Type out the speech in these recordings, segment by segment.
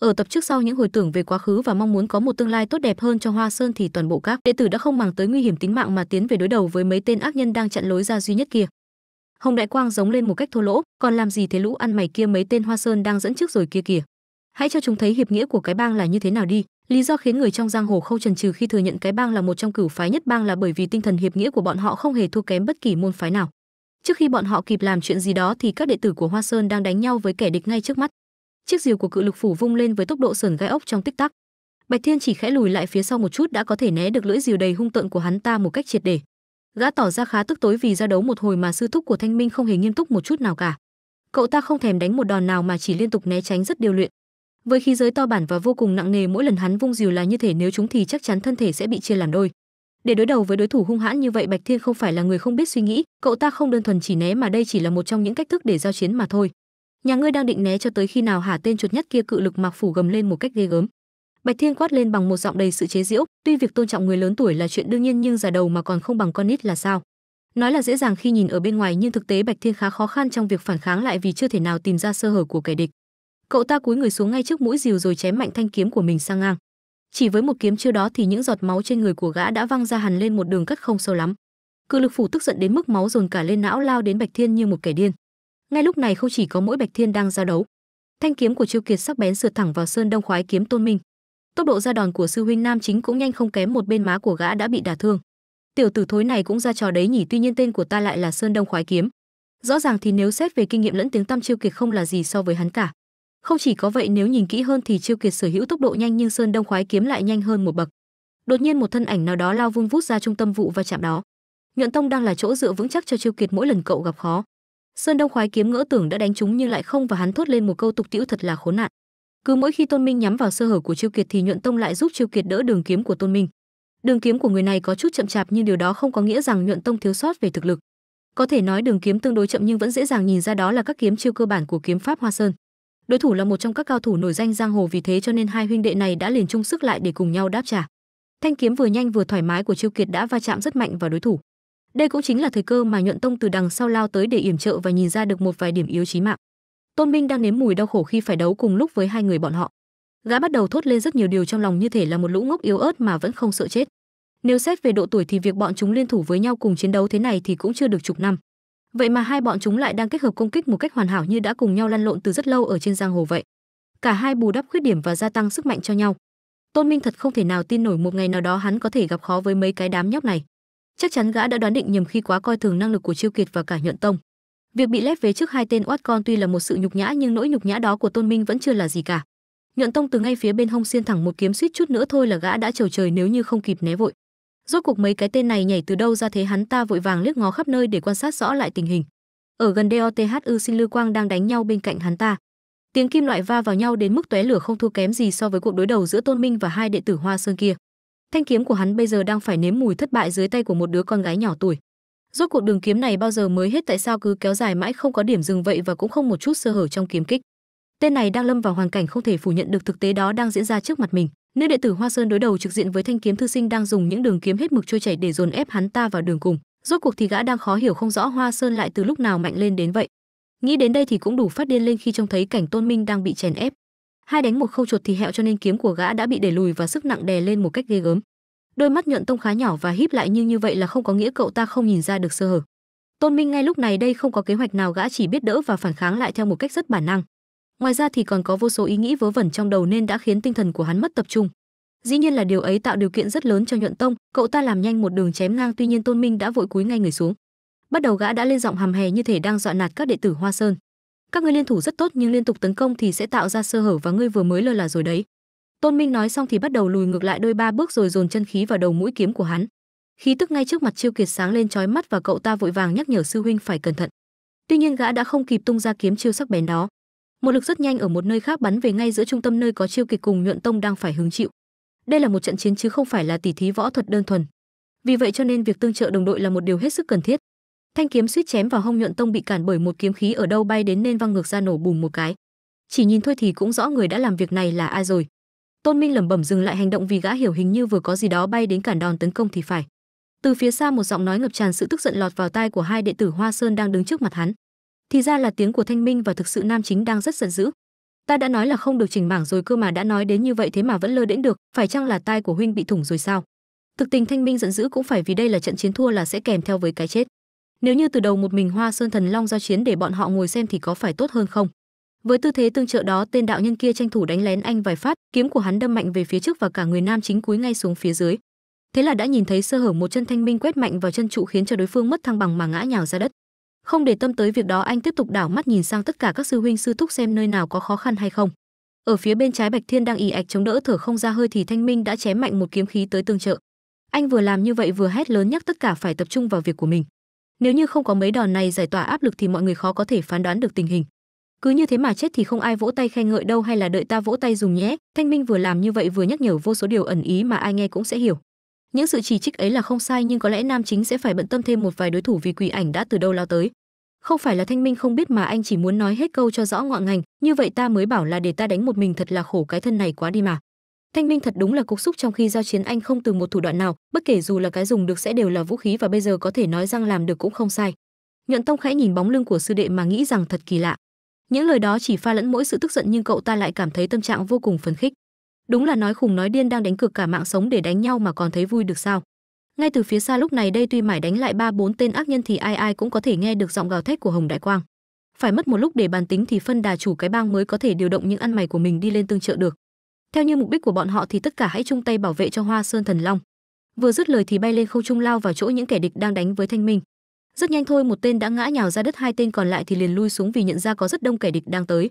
ở tập trước sau những hồi tưởng về quá khứ và mong muốn có một tương lai tốt đẹp hơn cho hoa sơn thì toàn bộ các đệ tử đã không màng tới nguy hiểm tính mạng mà tiến về đối đầu với mấy tên ác nhân đang chặn lối ra duy nhất kia hồng đại quang giống lên một cách thô lỗ còn làm gì thế lũ ăn mày kia mấy tên hoa sơn đang dẫn trước rồi kia kìa hãy cho chúng thấy hiệp nghĩa của cái bang là như thế nào đi lý do khiến người trong giang hồ không trần trừ khi thừa nhận cái bang là một trong cửu phái nhất bang là bởi vì tinh thần hiệp nghĩa của bọn họ không hề thua kém bất kỳ môn phái nào trước khi bọn họ kịp làm chuyện gì đó thì các đệ tử của hoa sơn đang đánh nhau với kẻ địch ngay trước mắt chiếc diều của cự lực phủ vung lên với tốc độ sườn gai ốc trong tích tắc bạch thiên chỉ khẽ lùi lại phía sau một chút đã có thể né được lưỡi diều đầy hung tợn của hắn ta một cách triệt để gã tỏ ra khá tức tối vì ra đấu một hồi mà sư thúc của thanh minh không hề nghiêm túc một chút nào cả cậu ta không thèm đánh một đòn nào mà chỉ liên tục né tránh rất điều luyện với khí giới to bản và vô cùng nặng nề mỗi lần hắn vung diều là như thể nếu chúng thì chắc chắn thân thể sẽ bị chia làm đôi để đối đầu với đối thủ hung hãn như vậy bạch thiên không phải là người không biết suy nghĩ cậu ta không đơn thuần chỉ né mà đây chỉ là một trong những cách thức để giao chiến mà thôi nhà ngươi đang định né cho tới khi nào hả tên chuột nhất kia cự lực mặc phủ gầm lên một cách ghê gớm bạch thiên quát lên bằng một giọng đầy sự chế giễu tuy việc tôn trọng người lớn tuổi là chuyện đương nhiên nhưng già đầu mà còn không bằng con nít là sao nói là dễ dàng khi nhìn ở bên ngoài nhưng thực tế bạch thiên khá khó khăn trong việc phản kháng lại vì chưa thể nào tìm ra sơ hở của kẻ địch cậu ta cúi người xuống ngay trước mũi dìu rồi chém mạnh thanh kiếm của mình sang ngang chỉ với một kiếm chưa đó thì những giọt máu trên người của gã đã văng ra hẳn lên một đường cắt không sâu lắm cự lực phủ tức giận đến mức máu dồn cả lên não lao đến bạch thiên như một kẻ điên ngay lúc này không chỉ có mỗi bạch thiên đang giao đấu thanh kiếm của chiêu kiệt sắc bén sượt thẳng vào sơn đông khoái kiếm tôn minh tốc độ ra đòn của sư huynh nam chính cũng nhanh không kém một bên má của gã đã bị đả thương tiểu tử thối này cũng ra trò đấy nhỉ tuy nhiên tên của ta lại là sơn đông khoái kiếm rõ ràng thì nếu xét về kinh nghiệm lẫn tiếng tăm chiêu kiệt không là gì so với hắn cả không chỉ có vậy nếu nhìn kỹ hơn thì chiêu kiệt sở hữu tốc độ nhanh nhưng sơn đông khoái kiếm lại nhanh hơn một bậc đột nhiên một thân ảnh nào đó lao vung vút ra trung tâm vụ và chạm đó nhuận tông đang là chỗ dựa vững chắc cho chiêu kiệt mỗi lần cậu gặp khó sơn đông khoái kiếm ngỡ tưởng đã đánh trúng nhưng lại không và hắn thốt lên một câu tục tiễu thật là khốn nạn cứ mỗi khi tôn minh nhắm vào sơ hở của chiêu kiệt thì nhuận tông lại giúp chiêu kiệt đỡ đường kiếm của tôn minh đường kiếm của người này có chút chậm chạp nhưng điều đó không có nghĩa rằng nhuận tông thiếu sót về thực lực có thể nói đường kiếm tương đối chậm nhưng vẫn dễ dàng nhìn ra đó là các kiếm chiêu cơ bản của kiếm pháp hoa sơn đối thủ là một trong các cao thủ nổi danh giang hồ vì thế cho nên hai huynh đệ này đã liền chung sức lại để cùng nhau đáp trả thanh kiếm vừa nhanh vừa thoải mái của chiêu kiệt đã va chạm rất mạnh vào đối thủ đây cũng chính là thời cơ mà Nhuận Tông từ đằng sau lao tới để yểm trợ và nhìn ra được một vài điểm yếu chí mạng. Tôn Minh đang nếm mùi đau khổ khi phải đấu cùng lúc với hai người bọn họ. Gã bắt đầu thốt lên rất nhiều điều trong lòng như thể là một lũ ngốc yếu ớt mà vẫn không sợ chết. Nếu xét về độ tuổi thì việc bọn chúng liên thủ với nhau cùng chiến đấu thế này thì cũng chưa được chục năm. Vậy mà hai bọn chúng lại đang kết hợp công kích một cách hoàn hảo như đã cùng nhau lăn lộn từ rất lâu ở trên giang hồ vậy. Cả hai bù đắp khuyết điểm và gia tăng sức mạnh cho nhau. Tôn Minh thật không thể nào tin nổi một ngày nào đó hắn có thể gặp khó với mấy cái đám nhóc này chắc chắn gã đã đoán định nhầm khi quá coi thường năng lực của Chiêu Kiệt và cả Nhuận Tông. Việc bị lép vế trước hai tên oát con tuy là một sự nhục nhã nhưng nỗi nhục nhã đó của Tôn Minh vẫn chưa là gì cả. Nhuận Tông từ ngay phía bên hông xiên thẳng một kiếm suýt chút nữa thôi là gã đã trầu trời nếu như không kịp né vội. Rốt cuộc mấy cái tên này nhảy từ đâu ra thế hắn ta vội vàng liếc ngó khắp nơi để quan sát rõ lại tình hình. Ở gần DOTHU Sinh Lưu Quang đang đánh nhau bên cạnh hắn ta. Tiếng kim loại va vào nhau đến mức tóe lửa không thua kém gì so với cuộc đối đầu giữa Tôn Minh và hai đệ tử Hoa Sơn kia. Thanh kiếm của hắn bây giờ đang phải nếm mùi thất bại dưới tay của một đứa con gái nhỏ tuổi. Rốt cuộc đường kiếm này bao giờ mới hết tại sao cứ kéo dài mãi không có điểm dừng vậy và cũng không một chút sơ hở trong kiếm kích. Tên này đang lâm vào hoàn cảnh không thể phủ nhận được thực tế đó đang diễn ra trước mặt mình. Nữ đệ tử Hoa Sơn đối đầu trực diện với thanh kiếm thư sinh đang dùng những đường kiếm hết mực trôi chảy để dồn ép hắn ta vào đường cùng. Rốt cuộc thì gã đang khó hiểu không rõ Hoa Sơn lại từ lúc nào mạnh lên đến vậy. Nghĩ đến đây thì cũng đủ phát điên lên khi trông thấy cảnh Tôn Minh đang bị chèn ép hai đánh một khâu chuột thì hẹo cho nên kiếm của gã đã bị đẩy lùi và sức nặng đè lên một cách ghê gớm đôi mắt nhuận tông khá nhỏ và híp lại nhưng như vậy là không có nghĩa cậu ta không nhìn ra được sơ hở tôn minh ngay lúc này đây không có kế hoạch nào gã chỉ biết đỡ và phản kháng lại theo một cách rất bản năng ngoài ra thì còn có vô số ý nghĩ vớ vẩn trong đầu nên đã khiến tinh thần của hắn mất tập trung dĩ nhiên là điều ấy tạo điều kiện rất lớn cho nhuận tông cậu ta làm nhanh một đường chém ngang tuy nhiên tôn minh đã vội cúi ngay người xuống bắt đầu gã đã lên giọng hàm hè như thể đang dọa nạt các đệ tử hoa sơn các ngươi liên thủ rất tốt nhưng liên tục tấn công thì sẽ tạo ra sơ hở và ngươi vừa mới lơ là rồi đấy tôn minh nói xong thì bắt đầu lùi ngược lại đôi ba bước rồi dồn chân khí vào đầu mũi kiếm của hắn khí tức ngay trước mặt chiêu kiệt sáng lên trói mắt và cậu ta vội vàng nhắc nhở sư huynh phải cẩn thận tuy nhiên gã đã không kịp tung ra kiếm chiêu sắc bén đó một lực rất nhanh ở một nơi khác bắn về ngay giữa trung tâm nơi có chiêu kiệt cùng nhuận tông đang phải hứng chịu đây là một trận chiến chứ không phải là tỉ thí võ thuật đơn thuần vì vậy cho nên việc tương trợ đồng đội là một điều hết sức cần thiết Thanh kiếm suýt chém vào hông nhuận tông bị cản bởi một kiếm khí ở đâu bay đến nên văng ngược ra nổ bùm một cái. Chỉ nhìn thôi thì cũng rõ người đã làm việc này là ai rồi. Tôn Minh lẩm bẩm dừng lại hành động vì gã hiểu hình như vừa có gì đó bay đến cản đòn tấn công thì phải. Từ phía xa một giọng nói ngập tràn sự tức giận lọt vào tai của hai đệ tử Hoa Sơn đang đứng trước mặt hắn. Thì ra là tiếng của Thanh Minh và thực sự nam chính đang rất giận dữ. Ta đã nói là không được chỉnh mảng rồi cơ mà đã nói đến như vậy thế mà vẫn lơ đễnh được, phải chăng là tai của huynh bị thủng rồi sao? Thực tình Thanh Minh giận dữ cũng phải vì đây là trận chiến thua là sẽ kèm theo với cái chết nếu như từ đầu một mình hoa sơn thần long giao chiến để bọn họ ngồi xem thì có phải tốt hơn không với tư thế tương trợ đó tên đạo nhân kia tranh thủ đánh lén anh vài phát kiếm của hắn đâm mạnh về phía trước và cả người nam chính cúi ngay xuống phía dưới thế là đã nhìn thấy sơ hở một chân thanh minh quét mạnh vào chân trụ khiến cho đối phương mất thăng bằng mà ngã nhào ra đất không để tâm tới việc đó anh tiếp tục đảo mắt nhìn sang tất cả các sư huynh sư thúc xem nơi nào có khó khăn hay không ở phía bên trái bạch thiên đang ì ạch chống đỡ thở không ra hơi thì thanh minh đã chém mạnh một kiếm khí tới tương trợ anh vừa làm như vậy vừa hét lớn nhắc tất cả phải tập trung vào việc của mình nếu như không có mấy đòn này giải tỏa áp lực thì mọi người khó có thể phán đoán được tình hình cứ như thế mà chết thì không ai vỗ tay khen ngợi đâu hay là đợi ta vỗ tay dùng nhé thanh minh vừa làm như vậy vừa nhắc nhở vô số điều ẩn ý mà ai nghe cũng sẽ hiểu những sự chỉ trích ấy là không sai nhưng có lẽ nam chính sẽ phải bận tâm thêm một vài đối thủ vì quỷ ảnh đã từ đâu lao tới không phải là thanh minh không biết mà anh chỉ muốn nói hết câu cho rõ ngọn ngành như vậy ta mới bảo là để ta đánh một mình thật là khổ cái thân này quá đi mà Thanh Minh thật đúng là cục xúc trong khi giao chiến anh không từ một thủ đoạn nào, bất kể dù là cái dùng được sẽ đều là vũ khí và bây giờ có thể nói rằng làm được cũng không sai. Nhuận Tông khẽ nhìn bóng lưng của sư đệ mà nghĩ rằng thật kỳ lạ. Những lời đó chỉ pha lẫn mỗi sự tức giận nhưng cậu ta lại cảm thấy tâm trạng vô cùng phấn khích. Đúng là nói khùng nói điên đang đánh cược cả mạng sống để đánh nhau mà còn thấy vui được sao? Ngay từ phía xa lúc này đây tuy mải đánh lại ba bốn tên ác nhân thì ai ai cũng có thể nghe được giọng gào thét của Hồng Đại Quang. Phải mất một lúc để bàn tính thì phân đà chủ cái bang mới có thể điều động những ăn mày của mình đi lên tương trợ được theo như mục đích của bọn họ thì tất cả hãy chung tay bảo vệ cho hoa sơn thần long vừa dứt lời thì bay lên không trung lao vào chỗ những kẻ địch đang đánh với thanh minh rất nhanh thôi một tên đã ngã nhào ra đất hai tên còn lại thì liền lui xuống vì nhận ra có rất đông kẻ địch đang tới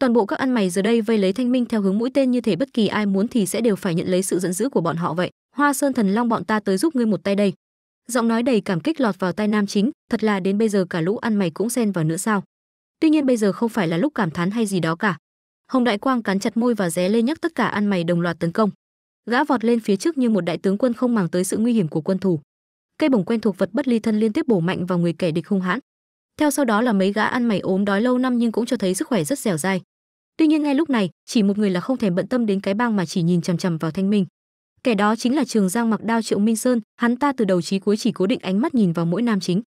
toàn bộ các ăn mày giờ đây vây lấy thanh minh theo hướng mũi tên như thể bất kỳ ai muốn thì sẽ đều phải nhận lấy sự giận dữ của bọn họ vậy hoa sơn thần long bọn ta tới giúp ngươi một tay đây giọng nói đầy cảm kích lọt vào tai nam chính thật là đến bây giờ cả lũ ăn mày cũng xen vào nữa sao tuy nhiên bây giờ không phải là lúc cảm thán hay gì đó cả hồng đại quang cắn chặt môi và ré lên nhắc tất cả ăn mày đồng loạt tấn công gã vọt lên phía trước như một đại tướng quân không màng tới sự nguy hiểm của quân thủ cây bổng quen thuộc vật bất ly thân liên tiếp bổ mạnh vào người kẻ địch hung hãn theo sau đó là mấy gã ăn mày ốm đói lâu năm nhưng cũng cho thấy sức khỏe rất dẻo dai tuy nhiên ngay lúc này chỉ một người là không thèm bận tâm đến cái bang mà chỉ nhìn chằm chằm vào thanh minh kẻ đó chính là trường giang mặc đao triệu minh sơn hắn ta từ đầu chí cuối chỉ cố định ánh mắt nhìn vào mỗi nam chính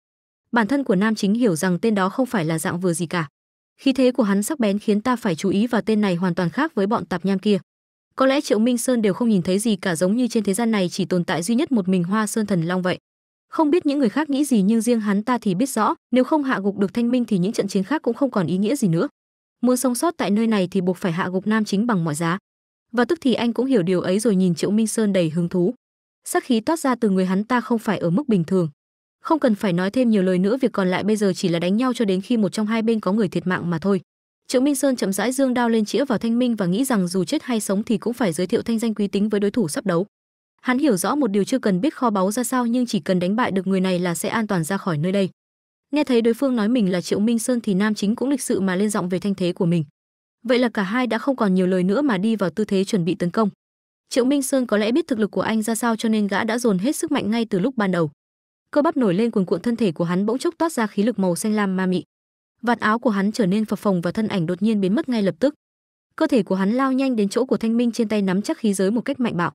bản thân của nam chính hiểu rằng tên đó không phải là dạng vừa gì cả khí thế của hắn sắc bén khiến ta phải chú ý và tên này hoàn toàn khác với bọn tạp nham kia có lẽ triệu minh sơn đều không nhìn thấy gì cả giống như trên thế gian này chỉ tồn tại duy nhất một mình hoa sơn thần long vậy không biết những người khác nghĩ gì nhưng riêng hắn ta thì biết rõ nếu không hạ gục được thanh minh thì những trận chiến khác cũng không còn ý nghĩa gì nữa muốn sống sót tại nơi này thì buộc phải hạ gục nam chính bằng mọi giá và tức thì anh cũng hiểu điều ấy rồi nhìn triệu minh sơn đầy hứng thú sắc khí toát ra từ người hắn ta không phải ở mức bình thường không cần phải nói thêm nhiều lời nữa, việc còn lại bây giờ chỉ là đánh nhau cho đến khi một trong hai bên có người thiệt mạng mà thôi. Triệu Minh Sơn chậm rãi dương đao lên chĩa vào Thanh Minh và nghĩ rằng dù chết hay sống thì cũng phải giới thiệu thanh danh quý tính với đối thủ sắp đấu. Hắn hiểu rõ một điều chưa cần biết kho báu ra sao nhưng chỉ cần đánh bại được người này là sẽ an toàn ra khỏi nơi đây. Nghe thấy đối phương nói mình là Triệu Minh Sơn thì Nam Chính cũng lịch sự mà lên giọng về thanh thế của mình. Vậy là cả hai đã không còn nhiều lời nữa mà đi vào tư thế chuẩn bị tấn công. Triệu Minh Sơn có lẽ biết thực lực của anh ra sao cho nên gã đã dồn hết sức mạnh ngay từ lúc ban đầu cơ bắp nổi lên cuồn cuộn thân thể của hắn bỗng chốc toát ra khí lực màu xanh lam ma mị vạt áo của hắn trở nên phập phồng và thân ảnh đột nhiên biến mất ngay lập tức cơ thể của hắn lao nhanh đến chỗ của thanh minh trên tay nắm chắc khí giới một cách mạnh bạo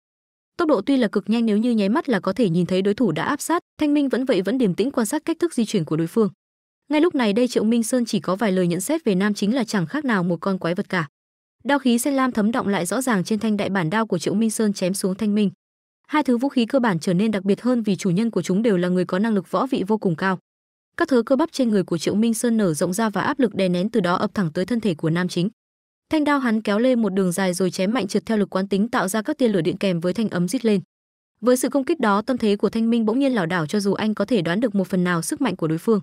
tốc độ tuy là cực nhanh nếu như nháy mắt là có thể nhìn thấy đối thủ đã áp sát thanh minh vẫn vậy vẫn điềm tĩnh quan sát cách thức di chuyển của đối phương ngay lúc này đây triệu minh sơn chỉ có vài lời nhận xét về nam chính là chẳng khác nào một con quái vật cả đao khí xanh lam thấm động lại rõ ràng trên thanh đại bản đao của triệu minh sơn chém xuống thanh minh hai thứ vũ khí cơ bản trở nên đặc biệt hơn vì chủ nhân của chúng đều là người có năng lực võ vị vô cùng cao các thứ cơ bắp trên người của triệu minh sơn nở rộng ra và áp lực đè nén từ đó ập thẳng tới thân thể của nam chính thanh đao hắn kéo lê một đường dài rồi chém mạnh trượt theo lực quán tính tạo ra các tia lửa điện kèm với thanh ấm rít lên với sự công kích đó tâm thế của thanh minh bỗng nhiên lảo đảo cho dù anh có thể đoán được một phần nào sức mạnh của đối phương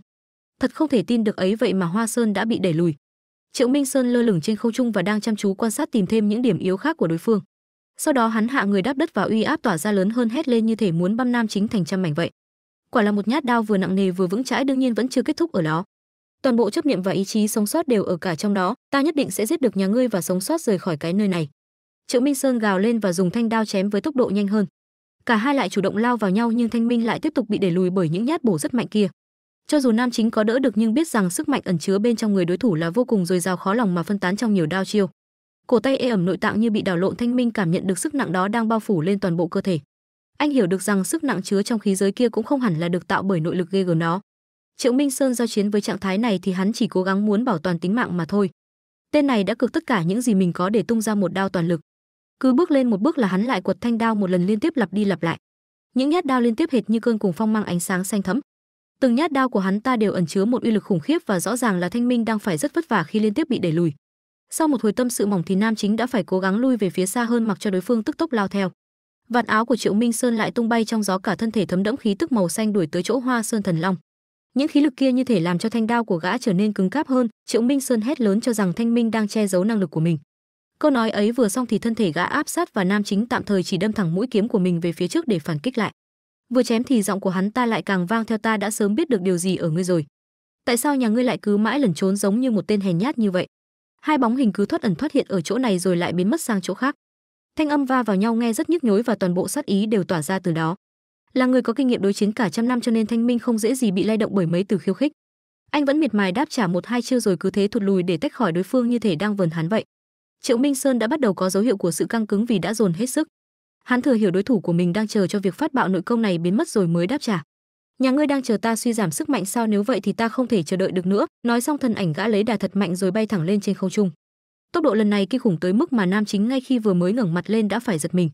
thật không thể tin được ấy vậy mà hoa sơn đã bị đẩy lùi triệu minh sơn lơ lửng trên không trung và đang chăm chú quan sát tìm thêm những điểm yếu khác của đối phương sau đó hắn hạ người đáp đất và uy áp tỏa ra lớn hơn hét lên như thể muốn băm nam chính thành trăm mảnh vậy quả là một nhát đao vừa nặng nề vừa vững chãi đương nhiên vẫn chưa kết thúc ở đó toàn bộ chấp niệm và ý chí sống sót đều ở cả trong đó ta nhất định sẽ giết được nhà ngươi và sống sót rời khỏi cái nơi này triệu minh sơn gào lên và dùng thanh đao chém với tốc độ nhanh hơn cả hai lại chủ động lao vào nhau nhưng thanh minh lại tiếp tục bị đẩy lùi bởi những nhát bổ rất mạnh kia cho dù nam chính có đỡ được nhưng biết rằng sức mạnh ẩn chứa bên trong người đối thủ là vô cùng dồi dào khó lòng mà phân tán trong nhiều đao chiêu cổ tay ê ẩm nội tạng như bị đảo lộn thanh minh cảm nhận được sức nặng đó đang bao phủ lên toàn bộ cơ thể anh hiểu được rằng sức nặng chứa trong khí giới kia cũng không hẳn là được tạo bởi nội lực ghê gớm đó triệu minh sơn giao chiến với trạng thái này thì hắn chỉ cố gắng muốn bảo toàn tính mạng mà thôi tên này đã cực tất cả những gì mình có để tung ra một đao toàn lực cứ bước lên một bước là hắn lại quật thanh đao một lần liên tiếp lặp đi lặp lại những nhát đao liên tiếp hệt như cơn cùng phong mang ánh sáng xanh thẫm từng nhát đao của hắn ta đều ẩn chứa một uy lực khủng khiếp và rõ ràng là thanh minh đang phải rất vất vả khi liên tiếp bị đẩy lùi sau một hồi tâm sự mỏng thì nam chính đã phải cố gắng lui về phía xa hơn mặc cho đối phương tức tốc lao theo vạt áo của triệu minh sơn lại tung bay trong gió cả thân thể thấm đẫm khí tức màu xanh đuổi tới chỗ hoa sơn thần long những khí lực kia như thể làm cho thanh đao của gã trở nên cứng cáp hơn triệu minh sơn hét lớn cho rằng thanh minh đang che giấu năng lực của mình câu nói ấy vừa xong thì thân thể gã áp sát và nam chính tạm thời chỉ đâm thẳng mũi kiếm của mình về phía trước để phản kích lại vừa chém thì giọng của hắn ta lại càng vang theo ta đã sớm biết được điều gì ở ngươi rồi tại sao nhà ngươi lại cứ mãi lẩn trốn giống như một tên hèn nhát như vậy hai bóng hình cứ thoát ẩn thoát hiện ở chỗ này rồi lại biến mất sang chỗ khác thanh âm va vào nhau nghe rất nhức nhối và toàn bộ sát ý đều tỏa ra từ đó là người có kinh nghiệm đối chiến cả trăm năm cho nên thanh minh không dễ gì bị lay động bởi mấy từ khiêu khích anh vẫn miệt mài đáp trả một hai chiêu rồi cứ thế thụt lùi để tách khỏi đối phương như thể đang vờn hắn vậy triệu minh sơn đã bắt đầu có dấu hiệu của sự căng cứng vì đã dồn hết sức hắn thừa hiểu đối thủ của mình đang chờ cho việc phát bạo nội công này biến mất rồi mới đáp trả nhà ngươi đang chờ ta suy giảm sức mạnh sao nếu vậy thì ta không thể chờ đợi được nữa nói xong thân ảnh gã lấy đà thật mạnh rồi bay thẳng lên trên không trung tốc độ lần này kinh khủng tới mức mà nam chính ngay khi vừa mới ngẩng mặt lên đã phải giật mình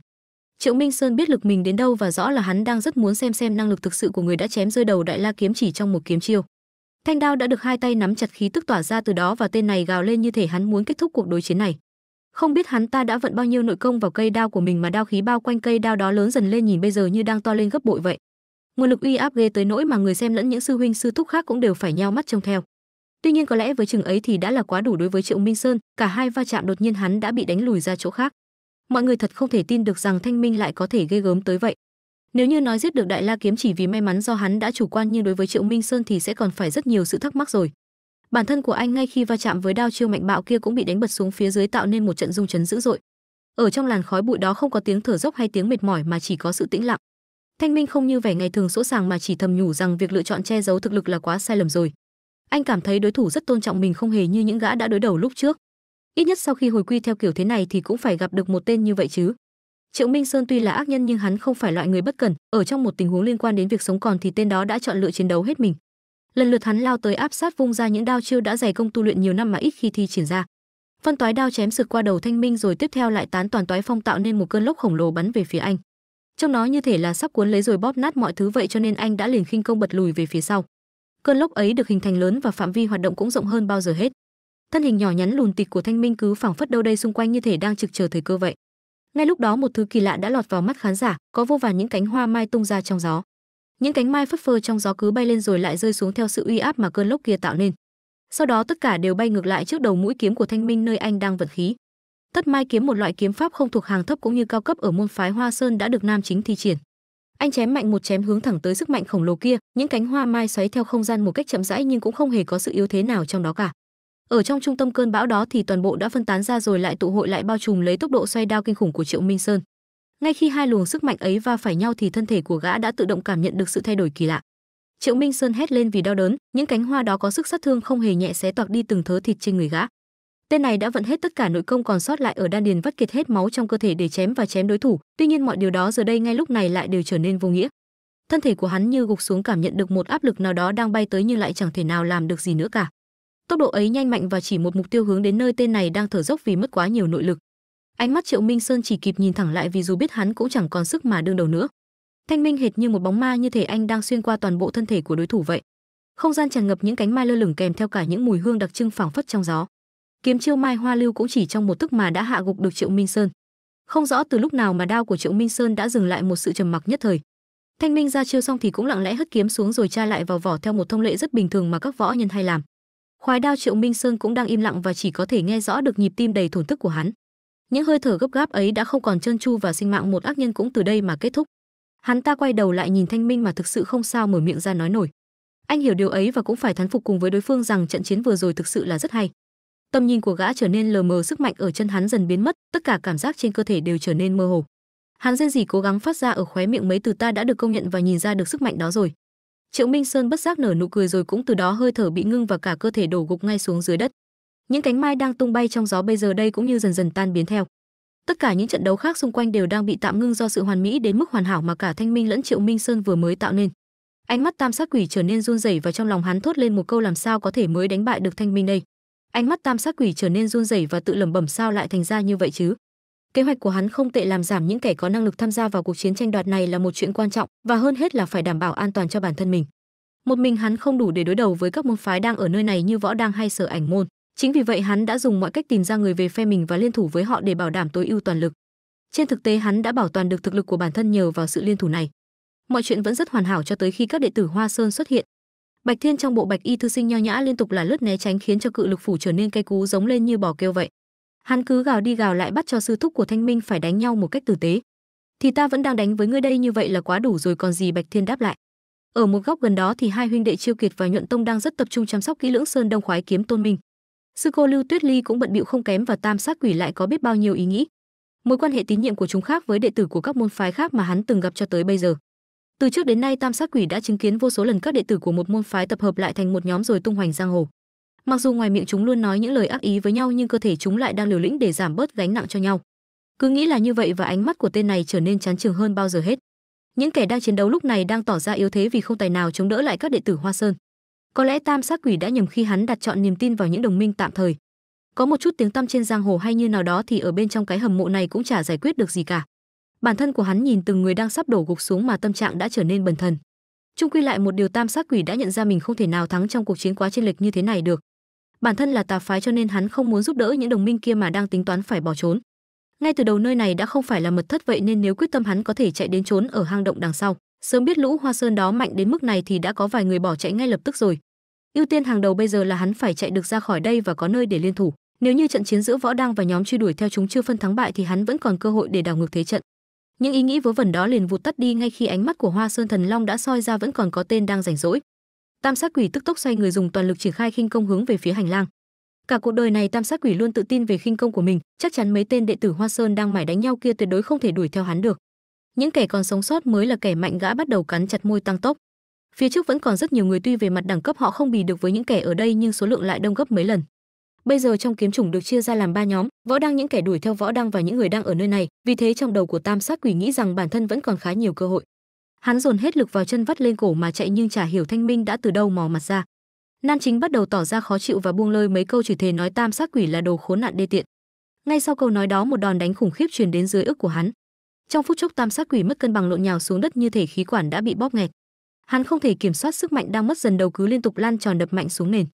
triệu minh sơn biết lực mình đến đâu và rõ là hắn đang rất muốn xem xem năng lực thực sự của người đã chém rơi đầu đại la kiếm chỉ trong một kiếm chiêu thanh đao đã được hai tay nắm chặt khí tức tỏa ra từ đó và tên này gào lên như thể hắn muốn kết thúc cuộc đối chiến này không biết hắn ta đã vận bao nhiêu nội công vào cây đao của mình mà đao khí bao quanh cây đao đó lớn dần lên nhìn bây giờ như đang to lên gấp bội vậy nguồn lực uy áp ghê tới nỗi mà người xem lẫn những sư huynh sư thúc khác cũng đều phải nheo mắt trông theo tuy nhiên có lẽ với chừng ấy thì đã là quá đủ đối với triệu minh sơn cả hai va chạm đột nhiên hắn đã bị đánh lùi ra chỗ khác mọi người thật không thể tin được rằng thanh minh lại có thể ghê gớm tới vậy nếu như nói giết được đại la kiếm chỉ vì may mắn do hắn đã chủ quan như đối với triệu minh sơn thì sẽ còn phải rất nhiều sự thắc mắc rồi bản thân của anh ngay khi va chạm với đao chiêu mạnh bạo kia cũng bị đánh bật xuống phía dưới tạo nên một trận rung chấn dữ dội ở trong làn khói bụi đó không có tiếng thở dốc hay tiếng mệt mỏi mà chỉ có sự tĩnh lặng thanh minh không như vẻ ngày thường sỗ sàng mà chỉ thầm nhủ rằng việc lựa chọn che giấu thực lực là quá sai lầm rồi anh cảm thấy đối thủ rất tôn trọng mình không hề như những gã đã đối đầu lúc trước ít nhất sau khi hồi quy theo kiểu thế này thì cũng phải gặp được một tên như vậy chứ triệu minh sơn tuy là ác nhân nhưng hắn không phải loại người bất cẩn ở trong một tình huống liên quan đến việc sống còn thì tên đó đã chọn lựa chiến đấu hết mình lần lượt hắn lao tới áp sát vung ra những đao chiêu đã dày công tu luyện nhiều năm mà ít khi thi triển ra phân toái đao chém sượt qua đầu thanh minh rồi tiếp theo lại tán toàn toái phong tạo nên một cơn lốc khổng lồ bắn về phía anh trong nó như thể là sắp cuốn lấy rồi bóp nát mọi thứ vậy cho nên anh đã liền khinh công bật lùi về phía sau. Cơn lốc ấy được hình thành lớn và phạm vi hoạt động cũng rộng hơn bao giờ hết. Thân hình nhỏ nhắn lùn tịt của Thanh Minh cứ phảng phất đâu đây xung quanh như thể đang trực chờ thời cơ vậy. Ngay lúc đó một thứ kỳ lạ đã lọt vào mắt khán giả, có vô vàn những cánh hoa mai tung ra trong gió. Những cánh mai phất phơ trong gió cứ bay lên rồi lại rơi xuống theo sự uy áp mà cơn lốc kia tạo nên. Sau đó tất cả đều bay ngược lại trước đầu mũi kiếm của Thanh Minh nơi anh đang vận khí. Thất Mai kiếm một loại kiếm pháp không thuộc hàng thấp cũng như cao cấp ở môn phái Hoa Sơn đã được Nam Chính thi triển. Anh chém mạnh một chém hướng thẳng tới sức mạnh khổng lồ kia, những cánh hoa mai xoáy theo không gian một cách chậm rãi nhưng cũng không hề có sự yếu thế nào trong đó cả. Ở trong trung tâm cơn bão đó thì toàn bộ đã phân tán ra rồi lại tụ hội lại bao trùm lấy tốc độ xoay đao kinh khủng của Triệu Minh Sơn. Ngay khi hai luồng sức mạnh ấy va phải nhau thì thân thể của gã đã tự động cảm nhận được sự thay đổi kỳ lạ. Triệu Minh Sơn hét lên vì đau đớn, những cánh hoa đó có sức sát thương không hề nhẹ xé toạc đi từng thớ thịt trên người gã. Tên này đã vận hết tất cả nội công còn sót lại ở đan điền vắt kiệt hết máu trong cơ thể để chém và chém đối thủ, tuy nhiên mọi điều đó giờ đây ngay lúc này lại đều trở nên vô nghĩa. Thân thể của hắn như gục xuống cảm nhận được một áp lực nào đó đang bay tới nhưng lại chẳng thể nào làm được gì nữa cả. Tốc độ ấy nhanh mạnh và chỉ một mục tiêu hướng đến nơi tên này đang thở dốc vì mất quá nhiều nội lực. Ánh mắt Triệu Minh Sơn chỉ kịp nhìn thẳng lại vì dù biết hắn cũng chẳng còn sức mà đương đầu nữa. Thanh Minh hệt như một bóng ma như thể anh đang xuyên qua toàn bộ thân thể của đối thủ vậy. Không gian tràn ngập những cánh mai lơ lửng kèm theo cả những mùi hương đặc trưng phảng phất trong gió kiếm chiêu mai hoa lưu cũng chỉ trong một tức mà đã hạ gục được triệu minh sơn không rõ từ lúc nào mà đao của triệu minh sơn đã dừng lại một sự trầm mặc nhất thời thanh minh ra chiêu xong thì cũng lặng lẽ hất kiếm xuống rồi tra lại vào vỏ theo một thông lệ rất bình thường mà các võ nhân hay làm khoái đao triệu minh sơn cũng đang im lặng và chỉ có thể nghe rõ được nhịp tim đầy thổn thức của hắn những hơi thở gấp gáp ấy đã không còn trơn tru và sinh mạng một ác nhân cũng từ đây mà kết thúc hắn ta quay đầu lại nhìn thanh minh mà thực sự không sao mở miệng ra nói nổi anh hiểu điều ấy và cũng phải thán phục cùng với đối phương rằng trận chiến vừa rồi thực sự là rất hay Tâm nhìn của gã trở nên lờ mờ, sức mạnh ở chân hắn dần biến mất, tất cả cảm giác trên cơ thể đều trở nên mơ hồ. Hắn rên rỉ cố gắng phát ra ở khóe miệng mấy từ ta đã được công nhận và nhìn ra được sức mạnh đó rồi. Triệu Minh Sơn bất giác nở nụ cười rồi cũng từ đó hơi thở bị ngưng và cả cơ thể đổ gục ngay xuống dưới đất. Những cánh mai đang tung bay trong gió bây giờ đây cũng như dần dần tan biến theo. Tất cả những trận đấu khác xung quanh đều đang bị tạm ngưng do sự hoàn mỹ đến mức hoàn hảo mà cả Thanh Minh lẫn Triệu Minh Sơn vừa mới tạo nên. Ánh mắt Tam Sát Quỷ trở nên run rẩy và trong lòng hắn thốt lên một câu làm sao có thể mới đánh bại được Thanh Minh đây. Ánh mắt tam sát quỷ trở nên run rẩy và tự lẩm bẩm sao lại thành ra như vậy chứ? Kế hoạch của hắn không tệ làm giảm những kẻ có năng lực tham gia vào cuộc chiến tranh đoạt này là một chuyện quan trọng và hơn hết là phải đảm bảo an toàn cho bản thân mình. Một mình hắn không đủ để đối đầu với các môn phái đang ở nơi này như võ đang hay sở ảnh môn. Chính vì vậy hắn đã dùng mọi cách tìm ra người về phe mình và liên thủ với họ để bảo đảm tối ưu toàn lực. Trên thực tế hắn đã bảo toàn được thực lực của bản thân nhờ vào sự liên thủ này. Mọi chuyện vẫn rất hoàn hảo cho tới khi các đệ tử Hoa Sơn xuất hiện, Bạch Thiên trong bộ bạch y thư sinh nho nhã liên tục là lướt né tránh khiến cho cự lực phủ trở nên cay cú giống lên như bò kêu vậy. Hắn cứ gào đi gào lại bắt cho sư thúc của Thanh Minh phải đánh nhau một cách tử tế. Thì ta vẫn đang đánh với ngươi đây như vậy là quá đủ rồi còn gì Bạch Thiên đáp lại. Ở một góc gần đó thì hai huynh đệ Chiêu Kiệt và Nhuận Tông đang rất tập trung chăm sóc kỹ lưỡng Sơn Đông khoái kiếm Tôn Minh. Sư cô Lưu Tuyết Ly cũng bận bịu không kém và Tam Sát Quỷ lại có biết bao nhiêu ý nghĩ. Mối quan hệ tín nhiệm của chúng khác với đệ tử của các môn phái khác mà hắn từng gặp cho tới bây giờ từ trước đến nay tam sát quỷ đã chứng kiến vô số lần các đệ tử của một môn phái tập hợp lại thành một nhóm rồi tung hoành giang hồ mặc dù ngoài miệng chúng luôn nói những lời ác ý với nhau nhưng cơ thể chúng lại đang liều lĩnh để giảm bớt gánh nặng cho nhau cứ nghĩ là như vậy và ánh mắt của tên này trở nên chán chường hơn bao giờ hết những kẻ đang chiến đấu lúc này đang tỏ ra yếu thế vì không tài nào chống đỡ lại các đệ tử hoa sơn có lẽ tam sát quỷ đã nhầm khi hắn đặt chọn niềm tin vào những đồng minh tạm thời có một chút tiếng tăm trên giang hồ hay như nào đó thì ở bên trong cái hầm mộ này cũng chả giải quyết được gì cả bản thân của hắn nhìn từng người đang sắp đổ gục xuống mà tâm trạng đã trở nên bần thần Trung quy lại một điều tam sát quỷ đã nhận ra mình không thể nào thắng trong cuộc chiến quá chênh lệch như thế này được bản thân là tà phái cho nên hắn không muốn giúp đỡ những đồng minh kia mà đang tính toán phải bỏ trốn ngay từ đầu nơi này đã không phải là mật thất vậy nên nếu quyết tâm hắn có thể chạy đến trốn ở hang động đằng sau sớm biết lũ hoa sơn đó mạnh đến mức này thì đã có vài người bỏ chạy ngay lập tức rồi ưu tiên hàng đầu bây giờ là hắn phải chạy được ra khỏi đây và có nơi để liên thủ nếu như trận chiến giữa võ đăng và nhóm truy đuổi theo chúng chưa phân thắng bại thì hắn vẫn còn cơ hội để đảo ngược thế trận những ý nghĩ vớ vẩn đó liền vụt tắt đi ngay khi ánh mắt của hoa sơn thần long đã soi ra vẫn còn có tên đang rảnh rỗi tam sát quỷ tức tốc xoay người dùng toàn lực triển khai khinh công hướng về phía hành lang cả cuộc đời này tam sát quỷ luôn tự tin về khinh công của mình chắc chắn mấy tên đệ tử hoa sơn đang mải đánh nhau kia tuyệt đối không thể đuổi theo hắn được những kẻ còn sống sót mới là kẻ mạnh gã bắt đầu cắn chặt môi tăng tốc phía trước vẫn còn rất nhiều người tuy về mặt đẳng cấp họ không bì được với những kẻ ở đây nhưng số lượng lại đông gấp mấy lần Bây giờ trong kiếm chủng được chia ra làm ba nhóm, võ đang những kẻ đuổi theo võ đang và những người đang ở nơi này, vì thế trong đầu của Tam Sát Quỷ nghĩ rằng bản thân vẫn còn khá nhiều cơ hội. Hắn dồn hết lực vào chân vắt lên cổ mà chạy nhưng chả hiểu Thanh Minh đã từ đâu mò mặt ra. Nan Chính bắt đầu tỏ ra khó chịu và buông lơi mấy câu chửi thề nói Tam Sát Quỷ là đồ khốn nạn đê tiện. Ngay sau câu nói đó một đòn đánh khủng khiếp truyền đến dưới ức của hắn. Trong phút chốc Tam Sát Quỷ mất cân bằng lộn nhào xuống đất như thể khí quản đã bị bóp nghẹt. Hắn không thể kiểm soát sức mạnh đang mất dần đầu cứ liên tục lan tròn đập mạnh xuống nền.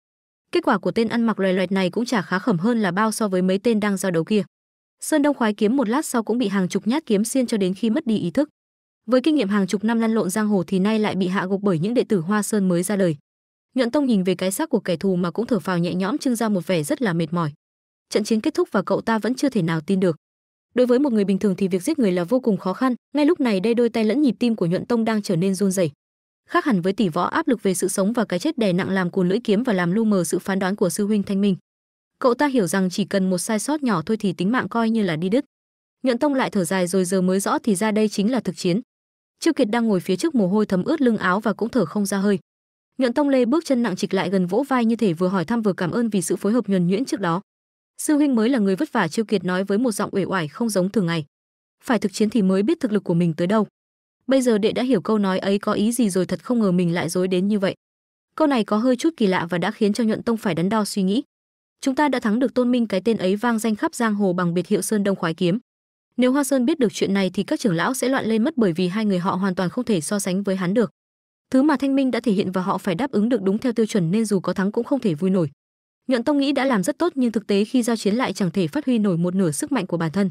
Kết quả của tên ăn mặc loè loẹt này cũng chả khá khẩm hơn là bao so với mấy tên đang giao đấu kia. Sơn Đông khoái kiếm một lát sau cũng bị hàng chục nhát kiếm xiên cho đến khi mất đi ý thức. Với kinh nghiệm hàng chục năm lăn lộn giang hồ thì nay lại bị hạ gục bởi những đệ tử Hoa Sơn mới ra đời. Nhuận Tông nhìn về cái xác của kẻ thù mà cũng thở phào nhẹ nhõm trưng ra một vẻ rất là mệt mỏi. Trận chiến kết thúc và cậu ta vẫn chưa thể nào tin được. Đối với một người bình thường thì việc giết người là vô cùng khó khăn, ngay lúc này đây đôi tay lẫn nhịp tim của Nhuận Tông đang trở nên run rẩy khác hẳn với tỷ võ áp lực về sự sống và cái chết đè nặng làm cùn lưỡi kiếm và làm lu mờ sự phán đoán của sư huynh thanh minh cậu ta hiểu rằng chỉ cần một sai sót nhỏ thôi thì tính mạng coi như là đi đứt nhuận tông lại thở dài rồi giờ mới rõ thì ra đây chính là thực chiến Trương Kiệt đang ngồi phía trước mồ hôi thấm ướt lưng áo và cũng thở không ra hơi. Nhuận Tông Lê bước chân nặng trịch lại gần vỗ vai như thể vừa hỏi thăm vừa cảm ơn vì sự phối hợp nhuần nhuyễn trước đó. Sư huynh mới là người vất vả Trương Kiệt nói với một giọng uể oải không giống thường ngày. Phải thực chiến thì mới biết thực lực của mình tới đâu bây giờ đệ đã hiểu câu nói ấy có ý gì rồi thật không ngờ mình lại dối đến như vậy câu này có hơi chút kỳ lạ và đã khiến cho nhuận tông phải đắn đo suy nghĩ chúng ta đã thắng được tôn minh cái tên ấy vang danh khắp giang hồ bằng biệt hiệu sơn đông khoái kiếm nếu hoa sơn biết được chuyện này thì các trưởng lão sẽ loạn lên mất bởi vì hai người họ hoàn toàn không thể so sánh với hắn được thứ mà thanh minh đã thể hiện và họ phải đáp ứng được đúng theo tiêu chuẩn nên dù có thắng cũng không thể vui nổi nhuận tông nghĩ đã làm rất tốt nhưng thực tế khi giao chiến lại chẳng thể phát huy nổi một nửa sức mạnh của bản thân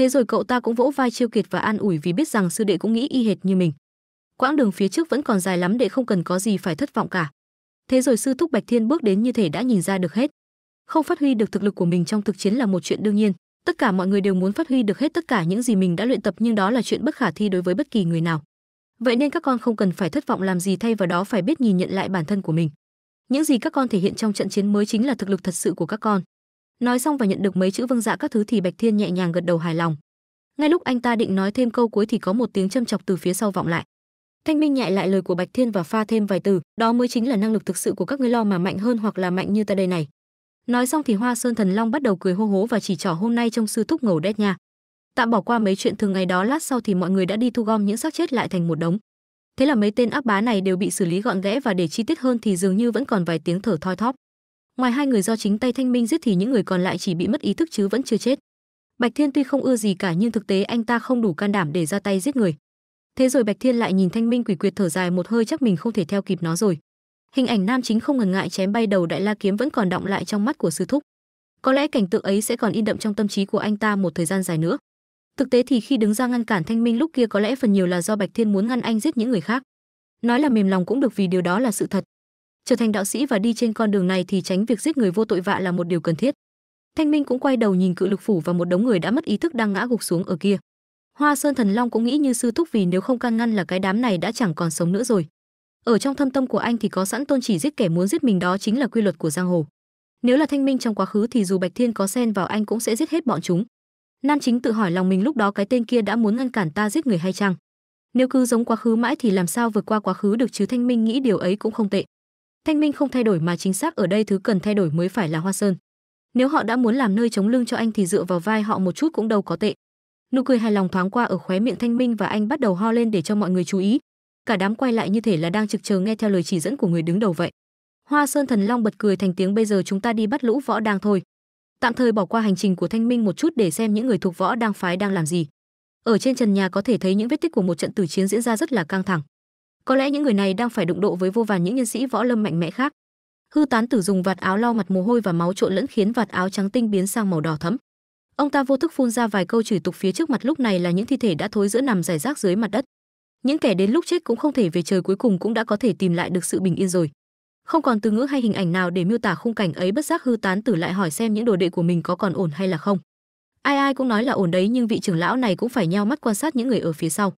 thế rồi cậu ta cũng vỗ vai chiêu kiệt và an ủi vì biết rằng sư đệ cũng nghĩ y hệt như mình quãng đường phía trước vẫn còn dài lắm để không cần có gì phải thất vọng cả thế rồi sư thúc bạch thiên bước đến như thể đã nhìn ra được hết không phát huy được thực lực của mình trong thực chiến là một chuyện đương nhiên tất cả mọi người đều muốn phát huy được hết tất cả những gì mình đã luyện tập nhưng đó là chuyện bất khả thi đối với bất kỳ người nào vậy nên các con không cần phải thất vọng làm gì thay vào đó phải biết nhìn nhận lại bản thân của mình những gì các con thể hiện trong trận chiến mới chính là thực lực thật sự của các con nói xong và nhận được mấy chữ vâng dạ các thứ thì bạch thiên nhẹ nhàng gật đầu hài lòng ngay lúc anh ta định nói thêm câu cuối thì có một tiếng châm chọc từ phía sau vọng lại thanh minh nhại lại lời của bạch thiên và pha thêm vài từ đó mới chính là năng lực thực sự của các ngươi lo mà mạnh hơn hoặc là mạnh như ta đây này nói xong thì hoa sơn thần long bắt đầu cười hô hố và chỉ trỏ hôm nay trong sư thúc ngầu đét nha tạm bỏ qua mấy chuyện thường ngày đó lát sau thì mọi người đã đi thu gom những xác chết lại thành một đống thế là mấy tên ác bá này đều bị xử lý gọn gẽ và để chi tiết hơn thì dường như vẫn còn vài tiếng thở thoi thóp ngoài hai người do chính tay thanh minh giết thì những người còn lại chỉ bị mất ý thức chứ vẫn chưa chết bạch thiên tuy không ưa gì cả nhưng thực tế anh ta không đủ can đảm để ra tay giết người thế rồi bạch thiên lại nhìn thanh minh quỷ quyệt thở dài một hơi chắc mình không thể theo kịp nó rồi hình ảnh nam chính không ngần ngại chém bay đầu đại la kiếm vẫn còn động lại trong mắt của sư thúc có lẽ cảnh tượng ấy sẽ còn in đậm trong tâm trí của anh ta một thời gian dài nữa thực tế thì khi đứng ra ngăn cản thanh minh lúc kia có lẽ phần nhiều là do bạch thiên muốn ngăn anh giết những người khác nói là mềm lòng cũng được vì điều đó là sự thật trở thành đạo sĩ và đi trên con đường này thì tránh việc giết người vô tội vạ là một điều cần thiết thanh minh cũng quay đầu nhìn cự lực phủ và một đống người đã mất ý thức đang ngã gục xuống ở kia hoa sơn thần long cũng nghĩ như sư thúc vì nếu không can ngăn là cái đám này đã chẳng còn sống nữa rồi ở trong thâm tâm của anh thì có sẵn tôn chỉ giết kẻ muốn giết mình đó chính là quy luật của giang hồ nếu là thanh minh trong quá khứ thì dù bạch thiên có xen vào anh cũng sẽ giết hết bọn chúng nam chính tự hỏi lòng mình lúc đó cái tên kia đã muốn ngăn cản ta giết người hay chăng nếu cứ giống quá khứ mãi thì làm sao vượt qua quá khứ được chứ thanh minh nghĩ điều ấy cũng không tệ thanh minh không thay đổi mà chính xác ở đây thứ cần thay đổi mới phải là hoa sơn nếu họ đã muốn làm nơi chống lưng cho anh thì dựa vào vai họ một chút cũng đâu có tệ nụ cười hài lòng thoáng qua ở khóe miệng thanh minh và anh bắt đầu ho lên để cho mọi người chú ý cả đám quay lại như thể là đang trực chờ nghe theo lời chỉ dẫn của người đứng đầu vậy hoa sơn thần long bật cười thành tiếng bây giờ chúng ta đi bắt lũ võ đang thôi tạm thời bỏ qua hành trình của thanh minh một chút để xem những người thuộc võ đang phái đang làm gì ở trên trần nhà có thể thấy những vết tích của một trận tử chiến diễn ra rất là căng thẳng có lẽ những người này đang phải đụng độ với vô vàn những nhân sĩ võ lâm mạnh mẽ khác. Hư tán tử dùng vạt áo lau mặt mồ hôi và máu trộn lẫn khiến vạt áo trắng tinh biến sang màu đỏ thẫm. Ông ta vô thức phun ra vài câu chửi tục phía trước mặt lúc này là những thi thể đã thối giữa nằm rải rác dưới mặt đất. Những kẻ đến lúc chết cũng không thể về trời cuối cùng cũng đã có thể tìm lại được sự bình yên rồi. Không còn từ ngữ hay hình ảnh nào để miêu tả khung cảnh ấy bất giác hư tán tử lại hỏi xem những đồ đệ của mình có còn ổn hay là không. Ai ai cũng nói là ổn đấy nhưng vị trưởng lão này cũng phải nheo mắt quan sát những người ở phía sau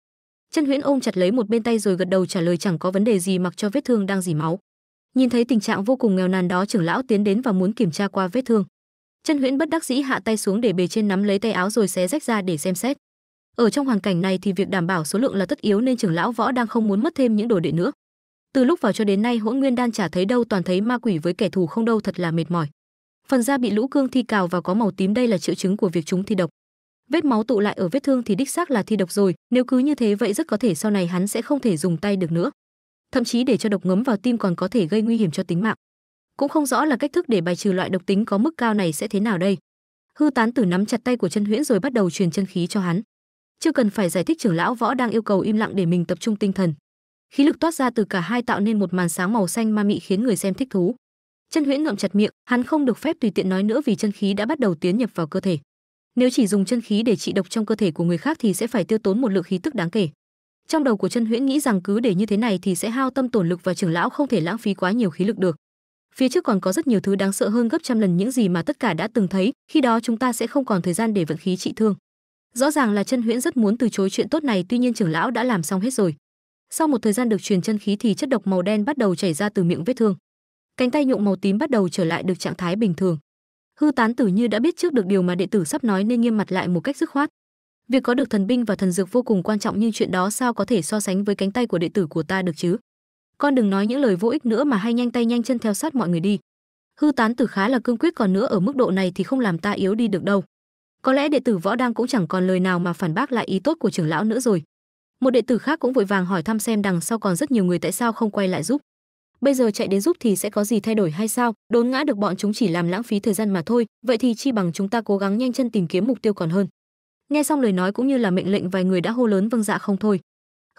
chân huyễn ôm chặt lấy một bên tay rồi gật đầu trả lời chẳng có vấn đề gì mặc cho vết thương đang dỉ máu nhìn thấy tình trạng vô cùng nghèo nàn đó trưởng lão tiến đến và muốn kiểm tra qua vết thương chân huyễn bất đắc dĩ hạ tay xuống để bề trên nắm lấy tay áo rồi xé rách ra để xem xét ở trong hoàn cảnh này thì việc đảm bảo số lượng là tất yếu nên trưởng lão võ đang không muốn mất thêm những đồ đệ nữa từ lúc vào cho đến nay hỗn nguyên đan chả thấy đâu toàn thấy ma quỷ với kẻ thù không đâu thật là mệt mỏi phần da bị lũ cương thi cào và có màu tím đây là triệu chứng của việc chúng thi độc vết máu tụ lại ở vết thương thì đích xác là thi độc rồi nếu cứ như thế vậy rất có thể sau này hắn sẽ không thể dùng tay được nữa thậm chí để cho độc ngấm vào tim còn có thể gây nguy hiểm cho tính mạng cũng không rõ là cách thức để bài trừ loại độc tính có mức cao này sẽ thế nào đây hư tán tử nắm chặt tay của chân huyễn rồi bắt đầu truyền chân khí cho hắn chưa cần phải giải thích trưởng lão võ đang yêu cầu im lặng để mình tập trung tinh thần khí lực toát ra từ cả hai tạo nên một màn sáng màu xanh ma mị khiến người xem thích thú chân huyễn ngậm chặt miệng hắn không được phép tùy tiện nói nữa vì chân khí đã bắt đầu tiến nhập vào cơ thể nếu chỉ dùng chân khí để trị độc trong cơ thể của người khác thì sẽ phải tiêu tốn một lượng khí tức đáng kể. Trong đầu của Chân Huyễn nghĩ rằng cứ để như thế này thì sẽ hao tâm tổn lực và trưởng lão không thể lãng phí quá nhiều khí lực được. Phía trước còn có rất nhiều thứ đáng sợ hơn gấp trăm lần những gì mà tất cả đã từng thấy, khi đó chúng ta sẽ không còn thời gian để vận khí trị thương. Rõ ràng là Chân Huyễn rất muốn từ chối chuyện tốt này, tuy nhiên trưởng lão đã làm xong hết rồi. Sau một thời gian được truyền chân khí thì chất độc màu đen bắt đầu chảy ra từ miệng vết thương. Cánh tay nhuộm màu tím bắt đầu trở lại được trạng thái bình thường hư tán tử như đã biết trước được điều mà đệ tử sắp nói nên nghiêm mặt lại một cách dứt khoát việc có được thần binh và thần dược vô cùng quan trọng nhưng chuyện đó sao có thể so sánh với cánh tay của đệ tử của ta được chứ con đừng nói những lời vô ích nữa mà hay nhanh tay nhanh chân theo sát mọi người đi hư tán tử khá là cương quyết còn nữa ở mức độ này thì không làm ta yếu đi được đâu có lẽ đệ tử võ đang cũng chẳng còn lời nào mà phản bác lại ý tốt của trưởng lão nữa rồi một đệ tử khác cũng vội vàng hỏi thăm xem đằng sau còn rất nhiều người tại sao không quay lại giúp bây giờ chạy đến giúp thì sẽ có gì thay đổi hay sao đốn ngã được bọn chúng chỉ làm lãng phí thời gian mà thôi vậy thì chi bằng chúng ta cố gắng nhanh chân tìm kiếm mục tiêu còn hơn nghe xong lời nói cũng như là mệnh lệnh vài người đã hô lớn vâng dạ không thôi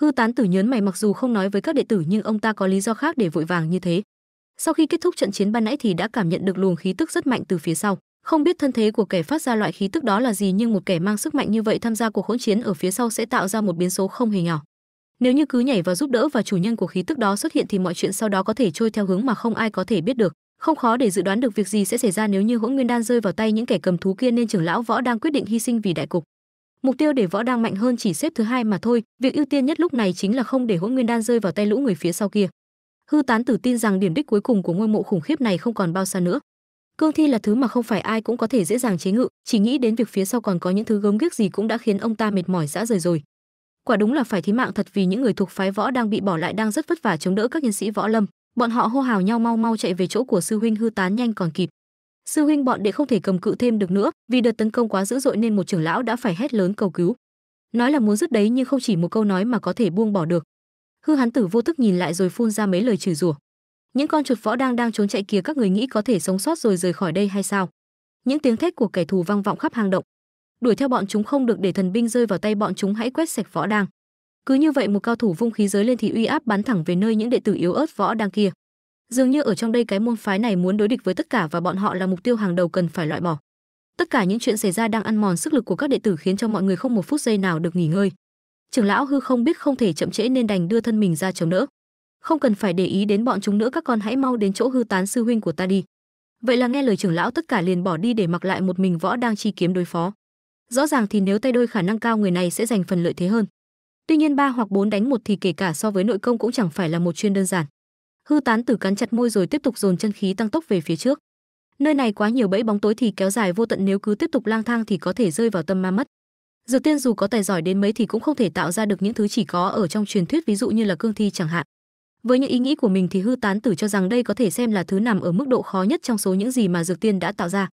hư tán tử nhớn mày mặc dù không nói với các đệ tử nhưng ông ta có lý do khác để vội vàng như thế sau khi kết thúc trận chiến ban nãy thì đã cảm nhận được luồng khí tức rất mạnh từ phía sau không biết thân thế của kẻ phát ra loại khí tức đó là gì nhưng một kẻ mang sức mạnh như vậy tham gia cuộc hỗn chiến ở phía sau sẽ tạo ra một biến số không hề nhỏ nếu như cứ nhảy vào giúp đỡ và chủ nhân của khí tức đó xuất hiện thì mọi chuyện sau đó có thể trôi theo hướng mà không ai có thể biết được không khó để dự đoán được việc gì sẽ xảy ra nếu như hỗn nguyên đan rơi vào tay những kẻ cầm thú kia nên trưởng lão võ đang quyết định hy sinh vì đại cục mục tiêu để võ đang mạnh hơn chỉ xếp thứ hai mà thôi việc ưu tiên nhất lúc này chính là không để hỗn nguyên đan rơi vào tay lũ người phía sau kia hư tán tử tin rằng điểm đích cuối cùng của ngôi mộ khủng khiếp này không còn bao xa nữa cương thi là thứ mà không phải ai cũng có thể dễ dàng chế ngự chỉ nghĩ đến việc phía sau còn có những thứ gớm ghiếc gì cũng đã khiến ông ta mệt mỏi dã rời rồi quả đúng là phải thí mạng thật vì những người thuộc phái võ đang bị bỏ lại đang rất vất vả chống đỡ các nhân sĩ võ lâm bọn họ hô hào nhau mau mau chạy về chỗ của sư huynh hư tán nhanh còn kịp sư huynh bọn đệ không thể cầm cự thêm được nữa vì đợt tấn công quá dữ dội nên một trưởng lão đã phải hét lớn cầu cứu nói là muốn dứt đấy nhưng không chỉ một câu nói mà có thể buông bỏ được hư hán tử vô thức nhìn lại rồi phun ra mấy lời chửi rủa những con chuột võ đang đang trốn chạy kia các người nghĩ có thể sống sót rồi rời khỏi đây hay sao những tiếng thét của kẻ thù vang vọng khắp hang động đuổi theo bọn chúng không được để thần binh rơi vào tay bọn chúng hãy quét sạch võ đang cứ như vậy một cao thủ vung khí giới lên thì uy áp bắn thẳng về nơi những đệ tử yếu ớt võ đang kia dường như ở trong đây cái môn phái này muốn đối địch với tất cả và bọn họ là mục tiêu hàng đầu cần phải loại bỏ tất cả những chuyện xảy ra đang ăn mòn sức lực của các đệ tử khiến cho mọi người không một phút giây nào được nghỉ ngơi trưởng lão hư không biết không thể chậm trễ nên đành đưa thân mình ra chống đỡ không cần phải để ý đến bọn chúng nữa các con hãy mau đến chỗ hư tán sư huynh của ta đi vậy là nghe lời trưởng lão tất cả liền bỏ đi để mặc lại một mình võ đang chi kiếm đối phó rõ ràng thì nếu tay đôi khả năng cao người này sẽ giành phần lợi thế hơn. Tuy nhiên ba hoặc bốn đánh một thì kể cả so với nội công cũng chẳng phải là một chuyên đơn giản. Hư tán tử cắn chặt môi rồi tiếp tục dồn chân khí tăng tốc về phía trước. Nơi này quá nhiều bẫy bóng tối thì kéo dài vô tận nếu cứ tiếp tục lang thang thì có thể rơi vào tâm ma mất. Dược tiên dù có tài giỏi đến mấy thì cũng không thể tạo ra được những thứ chỉ có ở trong truyền thuyết ví dụ như là cương thi chẳng hạn. Với những ý nghĩ của mình thì hư tán tử cho rằng đây có thể xem là thứ nằm ở mức độ khó nhất trong số những gì mà dược tiên đã tạo ra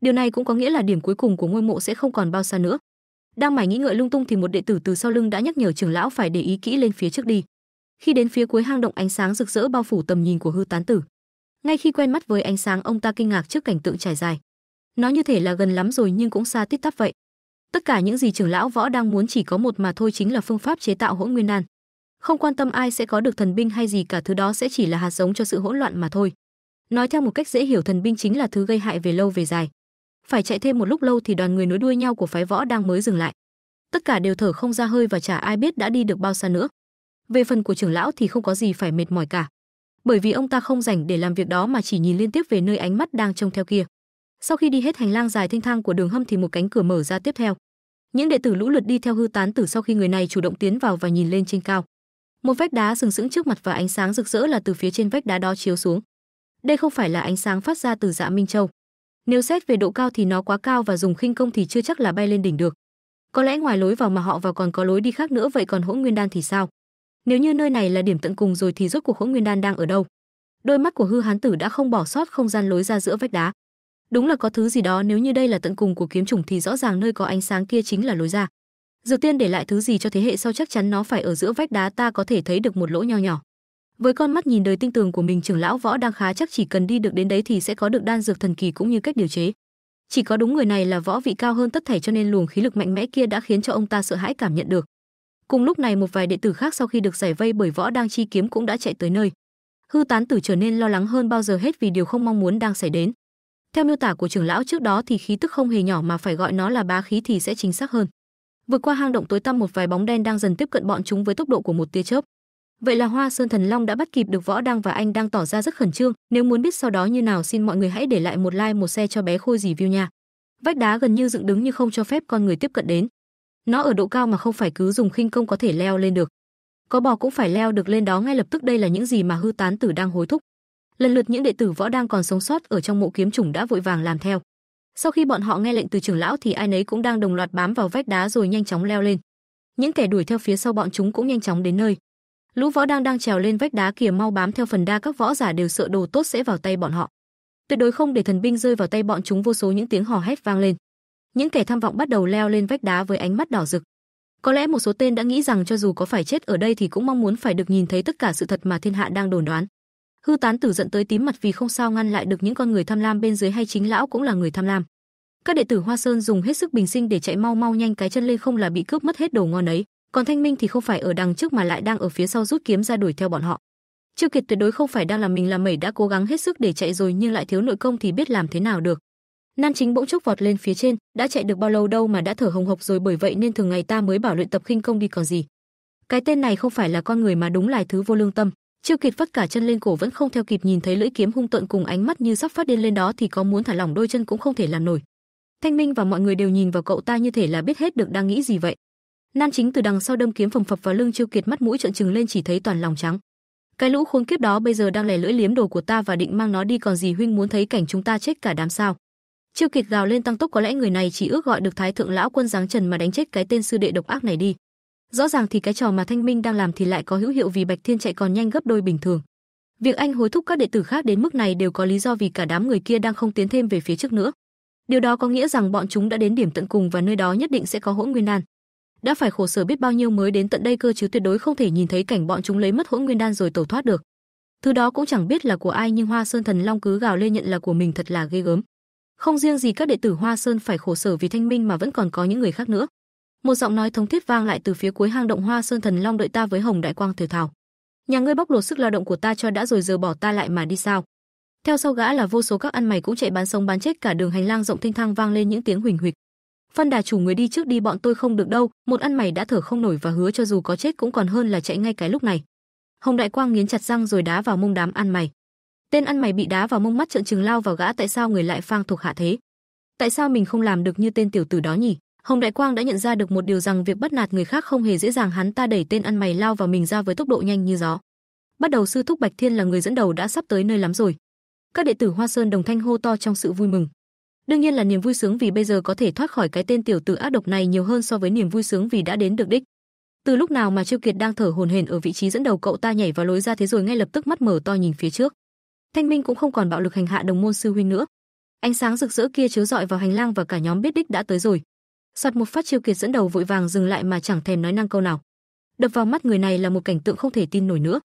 điều này cũng có nghĩa là điểm cuối cùng của ngôi mộ sẽ không còn bao xa nữa đang mải nghĩ ngợi lung tung thì một đệ tử từ sau lưng đã nhắc nhở trưởng lão phải để ý kỹ lên phía trước đi khi đến phía cuối hang động ánh sáng rực rỡ bao phủ tầm nhìn của hư tán tử ngay khi quen mắt với ánh sáng ông ta kinh ngạc trước cảnh tượng trải dài nó như thể là gần lắm rồi nhưng cũng xa tít tắp vậy tất cả những gì trưởng lão võ đang muốn chỉ có một mà thôi chính là phương pháp chế tạo hỗn nguyên đan không quan tâm ai sẽ có được thần binh hay gì cả thứ đó sẽ chỉ là hạt giống cho sự hỗn loạn mà thôi nói theo một cách dễ hiểu thần binh chính là thứ gây hại về lâu về dài phải chạy thêm một lúc lâu thì đoàn người nối đuôi nhau của phái võ đang mới dừng lại tất cả đều thở không ra hơi và chả ai biết đã đi được bao xa nữa về phần của trưởng lão thì không có gì phải mệt mỏi cả bởi vì ông ta không rảnh để làm việc đó mà chỉ nhìn liên tiếp về nơi ánh mắt đang trông theo kia sau khi đi hết hành lang dài thênh thang của đường hâm thì một cánh cửa mở ra tiếp theo những đệ tử lũ lượt đi theo hư tán tử sau khi người này chủ động tiến vào và nhìn lên trên cao một vách đá sừng sững trước mặt và ánh sáng rực rỡ là từ phía trên vách đá đó chiếu xuống đây không phải là ánh sáng phát ra từ dạ minh châu nếu xét về độ cao thì nó quá cao và dùng khinh công thì chưa chắc là bay lên đỉnh được. Có lẽ ngoài lối vào mà họ vào còn có lối đi khác nữa vậy còn Hỗn Nguyên Đan thì sao? Nếu như nơi này là điểm tận cùng rồi thì rốt cuộc Hỗn Nguyên Đan đang ở đâu? Đôi mắt của Hư Hán Tử đã không bỏ sót không gian lối ra giữa vách đá. Đúng là có thứ gì đó nếu như đây là tận cùng của kiếm trùng thì rõ ràng nơi có ánh sáng kia chính là lối ra. Dược tiên để lại thứ gì cho thế hệ sau chắc chắn nó phải ở giữa vách đá ta có thể thấy được một lỗ nho nhỏ với con mắt nhìn đời tinh tường của mình trưởng lão võ đang khá chắc chỉ cần đi được đến đấy thì sẽ có được đan dược thần kỳ cũng như cách điều chế chỉ có đúng người này là võ vị cao hơn tất thảy cho nên luồng khí lực mạnh mẽ kia đã khiến cho ông ta sợ hãi cảm nhận được cùng lúc này một vài đệ tử khác sau khi được giải vây bởi võ đang chi kiếm cũng đã chạy tới nơi hư tán tử trở nên lo lắng hơn bao giờ hết vì điều không mong muốn đang xảy đến theo miêu tả của trưởng lão trước đó thì khí tức không hề nhỏ mà phải gọi nó là bá khí thì sẽ chính xác hơn vượt qua hang động tối tăm một vài bóng đen đang dần tiếp cận bọn chúng với tốc độ của một tia chớp Vậy là Hoa Sơn Thần Long đã bắt kịp được Võ Đăng và anh đang tỏ ra rất khẩn trương, nếu muốn biết sau đó như nào xin mọi người hãy để lại một like một xe cho bé Khôi dì view nha. Vách đá gần như dựng đứng như không cho phép con người tiếp cận đến. Nó ở độ cao mà không phải cứ dùng khinh công có thể leo lên được. Có bò cũng phải leo được lên đó ngay lập tức đây là những gì mà hư tán tử đang hối thúc. Lần lượt những đệ tử võ đang còn sống sót ở trong mộ kiếm chủng đã vội vàng làm theo. Sau khi bọn họ nghe lệnh từ trưởng lão thì ai nấy cũng đang đồng loạt bám vào vách đá rồi nhanh chóng leo lên. Những kẻ đuổi theo phía sau bọn chúng cũng nhanh chóng đến nơi Lũ võ đang đang trèo lên vách đá kìa mau bám theo phần đa các võ giả đều sợ đồ tốt sẽ vào tay bọn họ. Tuyệt đối không để thần binh rơi vào tay bọn chúng vô số những tiếng hò hét vang lên. Những kẻ tham vọng bắt đầu leo lên vách đá với ánh mắt đỏ rực. Có lẽ một số tên đã nghĩ rằng cho dù có phải chết ở đây thì cũng mong muốn phải được nhìn thấy tất cả sự thật mà thiên hạ đang đồn đoán. Hư Tán Tử giận tới tím mặt vì không sao ngăn lại được những con người tham lam bên dưới hay chính lão cũng là người tham lam. Các đệ tử Hoa Sơn dùng hết sức bình sinh để chạy mau mau nhanh cái chân lên không là bị cướp mất hết đồ ngon ấy còn Thanh Minh thì không phải ở đằng trước mà lại đang ở phía sau rút kiếm ra đuổi theo bọn họ. Trương Kiệt tuyệt đối không phải đang là mình làm mẩy đã cố gắng hết sức để chạy rồi nhưng lại thiếu nội công thì biết làm thế nào được. Nam Chính bỗng chốc vọt lên phía trên, đã chạy được bao lâu đâu mà đã thở hồng hộc rồi bởi vậy nên thường ngày ta mới bảo luyện tập khinh công đi còn gì. Cái tên này không phải là con người mà đúng là thứ vô lương tâm. Trương Kiệt vất cả chân lên cổ vẫn không theo kịp nhìn thấy lưỡi kiếm hung tợn cùng ánh mắt như sắp phát điên lên đó thì có muốn thả lỏng đôi chân cũng không thể làm nổi. Thanh Minh và mọi người đều nhìn vào cậu ta như thể là biết hết được đang nghĩ gì vậy. Nam chính từ đằng sau đâm kiếm phồng phập vào lưng Chiêu Kiệt mắt mũi trợn trừng lên chỉ thấy toàn lòng trắng. Cái lũ khốn kiếp đó bây giờ đang lẻ lưỡi liếm đồ của ta và định mang nó đi còn gì huynh muốn thấy cảnh chúng ta chết cả đám sao? Chiêu Kiệt gào lên tăng tốc có lẽ người này chỉ ước gọi được thái thượng lão quân giáng trần mà đánh chết cái tên sư đệ độc ác này đi. Rõ ràng thì cái trò mà Thanh Minh đang làm thì lại có hữu hiệu vì Bạch Thiên chạy còn nhanh gấp đôi bình thường. Việc anh hối thúc các đệ tử khác đến mức này đều có lý do vì cả đám người kia đang không tiến thêm về phía trước nữa. Điều đó có nghĩa rằng bọn chúng đã đến điểm tận cùng và nơi đó nhất định sẽ có hỗn nguyên nan đã phải khổ sở biết bao nhiêu mới đến tận đây cơ chứ tuyệt đối không thể nhìn thấy cảnh bọn chúng lấy mất hỗn nguyên đan rồi tẩu thoát được. Thứ đó cũng chẳng biết là của ai nhưng Hoa Sơn Thần Long cứ gào lên nhận là của mình thật là ghê gớm. Không riêng gì các đệ tử Hoa Sơn phải khổ sở vì Thanh Minh mà vẫn còn có những người khác nữa. Một giọng nói thống thiết vang lại từ phía cuối hang động Hoa Sơn Thần Long đợi ta với Hồng Đại Quang thều thào. Nhà ngươi bóc lột sức lao động của ta cho đã rồi giờ bỏ ta lại mà đi sao? Theo sau gã là vô số các ăn mày cũng chạy bán sống bán chết cả đường hành lang rộng thênh thang vang lên những tiếng huỳnh huỳnh phân Đà chủ người đi trước đi bọn tôi không được đâu, một ăn mày đã thở không nổi và hứa cho dù có chết cũng còn hơn là chạy ngay cái lúc này. Hồng Đại Quang nghiến chặt răng rồi đá vào mông đám ăn mày. Tên ăn mày bị đá vào mông mắt trợn trừng lao vào gã tại sao người lại phang thuộc hạ thế? Tại sao mình không làm được như tên tiểu tử đó nhỉ? Hồng Đại Quang đã nhận ra được một điều rằng việc bắt nạt người khác không hề dễ dàng, hắn ta đẩy tên ăn mày lao vào mình ra với tốc độ nhanh như gió. Bắt đầu sư thúc Bạch Thiên là người dẫn đầu đã sắp tới nơi lắm rồi. Các đệ tử Hoa Sơn đồng thanh hô to trong sự vui mừng. Đương nhiên là niềm vui sướng vì bây giờ có thể thoát khỏi cái tên tiểu tử ác độc này nhiều hơn so với niềm vui sướng vì đã đến được đích. Từ lúc nào mà Trêu Kiệt đang thở hổn hển ở vị trí dẫn đầu cậu ta nhảy vào lối ra thế rồi ngay lập tức mắt mở to nhìn phía trước. Thanh Minh cũng không còn bạo lực hành hạ đồng môn sư huynh nữa. Ánh sáng rực rỡ kia chiếu rọi vào hành lang và cả nhóm biết đích đã tới rồi. Soạt một phát Trêu Kiệt dẫn đầu vội vàng dừng lại mà chẳng thèm nói năng câu nào. Đập vào mắt người này là một cảnh tượng không thể tin nổi nữa.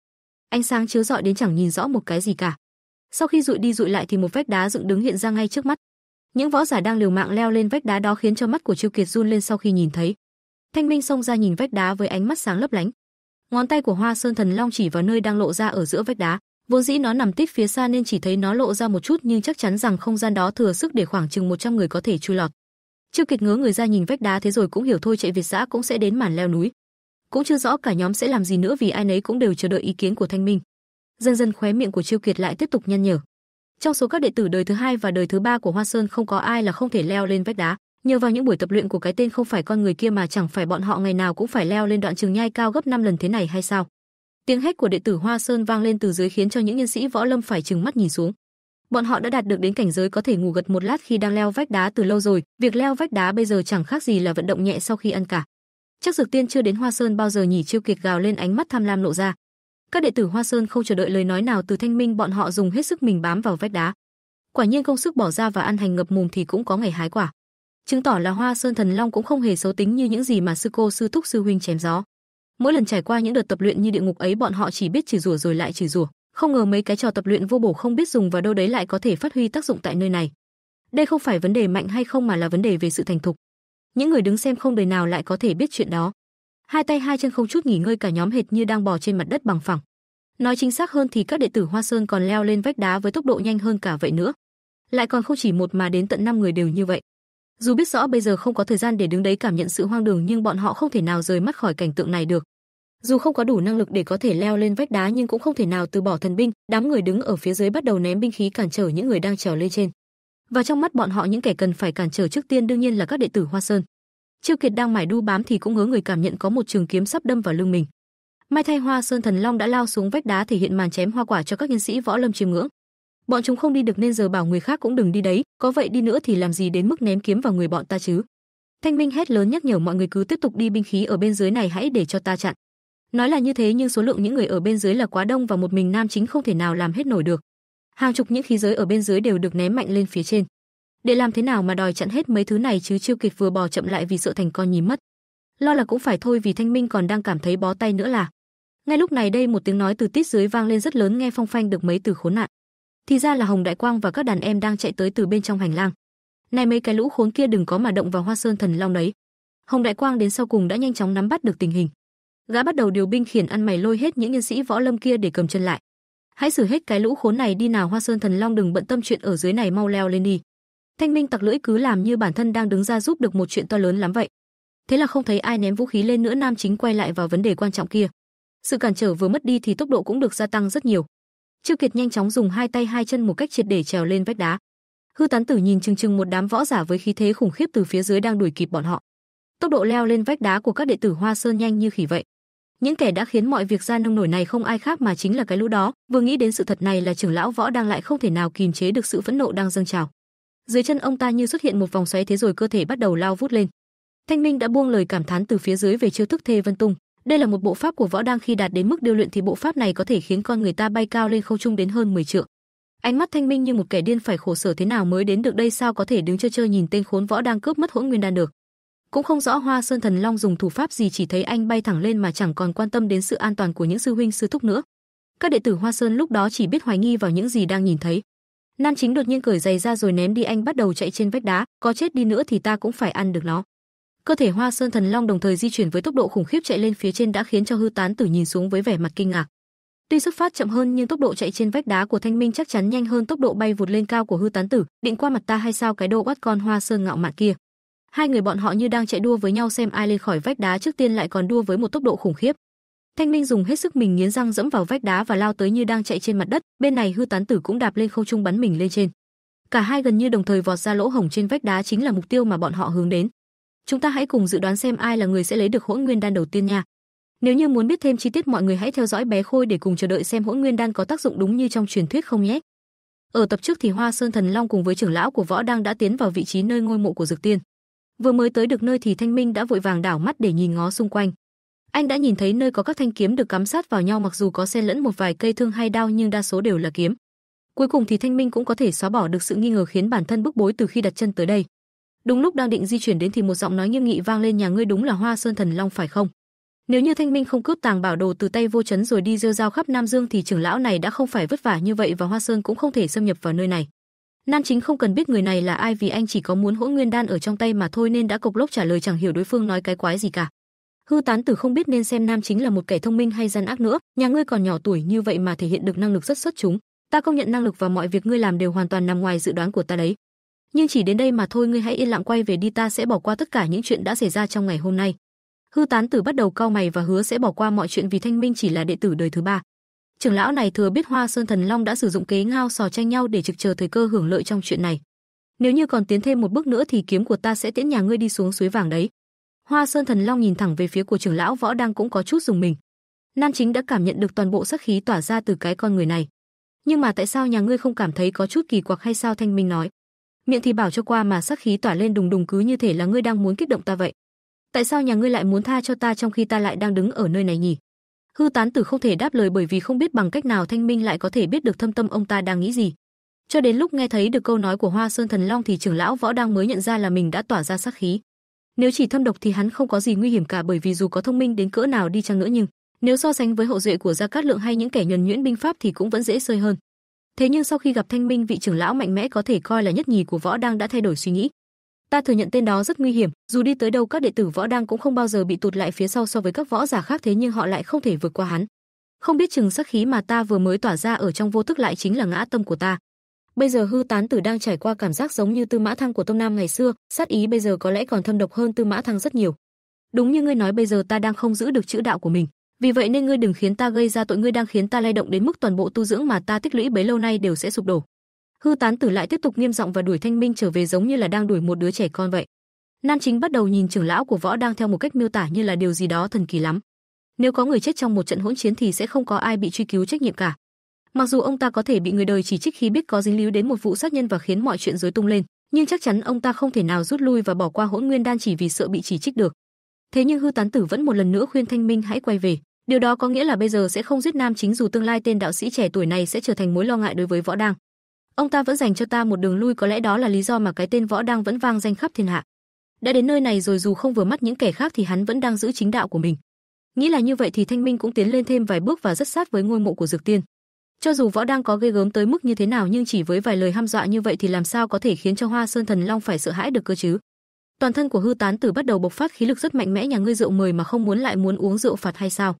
Ánh sáng chiếu rọi đến chẳng nhìn rõ một cái gì cả. Sau khi dụi đi dụi lại thì một vách đá dựng đứng hiện ra ngay trước mắt. Những võ giả đang liều mạng leo lên vách đá đó khiến cho mắt của Chu Kiệt run lên sau khi nhìn thấy. Thanh Minh xông ra nhìn vách đá với ánh mắt sáng lấp lánh. Ngón tay của Hoa Sơn Thần Long chỉ vào nơi đang lộ ra ở giữa vách đá, vốn dĩ nó nằm tít phía xa nên chỉ thấy nó lộ ra một chút nhưng chắc chắn rằng không gian đó thừa sức để khoảng chừng 100 người có thể chui lọt. Chu Kiệt ngớ người ra nhìn vách đá thế rồi cũng hiểu thôi chạy Việt xã cũng sẽ đến màn leo núi. Cũng chưa rõ cả nhóm sẽ làm gì nữa vì ai nấy cũng đều chờ đợi ý kiến của Thanh Minh. Dần dần khóe miệng của Chu Kiệt lại tiếp tục nhăn nhở. Trong số các đệ tử đời thứ hai và đời thứ ba của Hoa Sơn không có ai là không thể leo lên vách đá, nhờ vào những buổi tập luyện của cái tên không phải con người kia mà chẳng phải bọn họ ngày nào cũng phải leo lên đoạn trường nhai cao gấp 5 lần thế này hay sao? Tiếng hét của đệ tử Hoa Sơn vang lên từ dưới khiến cho những nhân sĩ võ lâm phải trừng mắt nhìn xuống. Bọn họ đã đạt được đến cảnh giới có thể ngủ gật một lát khi đang leo vách đá từ lâu rồi, việc leo vách đá bây giờ chẳng khác gì là vận động nhẹ sau khi ăn cả. Chắc Dược Tiên chưa đến Hoa Sơn bao giờ nhỉ, Chiêu Kiệt gào lên ánh mắt tham lam lộ ra, các đệ tử Hoa Sơn không chờ đợi lời nói nào từ Thanh Minh, bọn họ dùng hết sức mình bám vào vách đá. Quả nhiên công sức bỏ ra và ăn hành ngập mồm thì cũng có ngày hái quả. Chứng tỏ là Hoa Sơn Thần Long cũng không hề xấu tính như những gì mà sư cô sư thúc sư huynh chém gió. Mỗi lần trải qua những đợt tập luyện như địa ngục ấy, bọn họ chỉ biết chỉ rủa rồi lại chỉ rủa, không ngờ mấy cái trò tập luyện vô bổ không biết dùng vào đâu đấy lại có thể phát huy tác dụng tại nơi này. Đây không phải vấn đề mạnh hay không mà là vấn đề về sự thành thục. Những người đứng xem không đời nào lại có thể biết chuyện đó hai tay hai chân không chút nghỉ ngơi cả nhóm hệt như đang bò trên mặt đất bằng phẳng. Nói chính xác hơn thì các đệ tử Hoa Sơn còn leo lên vách đá với tốc độ nhanh hơn cả vậy nữa. Lại còn không chỉ một mà đến tận năm người đều như vậy. Dù biết rõ bây giờ không có thời gian để đứng đấy cảm nhận sự hoang đường nhưng bọn họ không thể nào rời mắt khỏi cảnh tượng này được. Dù không có đủ năng lực để có thể leo lên vách đá nhưng cũng không thể nào từ bỏ thần binh, đám người đứng ở phía dưới bắt đầu ném binh khí cản trở những người đang trèo lên trên. Và trong mắt bọn họ những kẻ cần phải cản trở trước tiên đương nhiên là các đệ tử Hoa Sơn. Chiêu Kiệt đang mải đu bám thì cũng ngớ người cảm nhận có một trường kiếm sắp đâm vào lưng mình. Mai Thay Hoa Sơn Thần Long đã lao xuống vách đá thể hiện màn chém hoa quả cho các nhân sĩ võ lâm chiêm ngưỡng. Bọn chúng không đi được nên giờ bảo người khác cũng đừng đi đấy, có vậy đi nữa thì làm gì đến mức ném kiếm vào người bọn ta chứ? Thanh Minh hét lớn nhắc nhở mọi người cứ tiếp tục đi binh khí ở bên dưới này hãy để cho ta chặn. Nói là như thế nhưng số lượng những người ở bên dưới là quá đông và một mình nam chính không thể nào làm hết nổi được. Hàng chục những khí giới ở bên dưới đều được ném mạnh lên phía trên để làm thế nào mà đòi chặn hết mấy thứ này chứ Chiêu Kịch vừa bò chậm lại vì sợ thành con nhím mất. Lo là cũng phải thôi vì Thanh Minh còn đang cảm thấy bó tay nữa là. Ngay lúc này đây một tiếng nói từ tít dưới vang lên rất lớn nghe phong phanh được mấy từ khốn nạn. Thì ra là Hồng Đại Quang và các đàn em đang chạy tới từ bên trong hành lang. Này mấy cái lũ khốn kia đừng có mà động vào Hoa Sơn Thần Long đấy. Hồng Đại Quang đến sau cùng đã nhanh chóng nắm bắt được tình hình. Gã bắt đầu điều binh khiển ăn mày lôi hết những nhân sĩ võ lâm kia để cầm chân lại. Hãy xử hết cái lũ khốn này đi nào Hoa Sơn Thần Long đừng bận tâm chuyện ở dưới này mau leo lên đi. Thanh Minh tặc lưỡi cứ làm như bản thân đang đứng ra giúp được một chuyện to lớn lắm vậy. Thế là không thấy ai ném vũ khí lên nữa nam chính quay lại vào vấn đề quan trọng kia. Sự cản trở vừa mất đi thì tốc độ cũng được gia tăng rất nhiều. Trương Kiệt nhanh chóng dùng hai tay hai chân một cách triệt để trèo lên vách đá. Hư Tán Tử nhìn chừng chừng một đám võ giả với khí thế khủng khiếp từ phía dưới đang đuổi kịp bọn họ. Tốc độ leo lên vách đá của các đệ tử Hoa Sơn nhanh như khỉ vậy. Những kẻ đã khiến mọi việc gian nông nổi này không ai khác mà chính là cái lũ đó, vừa nghĩ đến sự thật này là trưởng lão võ đang lại không thể nào kìm chế được sự phẫn nộ đang dâng trào dưới chân ông ta như xuất hiện một vòng xoáy thế rồi cơ thể bắt đầu lao vút lên. Thanh Minh đã buông lời cảm thán từ phía dưới về chiêu thức Thê Vân Tung. Đây là một bộ pháp của võ đang khi đạt đến mức điêu luyện thì bộ pháp này có thể khiến con người ta bay cao lên không trung đến hơn 10 trượng. Ánh mắt Thanh Minh như một kẻ điên phải khổ sở thế nào mới đến được đây sao có thể đứng chơi chơi nhìn tên khốn võ đang cướp mất hỗn nguyên đan được. Cũng không rõ Hoa Sơn Thần Long dùng thủ pháp gì chỉ thấy anh bay thẳng lên mà chẳng còn quan tâm đến sự an toàn của những sư huynh sư thúc nữa. Các đệ tử Hoa Sơn lúc đó chỉ biết hoài nghi vào những gì đang nhìn thấy. Nam Chính đột nhiên cởi giày ra rồi ném đi anh bắt đầu chạy trên vách đá, có chết đi nữa thì ta cũng phải ăn được nó. Cơ thể Hoa Sơn Thần Long đồng thời di chuyển với tốc độ khủng khiếp chạy lên phía trên đã khiến cho Hư Tán Tử nhìn xuống với vẻ mặt kinh ngạc. Tuy xuất phát chậm hơn nhưng tốc độ chạy trên vách đá của Thanh Minh chắc chắn nhanh hơn tốc độ bay vụt lên cao của Hư Tán Tử, định qua mặt ta hay sao cái đồ quát con Hoa Sơn ngạo mạn kia. Hai người bọn họ như đang chạy đua với nhau xem ai lên khỏi vách đá trước tiên lại còn đua với một tốc độ khủng khiếp. Thanh Linh dùng hết sức mình nghiến răng dẫm vào vách đá và lao tới như đang chạy trên mặt đất, bên này hư tán tử cũng đạp lên không trung bắn mình lên trên. Cả hai gần như đồng thời vọt ra lỗ hổng trên vách đá chính là mục tiêu mà bọn họ hướng đến. Chúng ta hãy cùng dự đoán xem ai là người sẽ lấy được Hỗn Nguyên đan đầu tiên nha. Nếu như muốn biết thêm chi tiết mọi người hãy theo dõi bé Khôi để cùng chờ đợi xem Hỗn Nguyên đan có tác dụng đúng như trong truyền thuyết không nhé. Ở tập trước thì Hoa Sơn Thần Long cùng với trưởng lão của Võ đang đã tiến vào vị trí nơi ngôi mộ của Dực Tiên. Vừa mới tới được nơi thì Thanh Minh đã vội vàng đảo mắt để nhìn ngó xung quanh anh đã nhìn thấy nơi có các thanh kiếm được cắm sát vào nhau mặc dù có xen lẫn một vài cây thương hay đao nhưng đa số đều là kiếm. Cuối cùng thì Thanh Minh cũng có thể xóa bỏ được sự nghi ngờ khiến bản thân bức bối từ khi đặt chân tới đây. Đúng lúc đang định di chuyển đến thì một giọng nói nghiêm nghị vang lên nhà ngươi đúng là Hoa Sơn Thần Long phải không? Nếu như Thanh Minh không cướp tàng bảo đồ từ tay Vô Chấn rồi đi rêu rao khắp Nam Dương thì trưởng lão này đã không phải vất vả như vậy và Hoa Sơn cũng không thể xâm nhập vào nơi này. Nam Chính không cần biết người này là ai vì anh chỉ có muốn hỗn nguyên đan ở trong tay mà thôi nên đã cục lốc trả lời chẳng hiểu đối phương nói cái quái gì cả. Hư Tán Tử không biết nên xem nam chính là một kẻ thông minh hay gian ác nữa, nhà ngươi còn nhỏ tuổi như vậy mà thể hiện được năng lực rất xuất chúng, ta công nhận năng lực và mọi việc ngươi làm đều hoàn toàn nằm ngoài dự đoán của ta đấy. Nhưng chỉ đến đây mà thôi, ngươi hãy yên lặng quay về đi, ta sẽ bỏ qua tất cả những chuyện đã xảy ra trong ngày hôm nay. Hư Tán Tử bắt đầu cau mày và hứa sẽ bỏ qua mọi chuyện vì Thanh Minh chỉ là đệ tử đời thứ ba. Trưởng lão này thừa biết Hoa Sơn Thần Long đã sử dụng kế ngao sò tranh nhau để trực chờ thời cơ hưởng lợi trong chuyện này. Nếu như còn tiến thêm một bước nữa thì kiếm của ta sẽ tiễn nhà ngươi đi xuống suối vàng đấy. Hoa Sơn Thần Long nhìn thẳng về phía của trưởng lão võ đang cũng có chút dùng mình. Nam Chính đã cảm nhận được toàn bộ sắc khí tỏa ra từ cái con người này. Nhưng mà tại sao nhà ngươi không cảm thấy có chút kỳ quặc hay sao Thanh Minh nói? Miệng thì bảo cho qua mà sắc khí tỏa lên đùng đùng cứ như thể là ngươi đang muốn kích động ta vậy. Tại sao nhà ngươi lại muốn tha cho ta trong khi ta lại đang đứng ở nơi này nhỉ? Hư Tán Tử không thể đáp lời bởi vì không biết bằng cách nào Thanh Minh lại có thể biết được thâm tâm ông ta đang nghĩ gì. Cho đến lúc nghe thấy được câu nói của Hoa Sơn Thần Long thì trưởng lão võ đang mới nhận ra là mình đã tỏa ra sát khí. Nếu chỉ thâm độc thì hắn không có gì nguy hiểm cả bởi vì dù có thông minh đến cỡ nào đi chăng nữa nhưng nếu so sánh với hậu duệ của Gia Cát Lượng hay những kẻ nhuần nhuyễn binh pháp thì cũng vẫn dễ rơi hơn. Thế nhưng sau khi gặp Thanh Minh, vị trưởng lão mạnh mẽ có thể coi là nhất nhì của võ đang đã thay đổi suy nghĩ. Ta thừa nhận tên đó rất nguy hiểm, dù đi tới đâu các đệ tử võ đang cũng không bao giờ bị tụt lại phía sau so với các võ giả khác thế nhưng họ lại không thể vượt qua hắn. Không biết chừng sắc khí mà ta vừa mới tỏa ra ở trong vô thức lại chính là ngã tâm của ta. Bây giờ Hư Tán Tử đang trải qua cảm giác giống như Tư Mã Thăng của Tông Nam ngày xưa, sát ý bây giờ có lẽ còn thâm độc hơn Tư Mã Thăng rất nhiều. Đúng như ngươi nói bây giờ ta đang không giữ được chữ đạo của mình, vì vậy nên ngươi đừng khiến ta gây ra tội ngươi đang khiến ta lay động đến mức toàn bộ tu dưỡng mà ta tích lũy bấy lâu nay đều sẽ sụp đổ. Hư Tán Tử lại tiếp tục nghiêm giọng và đuổi Thanh Minh trở về giống như là đang đuổi một đứa trẻ con vậy. Nam Chính bắt đầu nhìn trưởng lão của võ đang theo một cách miêu tả như là điều gì đó thần kỳ lắm. Nếu có người chết trong một trận hỗn chiến thì sẽ không có ai bị truy cứu trách nhiệm cả. Mặc dù ông ta có thể bị người đời chỉ trích khi biết có dính líu đến một vụ sát nhân và khiến mọi chuyện rối tung lên, nhưng chắc chắn ông ta không thể nào rút lui và bỏ qua Hỗn Nguyên Đan chỉ vì sợ bị chỉ trích được. Thế nhưng Hư Tán Tử vẫn một lần nữa khuyên Thanh Minh hãy quay về, điều đó có nghĩa là bây giờ sẽ không giết nam chính dù tương lai tên đạo sĩ trẻ tuổi này sẽ trở thành mối lo ngại đối với võ đang. Ông ta vẫn dành cho ta một đường lui có lẽ đó là lý do mà cái tên võ đang vẫn vang danh khắp thiên hạ. Đã đến nơi này rồi dù không vừa mắt những kẻ khác thì hắn vẫn đang giữ chính đạo của mình. Nghĩ là như vậy thì Thanh Minh cũng tiến lên thêm vài bước và rất sát với ngôi mộ của Dược Tiên. Cho dù võ đang có ghê gớm tới mức như thế nào nhưng chỉ với vài lời ham dọa như vậy thì làm sao có thể khiến cho Hoa Sơn Thần Long phải sợ hãi được cơ chứ? Toàn thân của Hư Tán Tử bắt đầu bộc phát khí lực rất mạnh mẽ, nhà ngươi rượu mời mà không muốn lại muốn uống rượu phạt hay sao?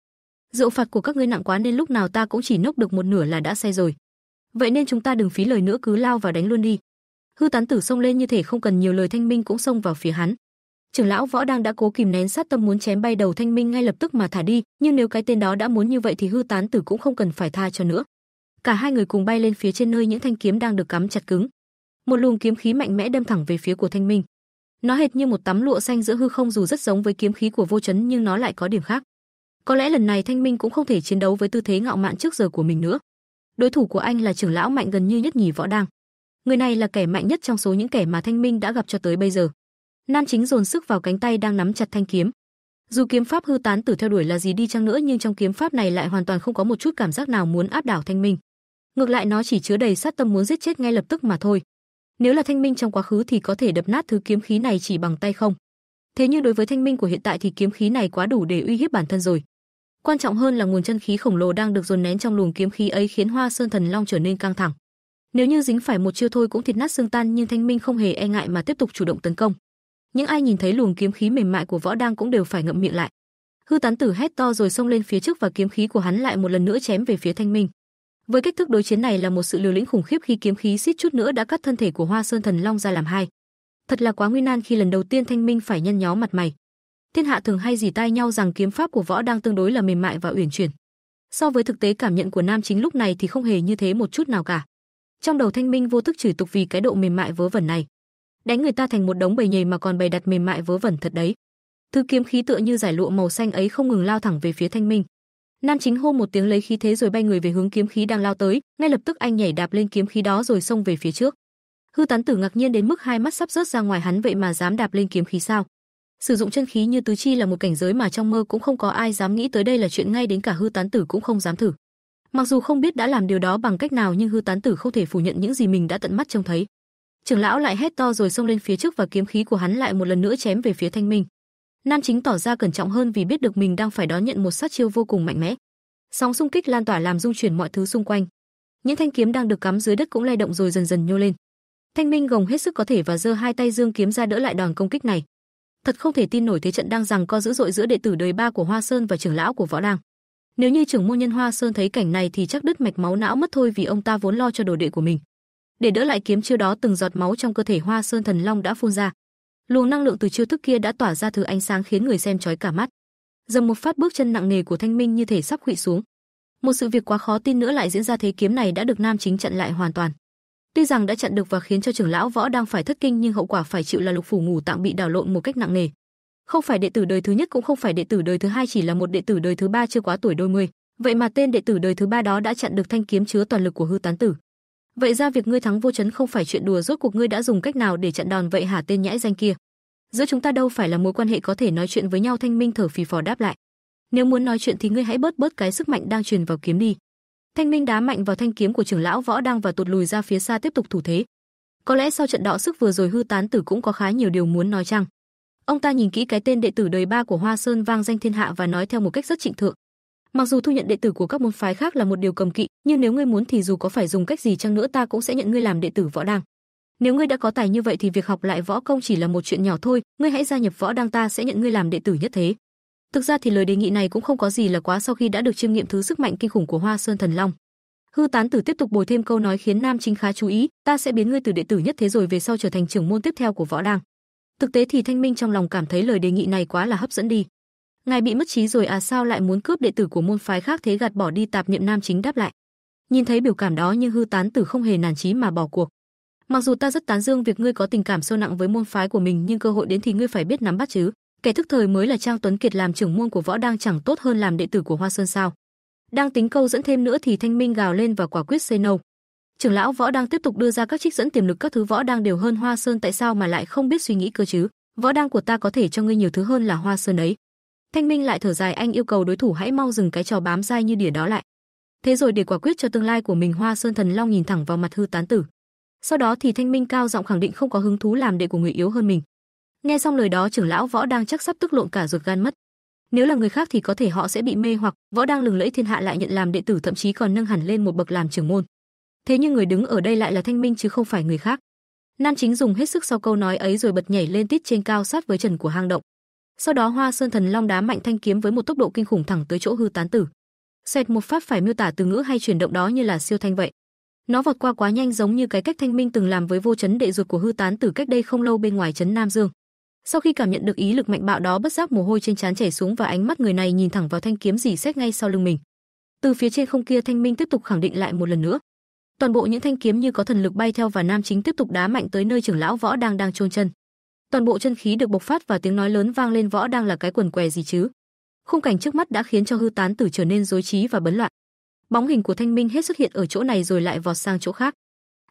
Rượu phạt của các ngươi nặng quá nên lúc nào ta cũng chỉ nốc được một nửa là đã say rồi. Vậy nên chúng ta đừng phí lời nữa cứ lao vào đánh luôn đi. Hư Tán Tử xông lên như thể không cần nhiều lời Thanh Minh cũng xông vào phía hắn. Trưởng lão Võ đang đã cố kìm nén sát tâm muốn chém bay đầu Thanh Minh ngay lập tức mà thả đi, nhưng nếu cái tên đó đã muốn như vậy thì Hư Tán Tử cũng không cần phải tha cho nữa. Cả hai người cùng bay lên phía trên nơi những thanh kiếm đang được cắm chặt cứng. Một luồng kiếm khí mạnh mẽ đâm thẳng về phía của Thanh Minh. Nó hệt như một tấm lụa xanh giữa hư không dù rất giống với kiếm khí của Vô Chấn nhưng nó lại có điểm khác. Có lẽ lần này Thanh Minh cũng không thể chiến đấu với tư thế ngạo mạn trước giờ của mình nữa. Đối thủ của anh là trưởng lão mạnh gần như nhất nhì võ đang. Người này là kẻ mạnh nhất trong số những kẻ mà Thanh Minh đã gặp cho tới bây giờ. Nam Chính dồn sức vào cánh tay đang nắm chặt thanh kiếm. Dù kiếm pháp hư tán tử theo đuổi là gì đi chăng nữa nhưng trong kiếm pháp này lại hoàn toàn không có một chút cảm giác nào muốn áp đảo Thanh Minh ngược lại nó chỉ chứa đầy sát tâm muốn giết chết ngay lập tức mà thôi. Nếu là Thanh Minh trong quá khứ thì có thể đập nát thứ kiếm khí này chỉ bằng tay không. Thế nhưng đối với Thanh Minh của hiện tại thì kiếm khí này quá đủ để uy hiếp bản thân rồi. Quan trọng hơn là nguồn chân khí khổng lồ đang được dồn nén trong luồng kiếm khí ấy khiến Hoa Sơn Thần Long trở nên căng thẳng. Nếu như dính phải một chiêu thôi cũng thịt nát xương tan nhưng Thanh Minh không hề e ngại mà tiếp tục chủ động tấn công. Những ai nhìn thấy luồng kiếm khí mềm mại của võ đang cũng đều phải ngậm miệng lại. Hư Tán Tử hét to rồi xông lên phía trước và kiếm khí của hắn lại một lần nữa chém về phía Thanh Minh. Với cách thức đối chiến này là một sự liều lĩnh khủng khiếp khi kiếm khí suýt chút nữa đã cắt thân thể của Hoa Sơn Thần Long ra làm hai. Thật là quá nguy nan khi lần đầu tiên Thanh Minh phải nhăn nhó mặt mày. Thiên hạ thường hay dì tai nhau rằng kiếm pháp của võ đang tương đối là mềm mại và uyển chuyển. So với thực tế cảm nhận của Nam Chính lúc này thì không hề như thế một chút nào cả. Trong đầu Thanh Minh vô thức chửi tục vì cái độ mềm mại vớ vẩn này. Đánh người ta thành một đống bầy nhầy mà còn bày đặt mềm mại vớ vẩn thật đấy. Thứ kiếm khí tựa như giải lụa màu xanh ấy không ngừng lao thẳng về phía Thanh Minh. Nam Chính hô một tiếng lấy khí thế rồi bay người về hướng kiếm khí đang lao tới, ngay lập tức anh nhảy đạp lên kiếm khí đó rồi xông về phía trước. Hư Tán Tử ngạc nhiên đến mức hai mắt sắp rớt ra ngoài hắn vậy mà dám đạp lên kiếm khí sao? Sử dụng chân khí như tứ chi là một cảnh giới mà trong mơ cũng không có ai dám nghĩ tới đây là chuyện ngay đến cả Hư Tán Tử cũng không dám thử. Mặc dù không biết đã làm điều đó bằng cách nào nhưng Hư Tán Tử không thể phủ nhận những gì mình đã tận mắt trông thấy. Trưởng lão lại hét to rồi xông lên phía trước và kiếm khí của hắn lại một lần nữa chém về phía Thanh Minh. Nam Chính tỏ ra cẩn trọng hơn vì biết được mình đang phải đón nhận một sát chiêu vô cùng mạnh mẽ. Sóng xung kích lan tỏa làm rung chuyển mọi thứ xung quanh. Những thanh kiếm đang được cắm dưới đất cũng lay động rồi dần dần nhô lên. Thanh Minh gồng hết sức có thể và giơ hai tay dương kiếm ra đỡ lại đòn công kích này. Thật không thể tin nổi thế trận đang giằng co dữ dội giữa đệ tử đời ba của Hoa Sơn và trưởng lão của Võ Đang. Nếu như trưởng môn nhân Hoa Sơn thấy cảnh này thì chắc đứt mạch máu não mất thôi vì ông ta vốn lo cho đồ đệ của mình. Để đỡ lại kiếm chiêu đó từng giọt máu trong cơ thể Hoa Sơn Thần Long đã phun ra luồng năng lượng từ chiêu thức kia đã tỏa ra thứ ánh sáng khiến người xem chói cả mắt. Dầm một phát bước chân nặng nề của Thanh Minh như thể sắp khuỵu xuống. Một sự việc quá khó tin nữa lại diễn ra thế kiếm này đã được nam chính chặn lại hoàn toàn. Tuy rằng đã chặn được và khiến cho trưởng lão võ đang phải thất kinh nhưng hậu quả phải chịu là lục phủ ngủ tạng bị đảo lộn một cách nặng nề. Không phải đệ tử đời thứ nhất cũng không phải đệ tử đời thứ hai chỉ là một đệ tử đời thứ ba chưa quá tuổi đôi mươi. Vậy mà tên đệ tử đời thứ ba đó đã chặn được thanh kiếm chứa toàn lực của hư tán tử. Vậy ra việc ngươi thắng vô chấn không phải chuyện đùa rốt cuộc ngươi đã dùng cách nào để chặn đòn vậy hả tên nhãi danh kia? Giữa chúng ta đâu phải là mối quan hệ có thể nói chuyện với nhau Thanh Minh thở phì phò đáp lại. Nếu muốn nói chuyện thì ngươi hãy bớt bớt cái sức mạnh đang truyền vào kiếm đi. Thanh Minh đá mạnh vào thanh kiếm của trưởng lão võ đang và tụt lùi ra phía xa tiếp tục thủ thế. Có lẽ sau trận đọ sức vừa rồi hư tán tử cũng có khá nhiều điều muốn nói chăng? Ông ta nhìn kỹ cái tên đệ tử đời ba của Hoa Sơn vang danh thiên hạ và nói theo một cách rất trịnh thượng. Mặc dù thu nhận đệ tử của các môn phái khác là một điều cầm kỵ, nhưng nếu ngươi muốn thì dù có phải dùng cách gì chăng nữa ta cũng sẽ nhận ngươi làm đệ tử võ đăng. Nếu ngươi đã có tài như vậy thì việc học lại võ công chỉ là một chuyện nhỏ thôi, ngươi hãy gia nhập võ đăng ta sẽ nhận ngươi làm đệ tử nhất thế. Thực ra thì lời đề nghị này cũng không có gì là quá sau khi đã được chiêm nghiệm thứ sức mạnh kinh khủng của Hoa Sơn Thần Long. Hư Tán Tử tiếp tục bồi thêm câu nói khiến Nam Chính khá chú ý, ta sẽ biến ngươi từ đệ tử nhất thế rồi về sau trở thành trưởng môn tiếp theo của võ đăng. Thực tế thì Thanh Minh trong lòng cảm thấy lời đề nghị này quá là hấp dẫn đi ngài bị mất trí rồi à sao lại muốn cướp đệ tử của môn phái khác thế gạt bỏ đi tạp niệm nam chính đáp lại nhìn thấy biểu cảm đó nhưng hư tán tử không hề nản chí mà bỏ cuộc mặc dù ta rất tán dương việc ngươi có tình cảm sâu nặng với môn phái của mình nhưng cơ hội đến thì ngươi phải biết nắm bắt chứ kẻ thức thời mới là trang tuấn kiệt làm trưởng môn của võ đang chẳng tốt hơn làm đệ tử của hoa sơn sao đang tính câu dẫn thêm nữa thì thanh minh gào lên và quả quyết say no trưởng lão võ đang tiếp tục đưa ra các trích dẫn tiềm lực các thứ võ đang đều hơn hoa sơn tại sao mà lại không biết suy nghĩ cơ chứ võ đang của ta có thể cho ngươi nhiều thứ hơn là hoa sơn ấy Thanh Minh lại thở dài anh yêu cầu đối thủ hãy mau dừng cái trò bám dai như đỉa đó lại. Thế rồi để quả quyết cho tương lai của mình Hoa Sơn Thần Long nhìn thẳng vào mặt hư tán tử. Sau đó thì Thanh Minh cao giọng khẳng định không có hứng thú làm đệ của người yếu hơn mình. Nghe xong lời đó trưởng lão võ đang chắc sắp tức lộn cả ruột gan mất. Nếu là người khác thì có thể họ sẽ bị mê hoặc võ đang lừng lẫy thiên hạ lại nhận làm đệ tử thậm chí còn nâng hẳn lên một bậc làm trưởng môn. Thế nhưng người đứng ở đây lại là Thanh Minh chứ không phải người khác. Nam Chính dùng hết sức sau câu nói ấy rồi bật nhảy lên tít trên cao sát với trần của hang động sau đó Hoa Sơn Thần Long đá mạnh thanh kiếm với một tốc độ kinh khủng thẳng tới chỗ hư tán tử. Xẹt một pháp phải miêu tả từ ngữ hay chuyển động đó như là siêu thanh vậy. Nó vọt qua quá nhanh giống như cái cách Thanh Minh từng làm với vô chấn đệ ruột của hư tán tử cách đây không lâu bên ngoài chấn Nam Dương. Sau khi cảm nhận được ý lực mạnh bạo đó, bất giác mồ hôi trên trán chảy xuống và ánh mắt người này nhìn thẳng vào thanh kiếm rỉ xét ngay sau lưng mình. Từ phía trên không kia Thanh Minh tiếp tục khẳng định lại một lần nữa. Toàn bộ những thanh kiếm như có thần lực bay theo và Nam Chính tiếp tục đá mạnh tới nơi trưởng lão võ đang đang chôn chân toàn bộ chân khí được bộc phát và tiếng nói lớn vang lên võ đang là cái quần què gì chứ. Khung cảnh trước mắt đã khiến cho hư tán tử trở nên rối trí và bấn loạn. Bóng hình của Thanh Minh hết xuất hiện ở chỗ này rồi lại vọt sang chỗ khác.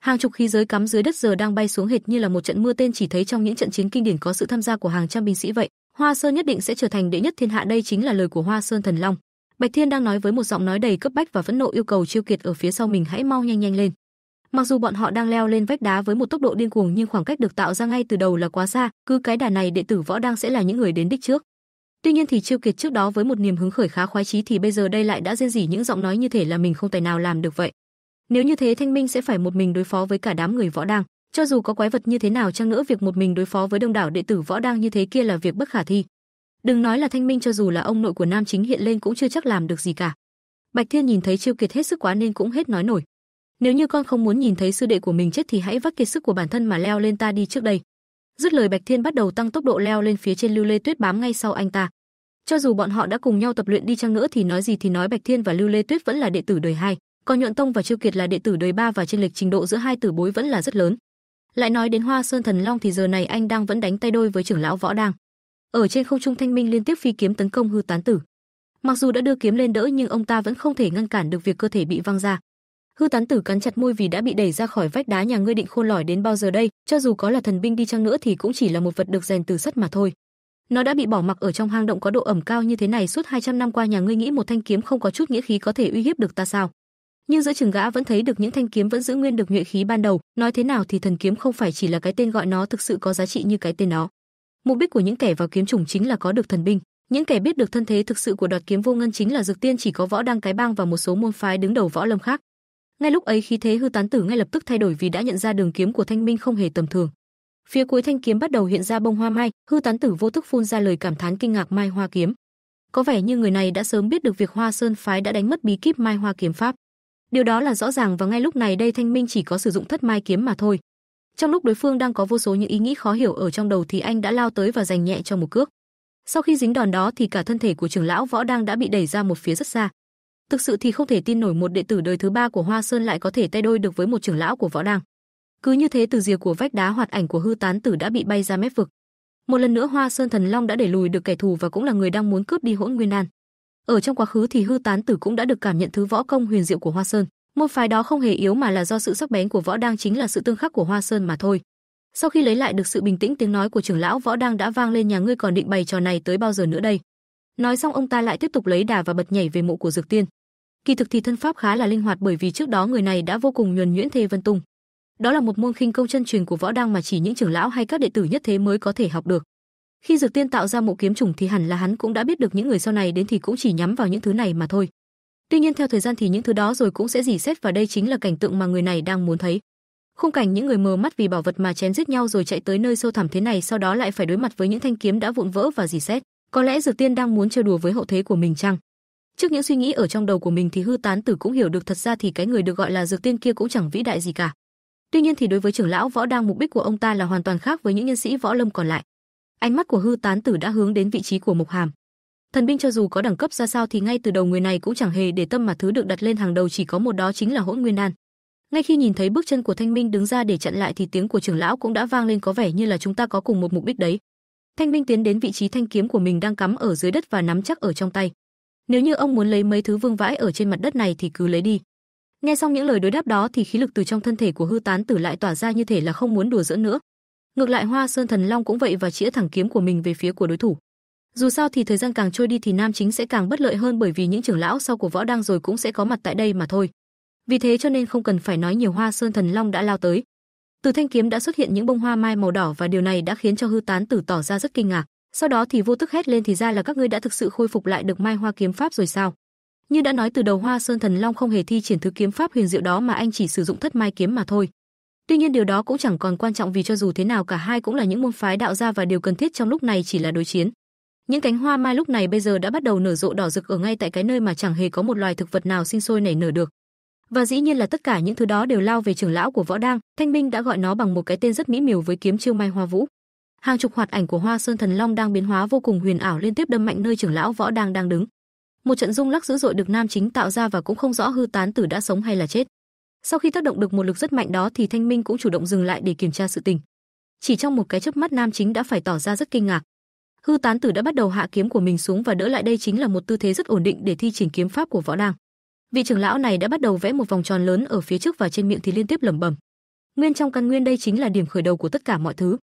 Hàng chục khí giới cắm dưới đất giờ đang bay xuống hệt như là một trận mưa tên chỉ thấy trong những trận chiến kinh điển có sự tham gia của hàng trăm binh sĩ vậy, Hoa Sơn nhất định sẽ trở thành đệ nhất thiên hạ đây chính là lời của Hoa Sơn Thần Long. Bạch Thiên đang nói với một giọng nói đầy cấp bách và phẫn nộ yêu cầu Chiêu Kiệt ở phía sau mình hãy mau nhanh nhanh lên. Mặc dù bọn họ đang leo lên vách đá với một tốc độ điên cuồng nhưng khoảng cách được tạo ra ngay từ đầu là quá xa, cứ cái đà này đệ tử võ đang sẽ là những người đến đích trước. Tuy nhiên thì Chiêu Kiệt trước đó với một niềm hứng khởi khá khoái chí thì bây giờ đây lại đã rên rỉ những giọng nói như thể là mình không tài nào làm được vậy. Nếu như thế Thanh Minh sẽ phải một mình đối phó với cả đám người võ đang, cho dù có quái vật như thế nào chăng nữa việc một mình đối phó với đông đảo đệ tử võ đang như thế kia là việc bất khả thi. Đừng nói là Thanh Minh cho dù là ông nội của Nam Chính hiện lên cũng chưa chắc làm được gì cả. Bạch Thiên nhìn thấy Chiêu Kiệt hết sức quá nên cũng hết nói nổi nếu như con không muốn nhìn thấy sư đệ của mình chết thì hãy vắt kiệt sức của bản thân mà leo lên ta đi trước đây. Dứt lời Bạch Thiên bắt đầu tăng tốc độ leo lên phía trên Lưu Lê Tuyết bám ngay sau anh ta. Cho dù bọn họ đã cùng nhau tập luyện đi chăng nữa thì nói gì thì nói Bạch Thiên và Lưu Lê Tuyết vẫn là đệ tử đời hai, còn Nhuận Tông và Chiêu Kiệt là đệ tử đời ba và trên lệch trình độ giữa hai tử bối vẫn là rất lớn. Lại nói đến Hoa Sơn Thần Long thì giờ này anh đang vẫn đánh tay đôi với trưởng lão Võ Đang. Ở trên không trung Thanh Minh liên tiếp phi kiếm tấn công hư tán tử. Mặc dù đã đưa kiếm lên đỡ nhưng ông ta vẫn không thể ngăn cản được việc cơ thể bị văng ra, Hư tán tử cắn chặt môi vì đã bị đẩy ra khỏi vách đá nhà ngươi định khôn lỏi đến bao giờ đây, cho dù có là thần binh đi chăng nữa thì cũng chỉ là một vật được rèn từ sắt mà thôi. Nó đã bị bỏ mặc ở trong hang động có độ ẩm cao như thế này suốt 200 năm qua nhà ngươi nghĩ một thanh kiếm không có chút nghĩa khí có thể uy hiếp được ta sao? Nhưng giữa chừng gã vẫn thấy được những thanh kiếm vẫn giữ nguyên được nhuệ khí ban đầu, nói thế nào thì thần kiếm không phải chỉ là cái tên gọi nó thực sự có giá trị như cái tên nó. Mục đích của những kẻ vào kiếm chủng chính là có được thần binh, những kẻ biết được thân thế thực sự của đoạt kiếm vô ngân chính là dược tiên chỉ có võ đăng cái bang và một số môn phái đứng đầu võ lâm khác ngay lúc ấy khí thế hư tán tử ngay lập tức thay đổi vì đã nhận ra đường kiếm của Thanh Minh không hề tầm thường. Phía cuối thanh kiếm bắt đầu hiện ra bông hoa mai, hư tán tử vô thức phun ra lời cảm thán kinh ngạc mai hoa kiếm. Có vẻ như người này đã sớm biết được việc Hoa Sơn phái đã đánh mất bí kíp mai hoa kiếm pháp. Điều đó là rõ ràng và ngay lúc này đây Thanh Minh chỉ có sử dụng thất mai kiếm mà thôi. Trong lúc đối phương đang có vô số những ý nghĩ khó hiểu ở trong đầu thì anh đã lao tới và giành nhẹ cho một cước. Sau khi dính đòn đó thì cả thân thể của trưởng lão võ đang đã bị đẩy ra một phía rất xa. Thực sự thì không thể tin nổi một đệ tử đời thứ ba của Hoa Sơn lại có thể tay đôi được với một trưởng lão của võ đàng. Cứ như thế từ rìa của vách đá hoạt ảnh của hư tán tử đã bị bay ra mép vực. Một lần nữa Hoa Sơn Thần Long đã đẩy lùi được kẻ thù và cũng là người đang muốn cướp đi Hỗn Nguyên Đan. Ở trong quá khứ thì hư tán tử cũng đã được cảm nhận thứ võ công huyền diệu của Hoa Sơn, một phái đó không hề yếu mà là do sự sắc bén của võ đang chính là sự tương khắc của Hoa Sơn mà thôi. Sau khi lấy lại được sự bình tĩnh tiếng nói của trưởng lão võ đang đã vang lên nhà ngươi còn định bày trò này tới bao giờ nữa đây. Nói xong ông ta lại tiếp tục lấy đà và bật nhảy về mộ của Dược Tiên. Kỳ thực thì thân pháp khá là linh hoạt bởi vì trước đó người này đã vô cùng nhuần nhuyễn Thê Vân Tung. Đó là một môn khinh công chân truyền của võ đăng mà chỉ những trưởng lão hay các đệ tử nhất thế mới có thể học được. Khi Dược Tiên tạo ra mộ kiếm trùng thì hẳn là hắn cũng đã biết được những người sau này đến thì cũng chỉ nhắm vào những thứ này mà thôi. Tuy nhiên theo thời gian thì những thứ đó rồi cũng sẽ dì xét và đây chính là cảnh tượng mà người này đang muốn thấy. Khung cảnh những người mờ mắt vì bảo vật mà chém giết nhau rồi chạy tới nơi sâu thẳm thế này sau đó lại phải đối mặt với những thanh kiếm đã vụn vỡ và dì xét. Có lẽ Dược Tiên đang muốn chơi đùa với hậu thế của mình chăng? Trước những suy nghĩ ở trong đầu của mình thì hư tán tử cũng hiểu được thật ra thì cái người được gọi là dược tiên kia cũng chẳng vĩ đại gì cả. Tuy nhiên thì đối với trưởng lão võ đang mục đích của ông ta là hoàn toàn khác với những nhân sĩ võ lâm còn lại. Ánh mắt của hư tán tử đã hướng đến vị trí của mục Hàm. Thần binh cho dù có đẳng cấp ra sao thì ngay từ đầu người này cũng chẳng hề để tâm mà thứ được đặt lên hàng đầu chỉ có một đó chính là Hỗn Nguyên Đan. Ngay khi nhìn thấy bước chân của Thanh Minh đứng ra để chặn lại thì tiếng của trưởng lão cũng đã vang lên có vẻ như là chúng ta có cùng một mục đích đấy. Thanh Minh tiến đến vị trí thanh kiếm của mình đang cắm ở dưới đất và nắm chắc ở trong tay nếu như ông muốn lấy mấy thứ vương vãi ở trên mặt đất này thì cứ lấy đi. Nghe xong những lời đối đáp đó thì khí lực từ trong thân thể của hư tán tử lại tỏa ra như thể là không muốn đùa giỡn nữa. Ngược lại Hoa Sơn Thần Long cũng vậy và chĩa thẳng kiếm của mình về phía của đối thủ. Dù sao thì thời gian càng trôi đi thì nam chính sẽ càng bất lợi hơn bởi vì những trưởng lão sau của võ đang rồi cũng sẽ có mặt tại đây mà thôi. Vì thế cho nên không cần phải nói nhiều Hoa Sơn Thần Long đã lao tới. Từ thanh kiếm đã xuất hiện những bông hoa mai màu đỏ và điều này đã khiến cho hư tán tử tỏ ra rất kinh ngạc. Sau đó thì vô tức hét lên thì ra là các ngươi đã thực sự khôi phục lại được Mai Hoa kiếm pháp rồi sao? Như đã nói từ đầu Hoa Sơn Thần Long không hề thi triển thứ kiếm pháp huyền diệu đó mà anh chỉ sử dụng thất mai kiếm mà thôi. Tuy nhiên điều đó cũng chẳng còn quan trọng vì cho dù thế nào cả hai cũng là những môn phái đạo gia và điều cần thiết trong lúc này chỉ là đối chiến. Những cánh hoa mai lúc này bây giờ đã bắt đầu nở rộ đỏ rực ở ngay tại cái nơi mà chẳng hề có một loài thực vật nào sinh sôi nảy nở được. Và dĩ nhiên là tất cả những thứ đó đều lao về trưởng lão của võ đang, Thanh Minh đã gọi nó bằng một cái tên rất mỹ miều với kiếm chiêu mai hoa vũ hàng chục hoạt ảnh của Hoa Sơn Thần Long đang biến hóa vô cùng huyền ảo liên tiếp đâm mạnh nơi trưởng lão võ đang đang đứng. Một trận rung lắc dữ dội được nam chính tạo ra và cũng không rõ hư tán tử đã sống hay là chết. Sau khi tác động được một lực rất mạnh đó thì Thanh Minh cũng chủ động dừng lại để kiểm tra sự tình. Chỉ trong một cái chớp mắt nam chính đã phải tỏ ra rất kinh ngạc. Hư tán tử đã bắt đầu hạ kiếm của mình xuống và đỡ lại đây chính là một tư thế rất ổn định để thi triển kiếm pháp của võ đang. Vị trưởng lão này đã bắt đầu vẽ một vòng tròn lớn ở phía trước và trên miệng thì liên tiếp lẩm bẩm. Nguyên trong căn nguyên đây chính là điểm khởi đầu của tất cả mọi thứ.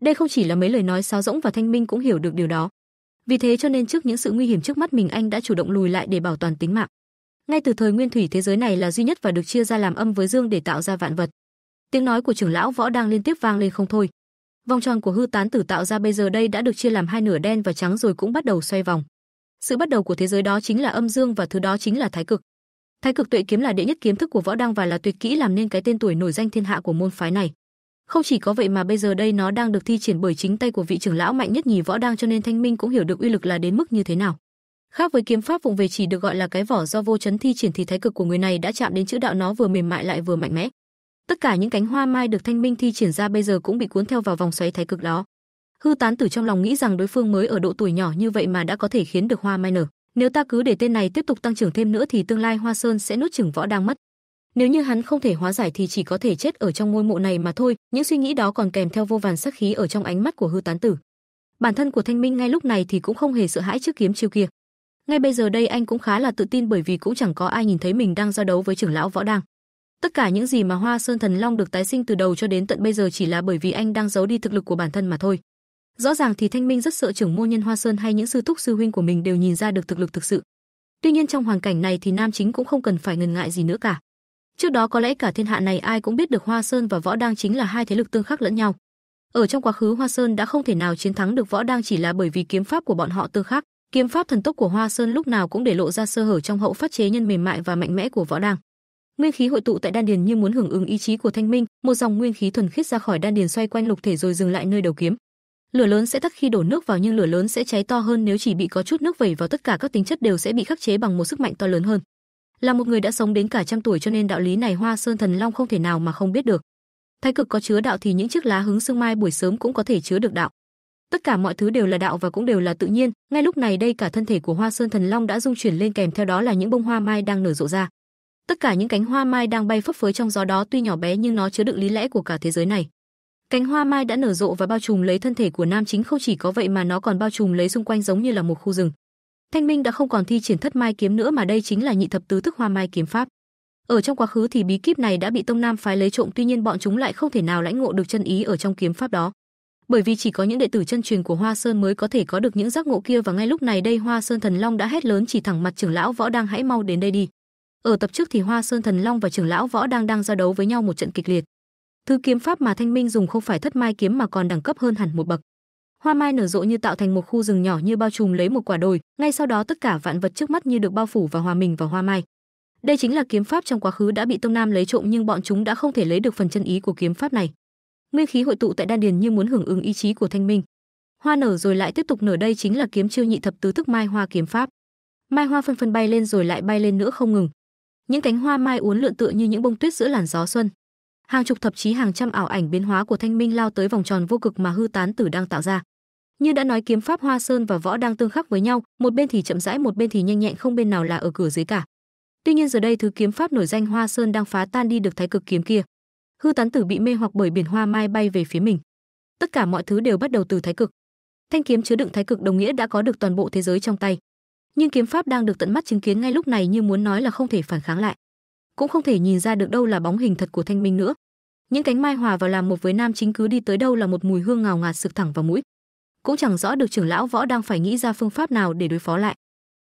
Đây không chỉ là mấy lời nói sáo rỗng và Thanh Minh cũng hiểu được điều đó. Vì thế cho nên trước những sự nguy hiểm trước mắt mình anh đã chủ động lùi lại để bảo toàn tính mạng. Ngay từ thời nguyên thủy thế giới này là duy nhất và được chia ra làm âm với dương để tạo ra vạn vật. Tiếng nói của trưởng lão võ đang liên tiếp vang lên không thôi. Vòng tròn của hư tán tử tạo ra bây giờ đây đã được chia làm hai nửa đen và trắng rồi cũng bắt đầu xoay vòng. Sự bắt đầu của thế giới đó chính là âm dương và thứ đó chính là thái cực. Thái cực tuệ kiếm là đệ nhất kiếm thức của võ đăng và là tuyệt kỹ làm nên cái tên tuổi nổi danh thiên hạ của môn phái này. Không chỉ có vậy mà bây giờ đây nó đang được thi triển bởi chính tay của vị trưởng lão mạnh nhất nhì võ đang cho nên Thanh Minh cũng hiểu được uy lực là đến mức như thế nào. Khác với kiếm pháp vụng về chỉ được gọi là cái vỏ do vô chấn thi triển thì thái cực của người này đã chạm đến chữ đạo nó vừa mềm mại lại vừa mạnh mẽ. Tất cả những cánh hoa mai được Thanh Minh thi triển ra bây giờ cũng bị cuốn theo vào vòng xoáy thái cực đó. Hư Tán Tử trong lòng nghĩ rằng đối phương mới ở độ tuổi nhỏ như vậy mà đã có thể khiến được hoa mai nở, nếu ta cứ để tên này tiếp tục tăng trưởng thêm nữa thì tương lai Hoa Sơn sẽ nuốt chửng võ đang mất. Nếu như hắn không thể hóa giải thì chỉ có thể chết ở trong ngôi mộ này mà thôi, những suy nghĩ đó còn kèm theo vô vàn sát khí ở trong ánh mắt của hư tán tử. Bản thân của Thanh Minh ngay lúc này thì cũng không hề sợ hãi trước kiếm chiêu kia. Ngay bây giờ đây anh cũng khá là tự tin bởi vì cũng chẳng có ai nhìn thấy mình đang giao đấu với trưởng lão võ đàng. Tất cả những gì mà Hoa Sơn Thần Long được tái sinh từ đầu cho đến tận bây giờ chỉ là bởi vì anh đang giấu đi thực lực của bản thân mà thôi. Rõ ràng thì Thanh Minh rất sợ trưởng môn nhân Hoa Sơn hay những sư thúc sư huynh của mình đều nhìn ra được thực lực thực sự. Tuy nhiên trong hoàn cảnh này thì nam chính cũng không cần phải ngần ngại gì nữa cả. Trước đó có lẽ cả thiên hạ này ai cũng biết được Hoa Sơn và Võ Đang chính là hai thế lực tương khắc lẫn nhau. Ở trong quá khứ Hoa Sơn đã không thể nào chiến thắng được Võ Đang chỉ là bởi vì kiếm pháp của bọn họ tương khắc, kiếm pháp thần tốc của Hoa Sơn lúc nào cũng để lộ ra sơ hở trong hậu phát chế nhân mềm mại và mạnh mẽ của Võ Đang. Nguyên khí hội tụ tại đan điền như muốn hưởng ứng ý chí của Thanh Minh, một dòng nguyên khí thuần khiết ra khỏi đan điền xoay quanh lục thể rồi dừng lại nơi đầu kiếm. Lửa lớn sẽ tắt khi đổ nước vào nhưng lửa lớn sẽ cháy to hơn nếu chỉ bị có chút nước vẩy vào tất cả các tính chất đều sẽ bị khắc chế bằng một sức mạnh to lớn hơn là một người đã sống đến cả trăm tuổi cho nên đạo lý này Hoa Sơn Thần Long không thể nào mà không biết được. Thái cực có chứa đạo thì những chiếc lá hứng sương mai buổi sớm cũng có thể chứa được đạo. Tất cả mọi thứ đều là đạo và cũng đều là tự nhiên, ngay lúc này đây cả thân thể của Hoa Sơn Thần Long đã rung chuyển lên kèm theo đó là những bông hoa mai đang nở rộ ra. Tất cả những cánh hoa mai đang bay phấp phới trong gió đó tuy nhỏ bé nhưng nó chứa đựng lý lẽ của cả thế giới này. Cánh hoa mai đã nở rộ và bao trùm lấy thân thể của Nam Chính không chỉ có vậy mà nó còn bao trùm lấy xung quanh giống như là một khu rừng. Thanh Minh đã không còn thi triển thất mai kiếm nữa mà đây chính là nhị thập tứ thức hoa mai kiếm pháp. Ở trong quá khứ thì bí kíp này đã bị Tông Nam phái lấy trộm, tuy nhiên bọn chúng lại không thể nào lãnh ngộ được chân ý ở trong kiếm pháp đó. Bởi vì chỉ có những đệ tử chân truyền của Hoa Sơn mới có thể có được những giác ngộ kia và ngay lúc này đây Hoa Sơn Thần Long đã hét lớn chỉ thẳng mặt trưởng lão Võ đang hãy mau đến đây đi. Ở tập trước thì Hoa Sơn Thần Long và trưởng lão Võ đang đang giao đấu với nhau một trận kịch liệt. Thứ kiếm pháp mà Thanh Minh dùng không phải thất mai kiếm mà còn đẳng cấp hơn hẳn một bậc hoa mai nở rộ như tạo thành một khu rừng nhỏ như bao trùm lấy một quả đồi ngay sau đó tất cả vạn vật trước mắt như được bao phủ và hòa mình vào hoa mai đây chính là kiếm pháp trong quá khứ đã bị tông nam lấy trộm nhưng bọn chúng đã không thể lấy được phần chân ý của kiếm pháp này nguyên khí hội tụ tại đan điền như muốn hưởng ứng ý chí của thanh minh hoa nở rồi lại tiếp tục nở đây chính là kiếm chiêu nhị thập tứ thức mai hoa kiếm pháp mai hoa phân phân bay lên rồi lại bay lên nữa không ngừng những cánh hoa mai uốn lượn tựa như những bông tuyết giữa làn gió xuân hàng chục thậm chí hàng trăm ảo ảnh biến hóa của thanh minh lao tới vòng tròn vô cực mà hư tán tử đang tạo ra như đã nói kiếm pháp Hoa Sơn và võ đang tương khắc với nhau, một bên thì chậm rãi một bên thì nhanh nhẹn không bên nào là ở cửa dưới cả. Tuy nhiên giờ đây thứ kiếm pháp nổi danh Hoa Sơn đang phá tan đi được thái cực kiếm kia. Hư tán tử bị mê hoặc bởi biển hoa mai bay về phía mình. Tất cả mọi thứ đều bắt đầu từ thái cực. Thanh kiếm chứa đựng thái cực đồng nghĩa đã có được toàn bộ thế giới trong tay. Nhưng kiếm pháp đang được tận mắt chứng kiến ngay lúc này như muốn nói là không thể phản kháng lại. Cũng không thể nhìn ra được đâu là bóng hình thật của Thanh Minh nữa. Những cánh mai hòa vào làm một với nam chính cứ đi tới đâu là một mùi hương ngào ngạt sực thẳng vào mũi cũng chẳng rõ được trưởng lão võ đang phải nghĩ ra phương pháp nào để đối phó lại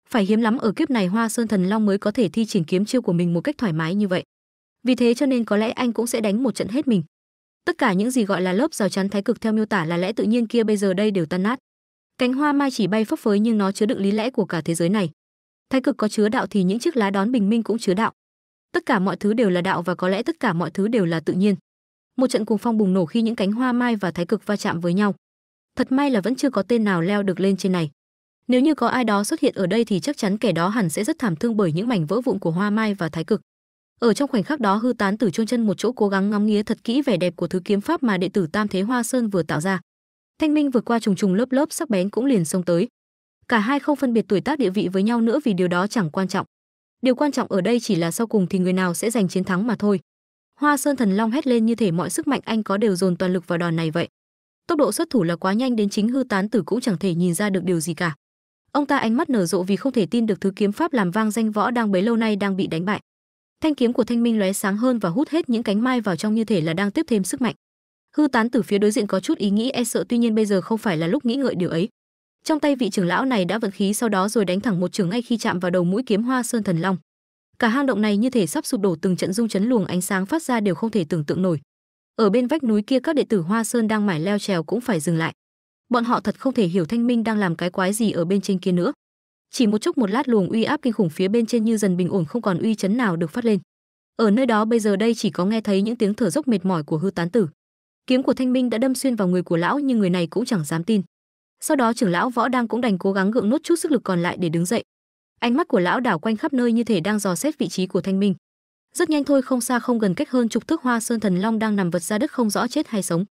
phải hiếm lắm ở kiếp này hoa sơn thần long mới có thể thi triển kiếm chiêu của mình một cách thoải mái như vậy vì thế cho nên có lẽ anh cũng sẽ đánh một trận hết mình tất cả những gì gọi là lớp rào chắn thái cực theo miêu tả là lẽ tự nhiên kia bây giờ đây đều tan nát cánh hoa mai chỉ bay phấp phới nhưng nó chứa đựng lý lẽ của cả thế giới này thái cực có chứa đạo thì những chiếc lá đón bình minh cũng chứa đạo tất cả mọi thứ đều là đạo và có lẽ tất cả mọi thứ đều là tự nhiên một trận cuồng phong bùng nổ khi những cánh hoa mai và thái cực va chạm với nhau Thật may là vẫn chưa có tên nào leo được lên trên này. Nếu như có ai đó xuất hiện ở đây thì chắc chắn kẻ đó hẳn sẽ rất thảm thương bởi những mảnh vỡ vụn của hoa mai và thái cực. Ở trong khoảnh khắc đó hư tán tử chôn chân một chỗ cố gắng ngắm nghía thật kỹ vẻ đẹp của thứ kiếm pháp mà đệ tử Tam Thế Hoa Sơn vừa tạo ra. Thanh Minh vượt qua trùng trùng lớp lớp sắc bén cũng liền xông tới. Cả hai không phân biệt tuổi tác địa vị với nhau nữa vì điều đó chẳng quan trọng. Điều quan trọng ở đây chỉ là sau cùng thì người nào sẽ giành chiến thắng mà thôi. Hoa Sơn Thần Long hét lên như thể mọi sức mạnh anh có đều dồn toàn lực vào đòn này vậy tốc độ xuất thủ là quá nhanh đến chính hư tán tử cũng chẳng thể nhìn ra được điều gì cả ông ta ánh mắt nở rộ vì không thể tin được thứ kiếm pháp làm vang danh võ đang bấy lâu nay đang bị đánh bại thanh kiếm của thanh minh lóe sáng hơn và hút hết những cánh mai vào trong như thể là đang tiếp thêm sức mạnh hư tán tử phía đối diện có chút ý nghĩ e sợ tuy nhiên bây giờ không phải là lúc nghĩ ngợi điều ấy trong tay vị trưởng lão này đã vận khí sau đó rồi đánh thẳng một trường ngay khi chạm vào đầu mũi kiếm hoa sơn thần long cả hang động này như thể sắp sụp đổ từng trận rung chấn luồng ánh sáng phát ra đều không thể tưởng tượng nổi ở bên vách núi kia các đệ tử Hoa Sơn đang mải leo trèo cũng phải dừng lại. Bọn họ thật không thể hiểu Thanh Minh đang làm cái quái gì ở bên trên kia nữa. Chỉ một chốc một lát luồng uy áp kinh khủng phía bên trên như dần bình ổn không còn uy chấn nào được phát lên. Ở nơi đó bây giờ đây chỉ có nghe thấy những tiếng thở dốc mệt mỏi của hư tán tử. Kiếm của Thanh Minh đã đâm xuyên vào người của lão nhưng người này cũng chẳng dám tin. Sau đó trưởng lão Võ đang cũng đành cố gắng gượng nốt chút sức lực còn lại để đứng dậy. Ánh mắt của lão đảo quanh khắp nơi như thể đang dò xét vị trí của Thanh Minh rất nhanh thôi không xa không gần cách hơn chục thước hoa sơn thần long đang nằm vật ra đất không rõ chết hay sống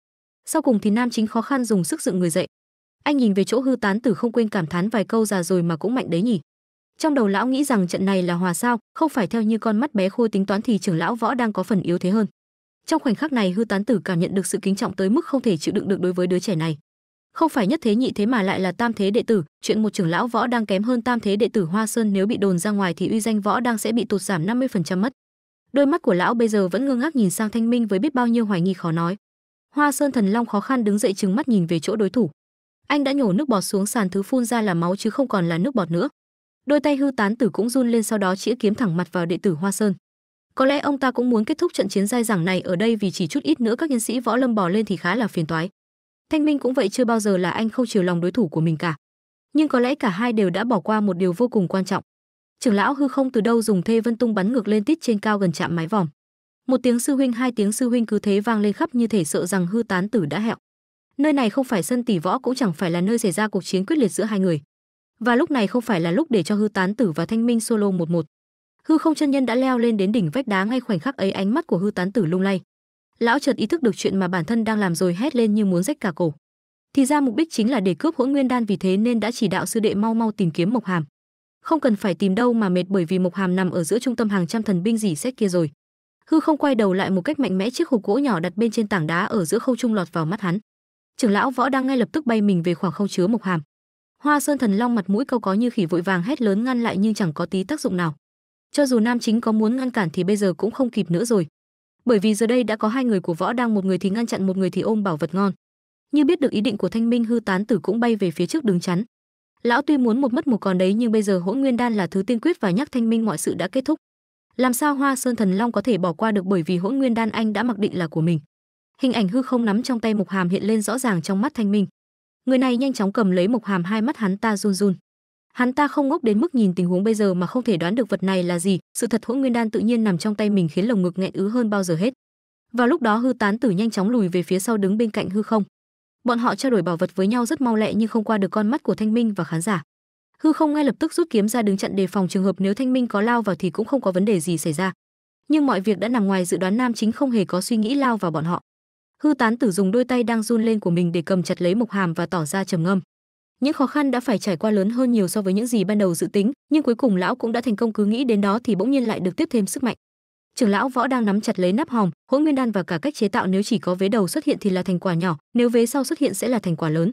sau cùng thì nam chính khó khăn dùng sức dựng người dậy anh nhìn về chỗ hư tán tử không quên cảm thán vài câu già rồi mà cũng mạnh đấy nhỉ trong đầu lão nghĩ rằng trận này là hòa sao không phải theo như con mắt bé khôi tính toán thì trưởng lão võ đang có phần yếu thế hơn trong khoảnh khắc này hư tán tử cảm nhận được sự kính trọng tới mức không thể chịu đựng được đối với đứa trẻ này không phải nhất thế nhị thế mà lại là tam thế đệ tử chuyện một trưởng lão võ đang kém hơn tam thế đệ tử hoa sơn nếu bị đồn ra ngoài thì uy danh võ đang sẽ bị tụt giảm 50% mất đôi mắt của lão bây giờ vẫn ngơ ngác nhìn sang thanh minh với biết bao nhiêu hoài nghi khó nói hoa sơn thần long khó khăn đứng dậy trừng mắt nhìn về chỗ đối thủ anh đã nhổ nước bọt xuống sàn thứ phun ra là máu chứ không còn là nước bọt nữa đôi tay hư tán tử cũng run lên sau đó chĩa kiếm thẳng mặt vào đệ tử hoa sơn có lẽ ông ta cũng muốn kết thúc trận chiến dai dẳng này ở đây vì chỉ chút ít nữa các nhân sĩ võ lâm bò lên thì khá là phiền toái thanh minh cũng vậy chưa bao giờ là anh không chiều lòng đối thủ của mình cả nhưng có lẽ cả hai đều đã bỏ qua một điều vô cùng quan trọng trưởng lão hư không từ đâu dùng thê vân tung bắn ngược lên tít trên cao gần chạm mái vòm một tiếng sư huynh hai tiếng sư huynh cứ thế vang lên khắp như thể sợ rằng hư tán tử đã hẹo nơi này không phải sân tỷ võ cũng chẳng phải là nơi xảy ra cuộc chiến quyết liệt giữa hai người và lúc này không phải là lúc để cho hư tán tử và thanh minh solo một một hư không chân nhân đã leo lên đến đỉnh vách đá ngay khoảnh khắc ấy ánh mắt của hư tán tử lung lay lão chợt ý thức được chuyện mà bản thân đang làm rồi hét lên như muốn rách cả cổ thì ra mục đích chính là để cướp hỗn nguyên đan vì thế nên đã chỉ đạo sư đệ mau mau tìm kiếm mộc hàm không cần phải tìm đâu mà mệt bởi vì mộc hàm nằm ở giữa trung tâm hàng trăm thần binh dỉ xét kia rồi hư không quay đầu lại một cách mạnh mẽ chiếc hộp gỗ nhỏ đặt bên trên tảng đá ở giữa không trung lọt vào mắt hắn trưởng lão võ đang ngay lập tức bay mình về khoảng không chứa mộc hàm hoa sơn thần long mặt mũi câu có như khỉ vội vàng hét lớn ngăn lại nhưng chẳng có tí tác dụng nào cho dù nam chính có muốn ngăn cản thì bây giờ cũng không kịp nữa rồi bởi vì giờ đây đã có hai người của võ đang một người thì ngăn chặn một người thì ôm bảo vật ngon như biết được ý định của thanh minh hư tán tử cũng bay về phía trước đứng chắn lão tuy muốn một mất một còn đấy nhưng bây giờ hỗn nguyên đan là thứ tiên quyết và nhắc thanh minh mọi sự đã kết thúc làm sao hoa sơn thần long có thể bỏ qua được bởi vì hỗn nguyên đan anh đã mặc định là của mình hình ảnh hư không nắm trong tay mục hàm hiện lên rõ ràng trong mắt thanh minh người này nhanh chóng cầm lấy mục hàm hai mắt hắn ta run run hắn ta không ngốc đến mức nhìn tình huống bây giờ mà không thể đoán được vật này là gì sự thật hỗn nguyên đan tự nhiên nằm trong tay mình khiến lồng ngực nghẹn ứ hơn bao giờ hết vào lúc đó hư tán tử nhanh chóng lùi về phía sau đứng bên cạnh hư không bọn họ trao đổi bảo vật với nhau rất mau lẹ nhưng không qua được con mắt của thanh minh và khán giả hư không ngay lập tức rút kiếm ra đứng chặn đề phòng trường hợp nếu thanh minh có lao vào thì cũng không có vấn đề gì xảy ra nhưng mọi việc đã nằm ngoài dự đoán nam chính không hề có suy nghĩ lao vào bọn họ hư tán tử dùng đôi tay đang run lên của mình để cầm chặt lấy mộc hàm và tỏ ra trầm ngâm những khó khăn đã phải trải qua lớn hơn nhiều so với những gì ban đầu dự tính nhưng cuối cùng lão cũng đã thành công cứ nghĩ đến đó thì bỗng nhiên lại được tiếp thêm sức mạnh trưởng lão võ đang nắm chặt lấy nắp hòm hỗn nguyên đan và cả cách chế tạo nếu chỉ có vế đầu xuất hiện thì là thành quả nhỏ nếu vế sau xuất hiện sẽ là thành quả lớn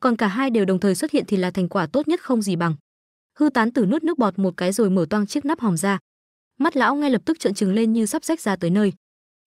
còn cả hai đều đồng thời xuất hiện thì là thành quả tốt nhất không gì bằng hư tán tử nuốt nước bọt một cái rồi mở toang chiếc nắp hòm ra mắt lão ngay lập tức trợn trừng lên như sắp rách ra tới nơi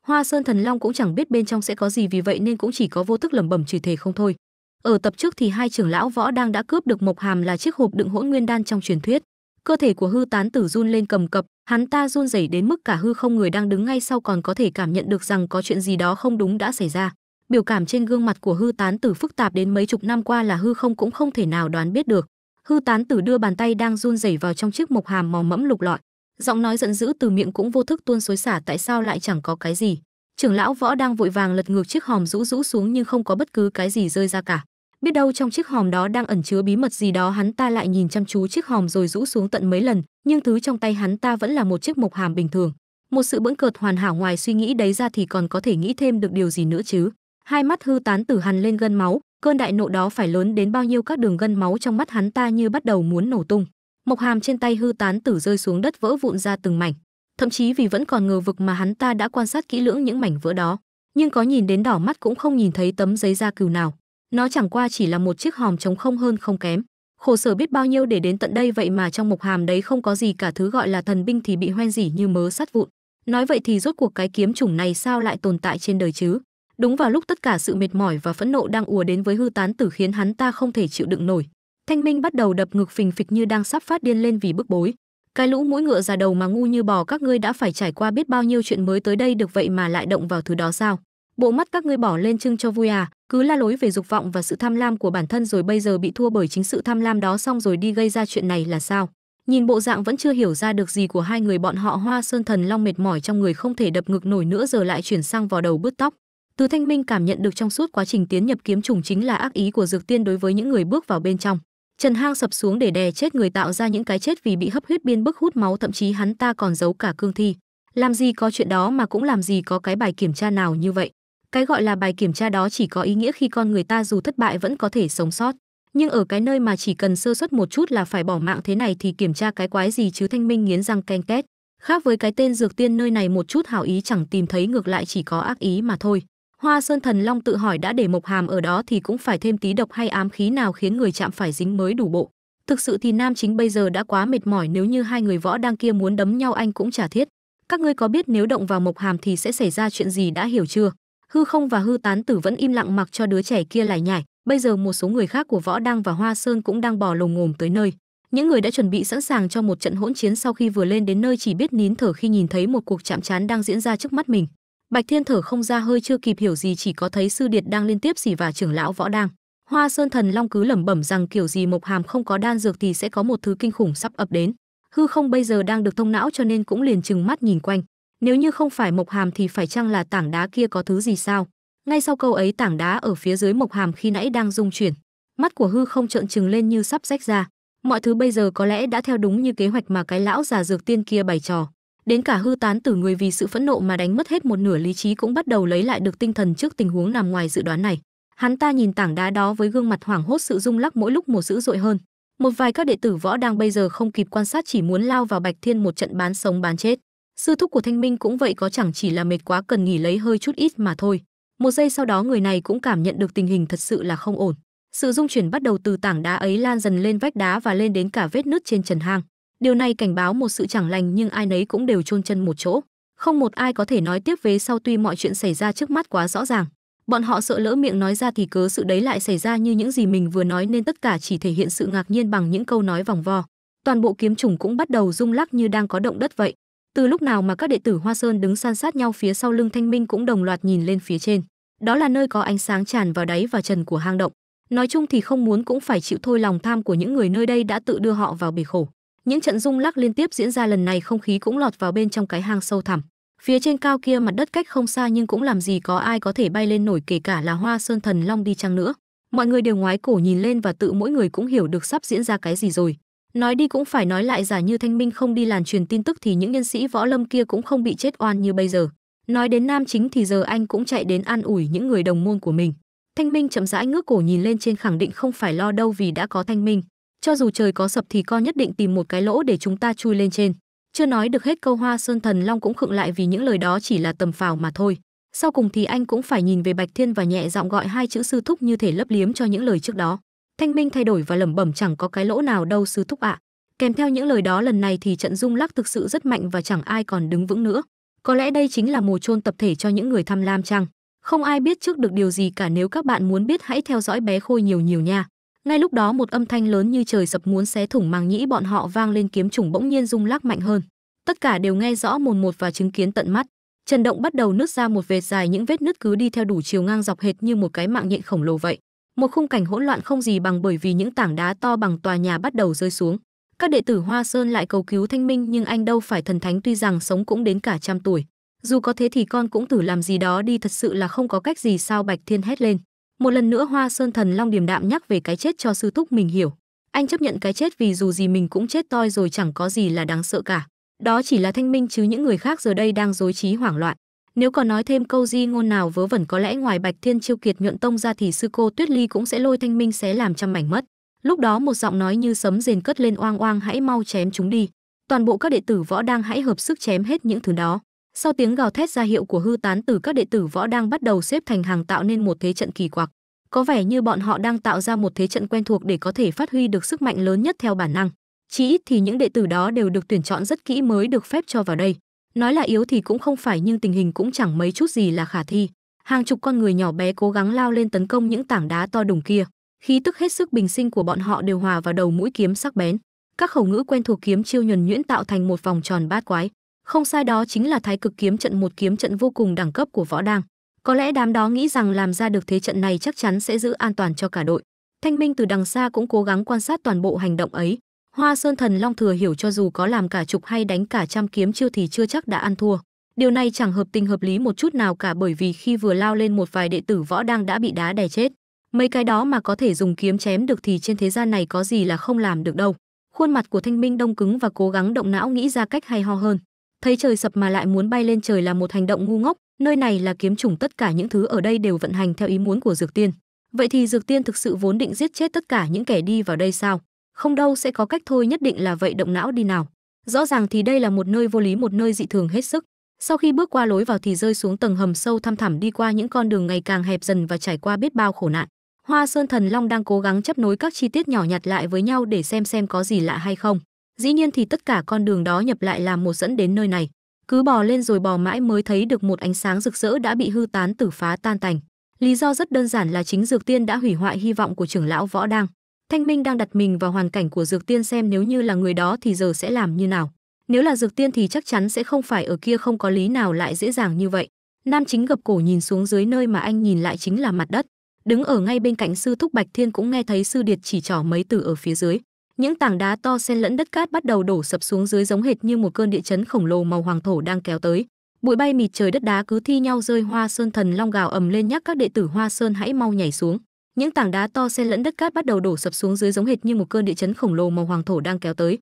hoa sơn thần long cũng chẳng biết bên trong sẽ có gì vì vậy nên cũng chỉ có vô thức lẩm bẩm chửi thề không thôi ở tập trước thì hai trưởng lão võ đang đã cướp được mộc hàm là chiếc hộp đựng hỗn nguyên đan trong truyền thuyết cơ thể của hư tán tử run lên cầm cập hắn ta run rẩy đến mức cả hư không người đang đứng ngay sau còn có thể cảm nhận được rằng có chuyện gì đó không đúng đã xảy ra biểu cảm trên gương mặt của hư tán tử phức tạp đến mấy chục năm qua là hư không cũng không thể nào đoán biết được hư tán tử đưa bàn tay đang run rẩy vào trong chiếc mộc hàm màu mẫm lục lọi giọng nói giận dữ từ miệng cũng vô thức tuôn xối xả tại sao lại chẳng có cái gì trưởng lão võ đang vội vàng lật ngược chiếc hòm rũ rũ xuống nhưng không có bất cứ cái gì rơi ra cả biết đâu trong chiếc hòm đó đang ẩn chứa bí mật gì đó hắn ta lại nhìn chăm chú chiếc hòm rồi rũ xuống tận mấy lần nhưng thứ trong tay hắn ta vẫn là một chiếc mộc hàm bình thường một sự bỡn cợt hoàn hảo ngoài suy nghĩ đấy ra thì còn có thể nghĩ thêm được điều gì nữa chứ hai mắt hư tán tử hằn lên gân máu cơn đại nộ đó phải lớn đến bao nhiêu các đường gân máu trong mắt hắn ta như bắt đầu muốn nổ tung mộc hàm trên tay hư tán tử rơi xuống đất vỡ vụn ra từng mảnh thậm chí vì vẫn còn ngờ vực mà hắn ta đã quan sát kỹ lưỡng những mảnh vỡ đó nhưng có nhìn đến đỏ mắt cũng không nhìn thấy tấm giấy da cừu nào nó chẳng qua chỉ là một chiếc hòm trống không hơn không kém khổ sở biết bao nhiêu để đến tận đây vậy mà trong mộc hàm đấy không có gì cả thứ gọi là thần binh thì bị hoen dỉ như mớ sắt vụn nói vậy thì rốt cuộc cái kiếm chủng này sao lại tồn tại trên đời chứ đúng vào lúc tất cả sự mệt mỏi và phẫn nộ đang ùa đến với hư tán tử khiến hắn ta không thể chịu đựng nổi thanh minh bắt đầu đập ngực phình phịch như đang sắp phát điên lên vì bức bối cái lũ mũi ngựa già đầu mà ngu như bò các ngươi đã phải trải qua biết bao nhiêu chuyện mới tới đây được vậy mà lại động vào thứ đó sao bộ mắt các ngươi bỏ lên trưng cho vui à cứ la lối về dục vọng và sự tham lam của bản thân rồi bây giờ bị thua bởi chính sự tham lam đó xong rồi đi gây ra chuyện này là sao nhìn bộ dạng vẫn chưa hiểu ra được gì của hai người bọn họ hoa sơn thần long mệt mỏi trong người không thể đập ngực nổi nữa giờ lại chuyển sang vào đầu bứt tóc từ thanh minh cảm nhận được trong suốt quá trình tiến nhập kiếm trùng chính là ác ý của dược tiên đối với những người bước vào bên trong trần hang sập xuống để đè chết người tạo ra những cái chết vì bị hấp huyết biên bức hút máu thậm chí hắn ta còn giấu cả cương thi làm gì có chuyện đó mà cũng làm gì có cái bài kiểm tra nào như vậy cái gọi là bài kiểm tra đó chỉ có ý nghĩa khi con người ta dù thất bại vẫn có thể sống sót nhưng ở cái nơi mà chỉ cần sơ suất một chút là phải bỏ mạng thế này thì kiểm tra cái quái gì chứ thanh minh nghiến răng ken két khác với cái tên dược tiên nơi này một chút hảo ý chẳng tìm thấy ngược lại chỉ có ác ý mà thôi hoa sơn thần long tự hỏi đã để mộc hàm ở đó thì cũng phải thêm tí độc hay ám khí nào khiến người chạm phải dính mới đủ bộ thực sự thì nam chính bây giờ đã quá mệt mỏi nếu như hai người võ đang kia muốn đấm nhau anh cũng chả thiết các ngươi có biết nếu động vào mộc hàm thì sẽ xảy ra chuyện gì đã hiểu chưa hư không và hư tán tử vẫn im lặng mặc cho đứa trẻ kia lải nhải bây giờ một số người khác của võ đăng và hoa sơn cũng đang bò lồm ngồm tới nơi những người đã chuẩn bị sẵn sàng cho một trận hỗn chiến sau khi vừa lên đến nơi chỉ biết nín thở khi nhìn thấy một cuộc chạm trán đang diễn ra trước mắt mình bạch thiên thở không ra hơi chưa kịp hiểu gì chỉ có thấy sư điệt đang liên tiếp xỉ và trưởng lão võ đang hoa sơn thần long cứ lẩm bẩm rằng kiểu gì mộc hàm không có đan dược thì sẽ có một thứ kinh khủng sắp ập đến hư không bây giờ đang được thông não cho nên cũng liền chừng mắt nhìn quanh nếu như không phải mộc hàm thì phải chăng là tảng đá kia có thứ gì sao ngay sau câu ấy tảng đá ở phía dưới mộc hàm khi nãy đang rung chuyển mắt của hư không trợn trừng lên như sắp rách ra mọi thứ bây giờ có lẽ đã theo đúng như kế hoạch mà cái lão già dược tiên kia bày trò đến cả hư tán tử người vì sự phẫn nộ mà đánh mất hết một nửa lý trí cũng bắt đầu lấy lại được tinh thần trước tình huống nằm ngoài dự đoán này hắn ta nhìn tảng đá đó với gương mặt hoảng hốt sự rung lắc mỗi lúc một dữ dội hơn một vài các đệ tử võ đang bây giờ không kịp quan sát chỉ muốn lao vào bạch thiên một trận bán sống bán chết sư thúc của thanh minh cũng vậy có chẳng chỉ là mệt quá cần nghỉ lấy hơi chút ít mà thôi một giây sau đó người này cũng cảm nhận được tình hình thật sự là không ổn sự dung chuyển bắt đầu từ tảng đá ấy lan dần lên vách đá và lên đến cả vết nứt trên trần hang điều này cảnh báo một sự chẳng lành nhưng ai nấy cũng đều chôn chân một chỗ không một ai có thể nói tiếp về sau tuy mọi chuyện xảy ra trước mắt quá rõ ràng bọn họ sợ lỡ miệng nói ra thì cớ sự đấy lại xảy ra như những gì mình vừa nói nên tất cả chỉ thể hiện sự ngạc nhiên bằng những câu nói vòng vo toàn bộ kiếm trùng cũng bắt đầu rung lắc như đang có động đất vậy từ lúc nào mà các đệ tử hoa sơn đứng san sát nhau phía sau lưng thanh minh cũng đồng loạt nhìn lên phía trên đó là nơi có ánh sáng tràn vào đáy và trần của hang động nói chung thì không muốn cũng phải chịu thôi lòng tham của những người nơi đây đã tự đưa họ vào bể khổ những trận rung lắc liên tiếp diễn ra lần này không khí cũng lọt vào bên trong cái hang sâu thẳm phía trên cao kia mặt đất cách không xa nhưng cũng làm gì có ai có thể bay lên nổi kể cả là hoa sơn thần long đi chăng nữa mọi người đều ngoái cổ nhìn lên và tự mỗi người cũng hiểu được sắp diễn ra cái gì rồi nói đi cũng phải nói lại giả như thanh minh không đi làn truyền tin tức thì những nhân sĩ võ lâm kia cũng không bị chết oan như bây giờ nói đến nam chính thì giờ anh cũng chạy đến an ủi những người đồng môn của mình thanh minh chậm rãi ngước cổ nhìn lên trên khẳng định không phải lo đâu vì đã có thanh minh cho dù trời có sập thì con nhất định tìm một cái lỗ để chúng ta chui lên trên chưa nói được hết câu hoa sơn thần long cũng khựng lại vì những lời đó chỉ là tầm phào mà thôi sau cùng thì anh cũng phải nhìn về bạch thiên và nhẹ giọng gọi hai chữ sư thúc như thể lấp liếm cho những lời trước đó thanh minh thay đổi và lẩm bẩm chẳng có cái lỗ nào đâu sư thúc ạ kèm theo những lời đó lần này thì trận rung lắc thực sự rất mạnh và chẳng ai còn đứng vững nữa có lẽ đây chính là mồ chôn tập thể cho những người tham lam chăng không ai biết trước được điều gì cả nếu các bạn muốn biết hãy theo dõi bé khôi nhiều nhiều nha ngay lúc đó một âm thanh lớn như trời sập muốn xé thủng màng nhĩ bọn họ vang lên kiếm trùng bỗng nhiên rung lắc mạnh hơn tất cả đều nghe rõ mồn một và chứng kiến tận mắt trần động bắt đầu nứt ra một vệt dài những vết nứt cứ đi theo đủ chiều ngang dọc hệt như một cái mạng nhện khổng lồ vậy một khung cảnh hỗn loạn không gì bằng bởi vì những tảng đá to bằng tòa nhà bắt đầu rơi xuống các đệ tử hoa sơn lại cầu cứu thanh minh nhưng anh đâu phải thần thánh tuy rằng sống cũng đến cả trăm tuổi dù có thế thì con cũng thử làm gì đó đi thật sự là không có cách gì sao bạch thiên hét lên một lần nữa hoa sơn thần long điềm đạm nhắc về cái chết cho sư thúc mình hiểu anh chấp nhận cái chết vì dù gì mình cũng chết toi rồi chẳng có gì là đáng sợ cả đó chỉ là thanh minh chứ những người khác giờ đây đang dối trí hoảng loạn nếu còn nói thêm câu di ngôn nào vớ vẩn có lẽ ngoài Bạch Thiên Chiêu Kiệt nhuận tông ra thì sư cô Tuyết Ly cũng sẽ lôi Thanh Minh xé làm trăm mảnh mất. Lúc đó một giọng nói như sấm rền cất lên oang oang hãy mau chém chúng đi. Toàn bộ các đệ tử võ đang hãy hợp sức chém hết những thứ đó. Sau tiếng gào thét ra hiệu của hư tán từ các đệ tử võ đang bắt đầu xếp thành hàng tạo nên một thế trận kỳ quặc. Có vẻ như bọn họ đang tạo ra một thế trận quen thuộc để có thể phát huy được sức mạnh lớn nhất theo bản năng. Chỉ ít thì những đệ tử đó đều được tuyển chọn rất kỹ mới được phép cho vào đây nói là yếu thì cũng không phải nhưng tình hình cũng chẳng mấy chút gì là khả thi hàng chục con người nhỏ bé cố gắng lao lên tấn công những tảng đá to đùng kia khí tức hết sức bình sinh của bọn họ đều hòa vào đầu mũi kiếm sắc bén các khẩu ngữ quen thuộc kiếm chiêu nhuần nhuyễn tạo thành một vòng tròn bát quái không sai đó chính là thái cực kiếm trận một kiếm trận vô cùng đẳng cấp của võ đang có lẽ đám đó nghĩ rằng làm ra được thế trận này chắc chắn sẽ giữ an toàn cho cả đội thanh minh từ đằng xa cũng cố gắng quan sát toàn bộ hành động ấy Hoa Sơn Thần Long thừa hiểu cho dù có làm cả chục hay đánh cả trăm kiếm chiêu thì chưa chắc đã ăn thua. Điều này chẳng hợp tình hợp lý một chút nào cả bởi vì khi vừa lao lên một vài đệ tử võ đang đã bị đá đè chết. Mấy cái đó mà có thể dùng kiếm chém được thì trên thế gian này có gì là không làm được đâu. Khuôn mặt của Thanh Minh đông cứng và cố gắng động não nghĩ ra cách hay ho hơn. Thấy trời sập mà lại muốn bay lên trời là một hành động ngu ngốc, nơi này là kiếm chủng tất cả những thứ ở đây đều vận hành theo ý muốn của Dược Tiên. Vậy thì Dược Tiên thực sự vốn định giết chết tất cả những kẻ đi vào đây sao? không đâu sẽ có cách thôi nhất định là vậy động não đi nào rõ ràng thì đây là một nơi vô lý một nơi dị thường hết sức sau khi bước qua lối vào thì rơi xuống tầng hầm sâu thăm thẳm đi qua những con đường ngày càng hẹp dần và trải qua biết bao khổ nạn hoa sơn thần long đang cố gắng chấp nối các chi tiết nhỏ nhặt lại với nhau để xem xem có gì lạ hay không dĩ nhiên thì tất cả con đường đó nhập lại làm một dẫn đến nơi này cứ bò lên rồi bò mãi mới thấy được một ánh sáng rực rỡ đã bị hư tán tử phá tan tành lý do rất đơn giản là chính dược tiên đã hủy hoại hy vọng của trưởng lão võ đang Thanh Minh đang đặt mình vào hoàn cảnh của Dược Tiên xem nếu như là người đó thì giờ sẽ làm như nào. Nếu là Dược Tiên thì chắc chắn sẽ không phải ở kia không có lý nào lại dễ dàng như vậy. Nam chính gập cổ nhìn xuống dưới nơi mà anh nhìn lại chính là mặt đất. Đứng ở ngay bên cạnh sư thúc Bạch Thiên cũng nghe thấy sư điệt chỉ trỏ mấy từ ở phía dưới. Những tảng đá to xen lẫn đất cát bắt đầu đổ sập xuống dưới giống hệt như một cơn địa chấn khổng lồ màu hoàng thổ đang kéo tới. Bụi bay mịt trời đất đá cứ thi nhau rơi Hoa Sơn Thần Long gào ầm lên nhắc các đệ tử Hoa Sơn hãy mau nhảy xuống những tảng đá to xen lẫn đất cát bắt đầu đổ sập xuống dưới giống hệt như một cơn địa chấn khổng lồ màu hoàng thổ đang kéo tới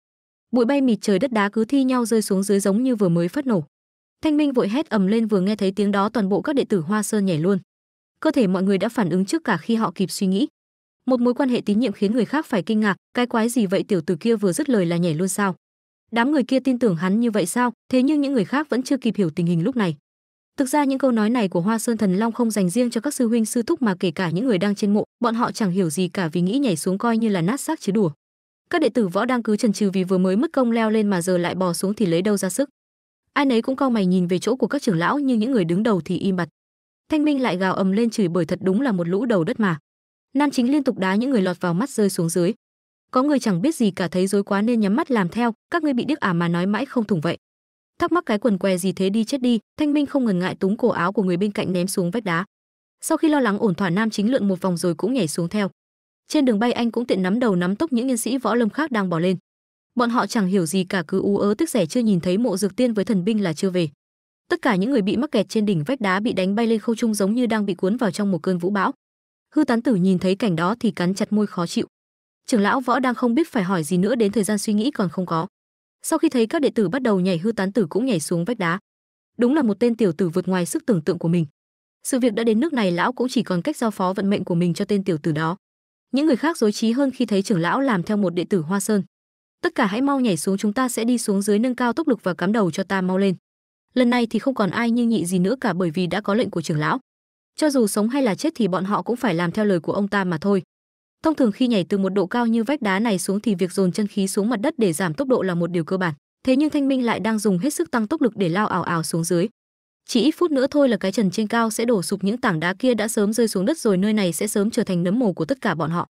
bụi bay mịt trời đất đá cứ thi nhau rơi xuống dưới giống như vừa mới phát nổ thanh minh vội hét ầm lên vừa nghe thấy tiếng đó toàn bộ các đệ tử hoa sơn nhảy luôn cơ thể mọi người đã phản ứng trước cả khi họ kịp suy nghĩ một mối quan hệ tín nhiệm khiến người khác phải kinh ngạc cái quái gì vậy tiểu tử kia vừa dứt lời là nhảy luôn sao đám người kia tin tưởng hắn như vậy sao thế nhưng những người khác vẫn chưa kịp hiểu tình hình lúc này Thực ra những câu nói này của Hoa Sơn Thần Long không dành riêng cho các sư huynh sư thúc mà kể cả những người đang trên mộ, bọn họ chẳng hiểu gì cả vì nghĩ nhảy xuống coi như là nát xác chứ đùa. Các đệ tử võ đang cứ chần chừ vì vừa mới mất công leo lên mà giờ lại bò xuống thì lấy đâu ra sức. Ai nấy cũng cau mày nhìn về chỗ của các trưởng lão nhưng những người đứng đầu thì im bặt. Thanh Minh lại gào ầm lên chửi bởi thật đúng là một lũ đầu đất mà. Nam chính liên tục đá những người lọt vào mắt rơi xuống dưới. Có người chẳng biết gì cả thấy rối quá nên nhắm mắt làm theo, các ngươi bị điếc à mà nói mãi không thủng vậy thắc mắc cái quần què gì thế đi chết đi thanh minh không ngần ngại túng cổ áo của người bên cạnh ném xuống vách đá sau khi lo lắng ổn thỏa nam chính lượn một vòng rồi cũng nhảy xuống theo trên đường bay anh cũng tiện nắm đầu nắm tóc những nhân sĩ võ lâm khác đang bỏ lên bọn họ chẳng hiểu gì cả cứ ú ớ tức rẻ chưa nhìn thấy mộ dược tiên với thần binh là chưa về tất cả những người bị mắc kẹt trên đỉnh vách đá bị đánh bay lên không trung giống như đang bị cuốn vào trong một cơn vũ bão hư tán tử nhìn thấy cảnh đó thì cắn chặt môi khó chịu trưởng lão võ đang không biết phải hỏi gì nữa đến thời gian suy nghĩ còn không có sau khi thấy các đệ tử bắt đầu nhảy hư tán tử cũng nhảy xuống vách đá đúng là một tên tiểu tử vượt ngoài sức tưởng tượng của mình sự việc đã đến nước này lão cũng chỉ còn cách giao phó vận mệnh của mình cho tên tiểu tử đó những người khác dối trí hơn khi thấy trưởng lão làm theo một đệ tử hoa sơn tất cả hãy mau nhảy xuống chúng ta sẽ đi xuống dưới nâng cao tốc lực và cắm đầu cho ta mau lên lần này thì không còn ai như nhị gì nữa cả bởi vì đã có lệnh của trưởng lão cho dù sống hay là chết thì bọn họ cũng phải làm theo lời của ông ta mà thôi Thông thường khi nhảy từ một độ cao như vách đá này xuống thì việc dồn chân khí xuống mặt đất để giảm tốc độ là một điều cơ bản. Thế nhưng Thanh Minh lại đang dùng hết sức tăng tốc lực để lao ảo ảo xuống dưới. Chỉ ít phút nữa thôi là cái trần trên cao sẽ đổ sụp những tảng đá kia đã sớm rơi xuống đất rồi, nơi này sẽ sớm trở thành nấm mồ của tất cả bọn họ.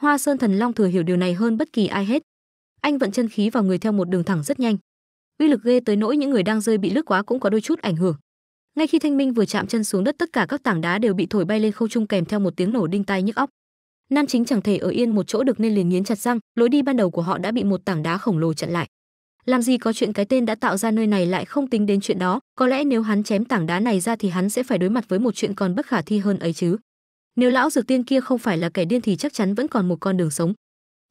Hoa Sơn Thần Long thừa hiểu điều này hơn bất kỳ ai hết. Anh vận chân khí vào người theo một đường thẳng rất nhanh. Uy lực ghê tới nỗi những người đang rơi bị lướt quá cũng có đôi chút ảnh hưởng. Ngay khi Thanh Minh vừa chạm chân xuống đất, tất cả các tảng đá đều bị thổi bay lên không trung kèm theo một tiếng nổ đinh tai nhức óc nam chính chẳng thể ở yên một chỗ được nên liền nghiến chặt răng lối đi ban đầu của họ đã bị một tảng đá khổng lồ chặn lại làm gì có chuyện cái tên đã tạo ra nơi này lại không tính đến chuyện đó có lẽ nếu hắn chém tảng đá này ra thì hắn sẽ phải đối mặt với một chuyện còn bất khả thi hơn ấy chứ nếu lão dược tiên kia không phải là kẻ điên thì chắc chắn vẫn còn một con đường sống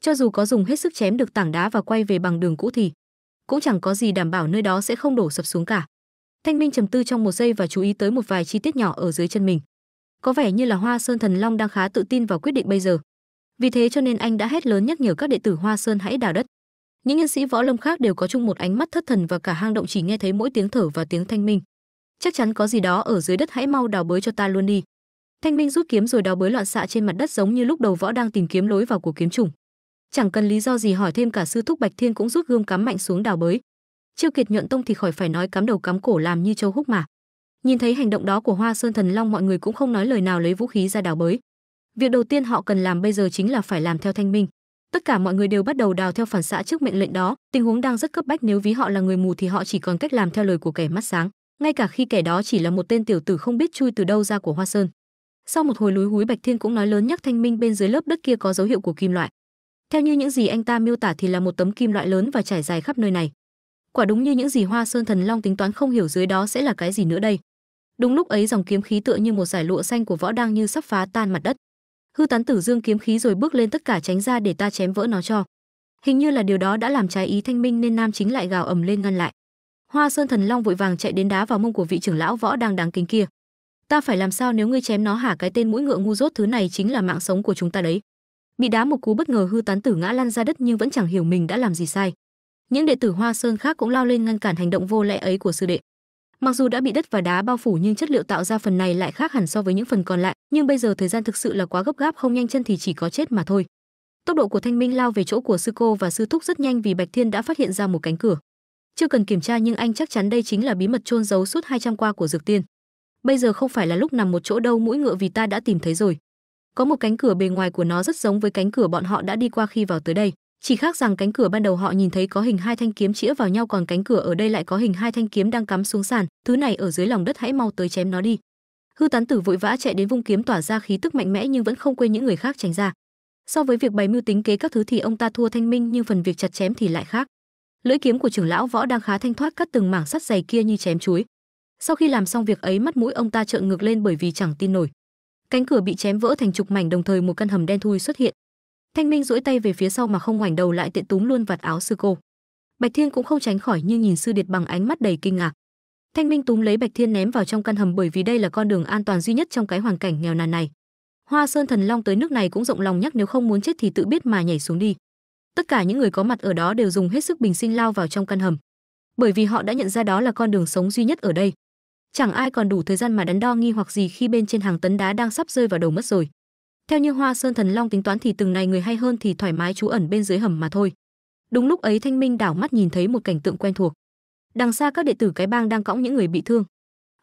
cho dù có dùng hết sức chém được tảng đá và quay về bằng đường cũ thì cũng chẳng có gì đảm bảo nơi đó sẽ không đổ sập xuống cả thanh minh trầm tư trong một giây và chú ý tới một vài chi tiết nhỏ ở dưới chân mình có vẻ như là Hoa Sơn Thần Long đang khá tự tin vào quyết định bây giờ. Vì thế cho nên anh đã hét lớn nhắc nhở các đệ tử Hoa Sơn hãy đào đất. Những nhân sĩ võ lâm khác đều có chung một ánh mắt thất thần và cả hang động chỉ nghe thấy mỗi tiếng thở và tiếng thanh minh. Chắc chắn có gì đó ở dưới đất hãy mau đào bới cho ta luôn đi. Thanh minh rút kiếm rồi đào bới loạn xạ trên mặt đất giống như lúc đầu võ đang tìm kiếm lối vào của kiếm trùng. Chẳng cần lý do gì hỏi thêm cả sư thúc Bạch Thiên cũng rút gươm cắm mạnh xuống đào bới. Chiêu Kiệt nhuận tông thì khỏi phải nói cắm đầu cắm cổ làm như châu húc mà. Nhìn thấy hành động đó của Hoa Sơn Thần Long mọi người cũng không nói lời nào lấy vũ khí ra đào bới. Việc đầu tiên họ cần làm bây giờ chính là phải làm theo thanh minh. Tất cả mọi người đều bắt đầu đào theo phản xạ trước mệnh lệnh đó, tình huống đang rất cấp bách nếu ví họ là người mù thì họ chỉ còn cách làm theo lời của kẻ mắt sáng, ngay cả khi kẻ đó chỉ là một tên tiểu tử không biết chui từ đâu ra của Hoa Sơn. Sau một hồi lúi húi Bạch Thiên cũng nói lớn nhắc thanh minh bên dưới lớp đất kia có dấu hiệu của kim loại. Theo như những gì anh ta miêu tả thì là một tấm kim loại lớn và trải dài khắp nơi này. Quả đúng như những gì Hoa Sơn Thần Long tính toán không hiểu dưới đó sẽ là cái gì nữa đây đúng lúc ấy dòng kiếm khí tựa như một giải lụa xanh của võ đang như sắp phá tan mặt đất hư tán tử dương kiếm khí rồi bước lên tất cả tránh ra để ta chém vỡ nó cho hình như là điều đó đã làm trái ý thanh minh nên nam chính lại gào ầm lên ngăn lại hoa sơn thần long vội vàng chạy đến đá vào mông của vị trưởng lão võ đang đáng kính kia ta phải làm sao nếu ngươi chém nó hả cái tên mũi ngựa ngu dốt thứ này chính là mạng sống của chúng ta đấy bị đá một cú bất ngờ hư tán tử ngã lăn ra đất nhưng vẫn chẳng hiểu mình đã làm gì sai những đệ tử hoa sơn khác cũng lao lên ngăn cản hành động vô lẽ ấy của sư đệ Mặc dù đã bị đất và đá bao phủ nhưng chất liệu tạo ra phần này lại khác hẳn so với những phần còn lại, nhưng bây giờ thời gian thực sự là quá gấp gáp không nhanh chân thì chỉ có chết mà thôi. Tốc độ của Thanh Minh lao về chỗ của sư cô và sư thúc rất nhanh vì Bạch Thiên đã phát hiện ra một cánh cửa. Chưa cần kiểm tra nhưng anh chắc chắn đây chính là bí mật chôn giấu suốt 200 qua của Dược Tiên. Bây giờ không phải là lúc nằm một chỗ đâu mũi ngựa vì ta đã tìm thấy rồi. Có một cánh cửa bề ngoài của nó rất giống với cánh cửa bọn họ đã đi qua khi vào tới đây chỉ khác rằng cánh cửa ban đầu họ nhìn thấy có hình hai thanh kiếm chĩa vào nhau còn cánh cửa ở đây lại có hình hai thanh kiếm đang cắm xuống sàn thứ này ở dưới lòng đất hãy mau tới chém nó đi hư tán tử vội vã chạy đến vung kiếm tỏa ra khí tức mạnh mẽ nhưng vẫn không quên những người khác tránh ra so với việc bày mưu tính kế các thứ thì ông ta thua thanh minh nhưng phần việc chặt chém thì lại khác lưỡi kiếm của trưởng lão võ đang khá thanh thoát cắt từng mảng sắt dày kia như chém chuối sau khi làm xong việc ấy mắt mũi ông ta trợn ngược lên bởi vì chẳng tin nổi cánh cửa bị chém vỡ thành chục mảnh đồng thời một căn hầm đen thui xuất hiện thanh minh duỗi tay về phía sau mà không ngoảnh đầu lại tiện túm luôn vạt áo sư cô bạch thiên cũng không tránh khỏi nhưng nhìn sư điệt bằng ánh mắt đầy kinh ngạc thanh minh túm lấy bạch thiên ném vào trong căn hầm bởi vì đây là con đường an toàn duy nhất trong cái hoàn cảnh nghèo nàn này hoa sơn thần long tới nước này cũng rộng lòng nhắc nếu không muốn chết thì tự biết mà nhảy xuống đi tất cả những người có mặt ở đó đều dùng hết sức bình sinh lao vào trong căn hầm bởi vì họ đã nhận ra đó là con đường sống duy nhất ở đây chẳng ai còn đủ thời gian mà đắn đo nghi hoặc gì khi bên trên hàng tấn đá đang sắp rơi vào đầu mất rồi theo như Hoa Sơn Thần Long tính toán thì từng này người hay hơn thì thoải mái trú ẩn bên dưới hầm mà thôi. Đúng lúc ấy Thanh Minh đảo mắt nhìn thấy một cảnh tượng quen thuộc. Đằng xa các đệ tử cái bang đang cõng những người bị thương.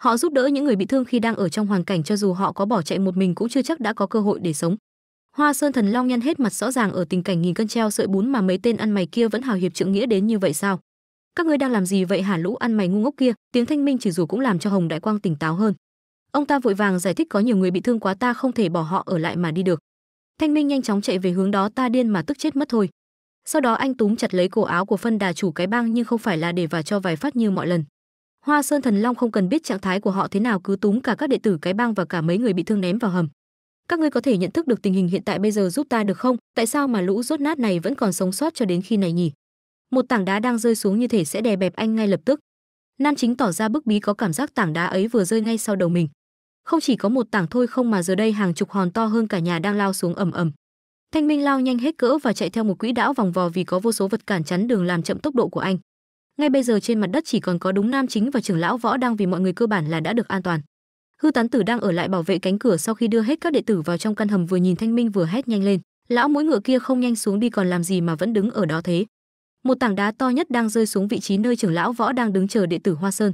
Họ giúp đỡ những người bị thương khi đang ở trong hoàn cảnh cho dù họ có bỏ chạy một mình cũng chưa chắc đã có cơ hội để sống. Hoa Sơn Thần Long nhăn hết mặt rõ ràng ở tình cảnh nghìn cân treo sợi bún mà mấy tên ăn mày kia vẫn hào hiệp trượng nghĩa đến như vậy sao? Các ngươi đang làm gì vậy hả lũ ăn mày ngu ngốc kia? Tiếng Thanh Minh chỉ dù cũng làm cho Hồng Đại Quang tỉnh táo hơn. Ông ta vội vàng giải thích có nhiều người bị thương quá ta không thể bỏ họ ở lại mà đi được. Thanh Minh nhanh chóng chạy về hướng đó ta điên mà tức chết mất thôi. Sau đó anh túm chặt lấy cổ áo của phân đà chủ cái băng nhưng không phải là để và cho vài phát như mọi lần. Hoa Sơn Thần Long không cần biết trạng thái của họ thế nào cứ túm cả các đệ tử cái băng và cả mấy người bị thương ném vào hầm. Các ngươi có thể nhận thức được tình hình hiện tại bây giờ giúp ta được không? Tại sao mà lũ rốt nát này vẫn còn sống sót cho đến khi này nhỉ? Một tảng đá đang rơi xuống như thể sẽ đè bẹp anh ngay lập tức. Nam Chính tỏ ra bức bí có cảm giác tảng đá ấy vừa rơi ngay sau đầu mình. Không chỉ có một tảng thôi không mà giờ đây hàng chục hòn to hơn cả nhà đang lao xuống ầm ầm. Thanh Minh lao nhanh hết cỡ và chạy theo một quỹ đạo vòng vò vì có vô số vật cản chắn đường làm chậm tốc độ của anh. Ngay bây giờ trên mặt đất chỉ còn có đúng Nam Chính và trưởng lão Võ đang vì mọi người cơ bản là đã được an toàn. Hư Tán Tử đang ở lại bảo vệ cánh cửa sau khi đưa hết các đệ tử vào trong căn hầm vừa nhìn Thanh Minh vừa hét nhanh lên, lão mũi ngựa kia không nhanh xuống đi còn làm gì mà vẫn đứng ở đó thế. Một tảng đá to nhất đang rơi xuống vị trí nơi trưởng lão Võ đang đứng chờ đệ tử Hoa Sơn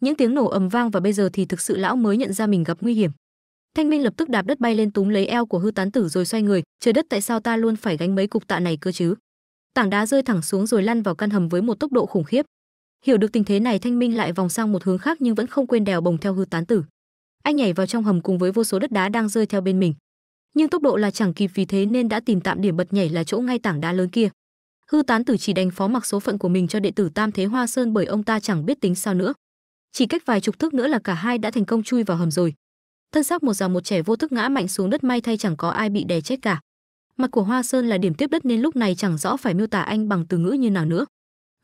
những tiếng nổ ầm vang và bây giờ thì thực sự lão mới nhận ra mình gặp nguy hiểm thanh minh lập tức đạp đất bay lên túm lấy eo của hư tán tử rồi xoay người trời đất tại sao ta luôn phải gánh mấy cục tạ này cơ chứ tảng đá rơi thẳng xuống rồi lăn vào căn hầm với một tốc độ khủng khiếp hiểu được tình thế này thanh minh lại vòng sang một hướng khác nhưng vẫn không quên đèo bồng theo hư tán tử anh nhảy vào trong hầm cùng với vô số đất đá đang rơi theo bên mình nhưng tốc độ là chẳng kịp vì thế nên đã tìm tạm điểm bật nhảy là chỗ ngay tảng đá lớn kia hư tán tử chỉ đành phó mặc số phận của mình cho đệ tử tam thế hoa sơn bởi ông ta chẳng biết tính sao nữa chỉ cách vài chục thước nữa là cả hai đã thành công chui vào hầm rồi thân xác một già một trẻ vô thức ngã mạnh xuống đất may thay chẳng có ai bị đè chết cả mặt của hoa sơn là điểm tiếp đất nên lúc này chẳng rõ phải miêu tả anh bằng từ ngữ như nào nữa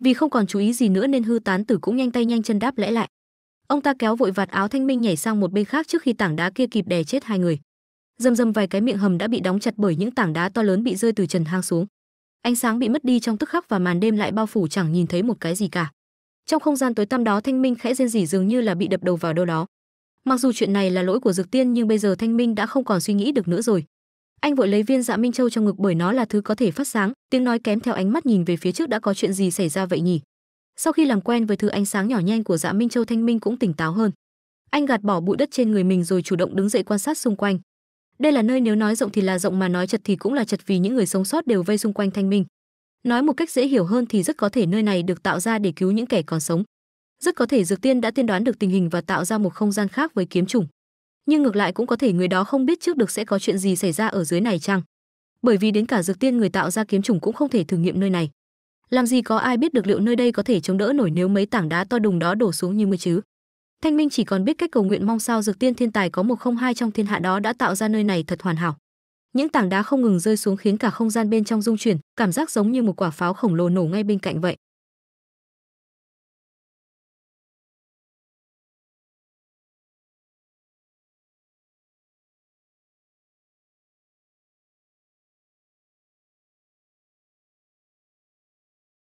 vì không còn chú ý gì nữa nên hư tán tử cũng nhanh tay nhanh chân đáp lẽ lại ông ta kéo vội vạt áo thanh minh nhảy sang một bên khác trước khi tảng đá kia kịp đè chết hai người dầm dầm vài cái miệng hầm đã bị đóng chặt bởi những tảng đá to lớn bị rơi từ trần hang xuống ánh sáng bị mất đi trong tức khắc và màn đêm lại bao phủ chẳng nhìn thấy một cái gì cả trong không gian tối tăm đó thanh minh khẽ rên rỉ dường như là bị đập đầu vào đâu đó mặc dù chuyện này là lỗi của dược tiên nhưng bây giờ thanh minh đã không còn suy nghĩ được nữa rồi anh vội lấy viên dạ minh châu trong ngực bởi nó là thứ có thể phát sáng tiếng nói kém theo ánh mắt nhìn về phía trước đã có chuyện gì xảy ra vậy nhỉ sau khi làm quen với thứ ánh sáng nhỏ nhen của dạ minh châu thanh minh cũng tỉnh táo hơn anh gạt bỏ bụi đất trên người mình rồi chủ động đứng dậy quan sát xung quanh đây là nơi nếu nói rộng thì là rộng mà nói chật thì cũng là chật vì những người sống sót đều vây xung quanh thanh minh Nói một cách dễ hiểu hơn thì rất có thể nơi này được tạo ra để cứu những kẻ còn sống. Rất có thể Dược Tiên đã tiên đoán được tình hình và tạo ra một không gian khác với kiếm trùng. Nhưng ngược lại cũng có thể người đó không biết trước được sẽ có chuyện gì xảy ra ở dưới này chăng? Bởi vì đến cả Dược Tiên người tạo ra kiếm trùng cũng không thể thử nghiệm nơi này. Làm gì có ai biết được liệu nơi đây có thể chống đỡ nổi nếu mấy tảng đá to đùng đó đổ xuống như mưa chứ? Thanh Minh chỉ còn biết cách cầu nguyện mong sao Dược Tiên thiên tài có một không hai trong thiên hạ đó đã tạo ra nơi này thật hoàn hảo những tảng đá không ngừng rơi xuống khiến cả không gian bên trong rung chuyển cảm giác giống như một quả pháo khổng lồ nổ ngay bên cạnh vậy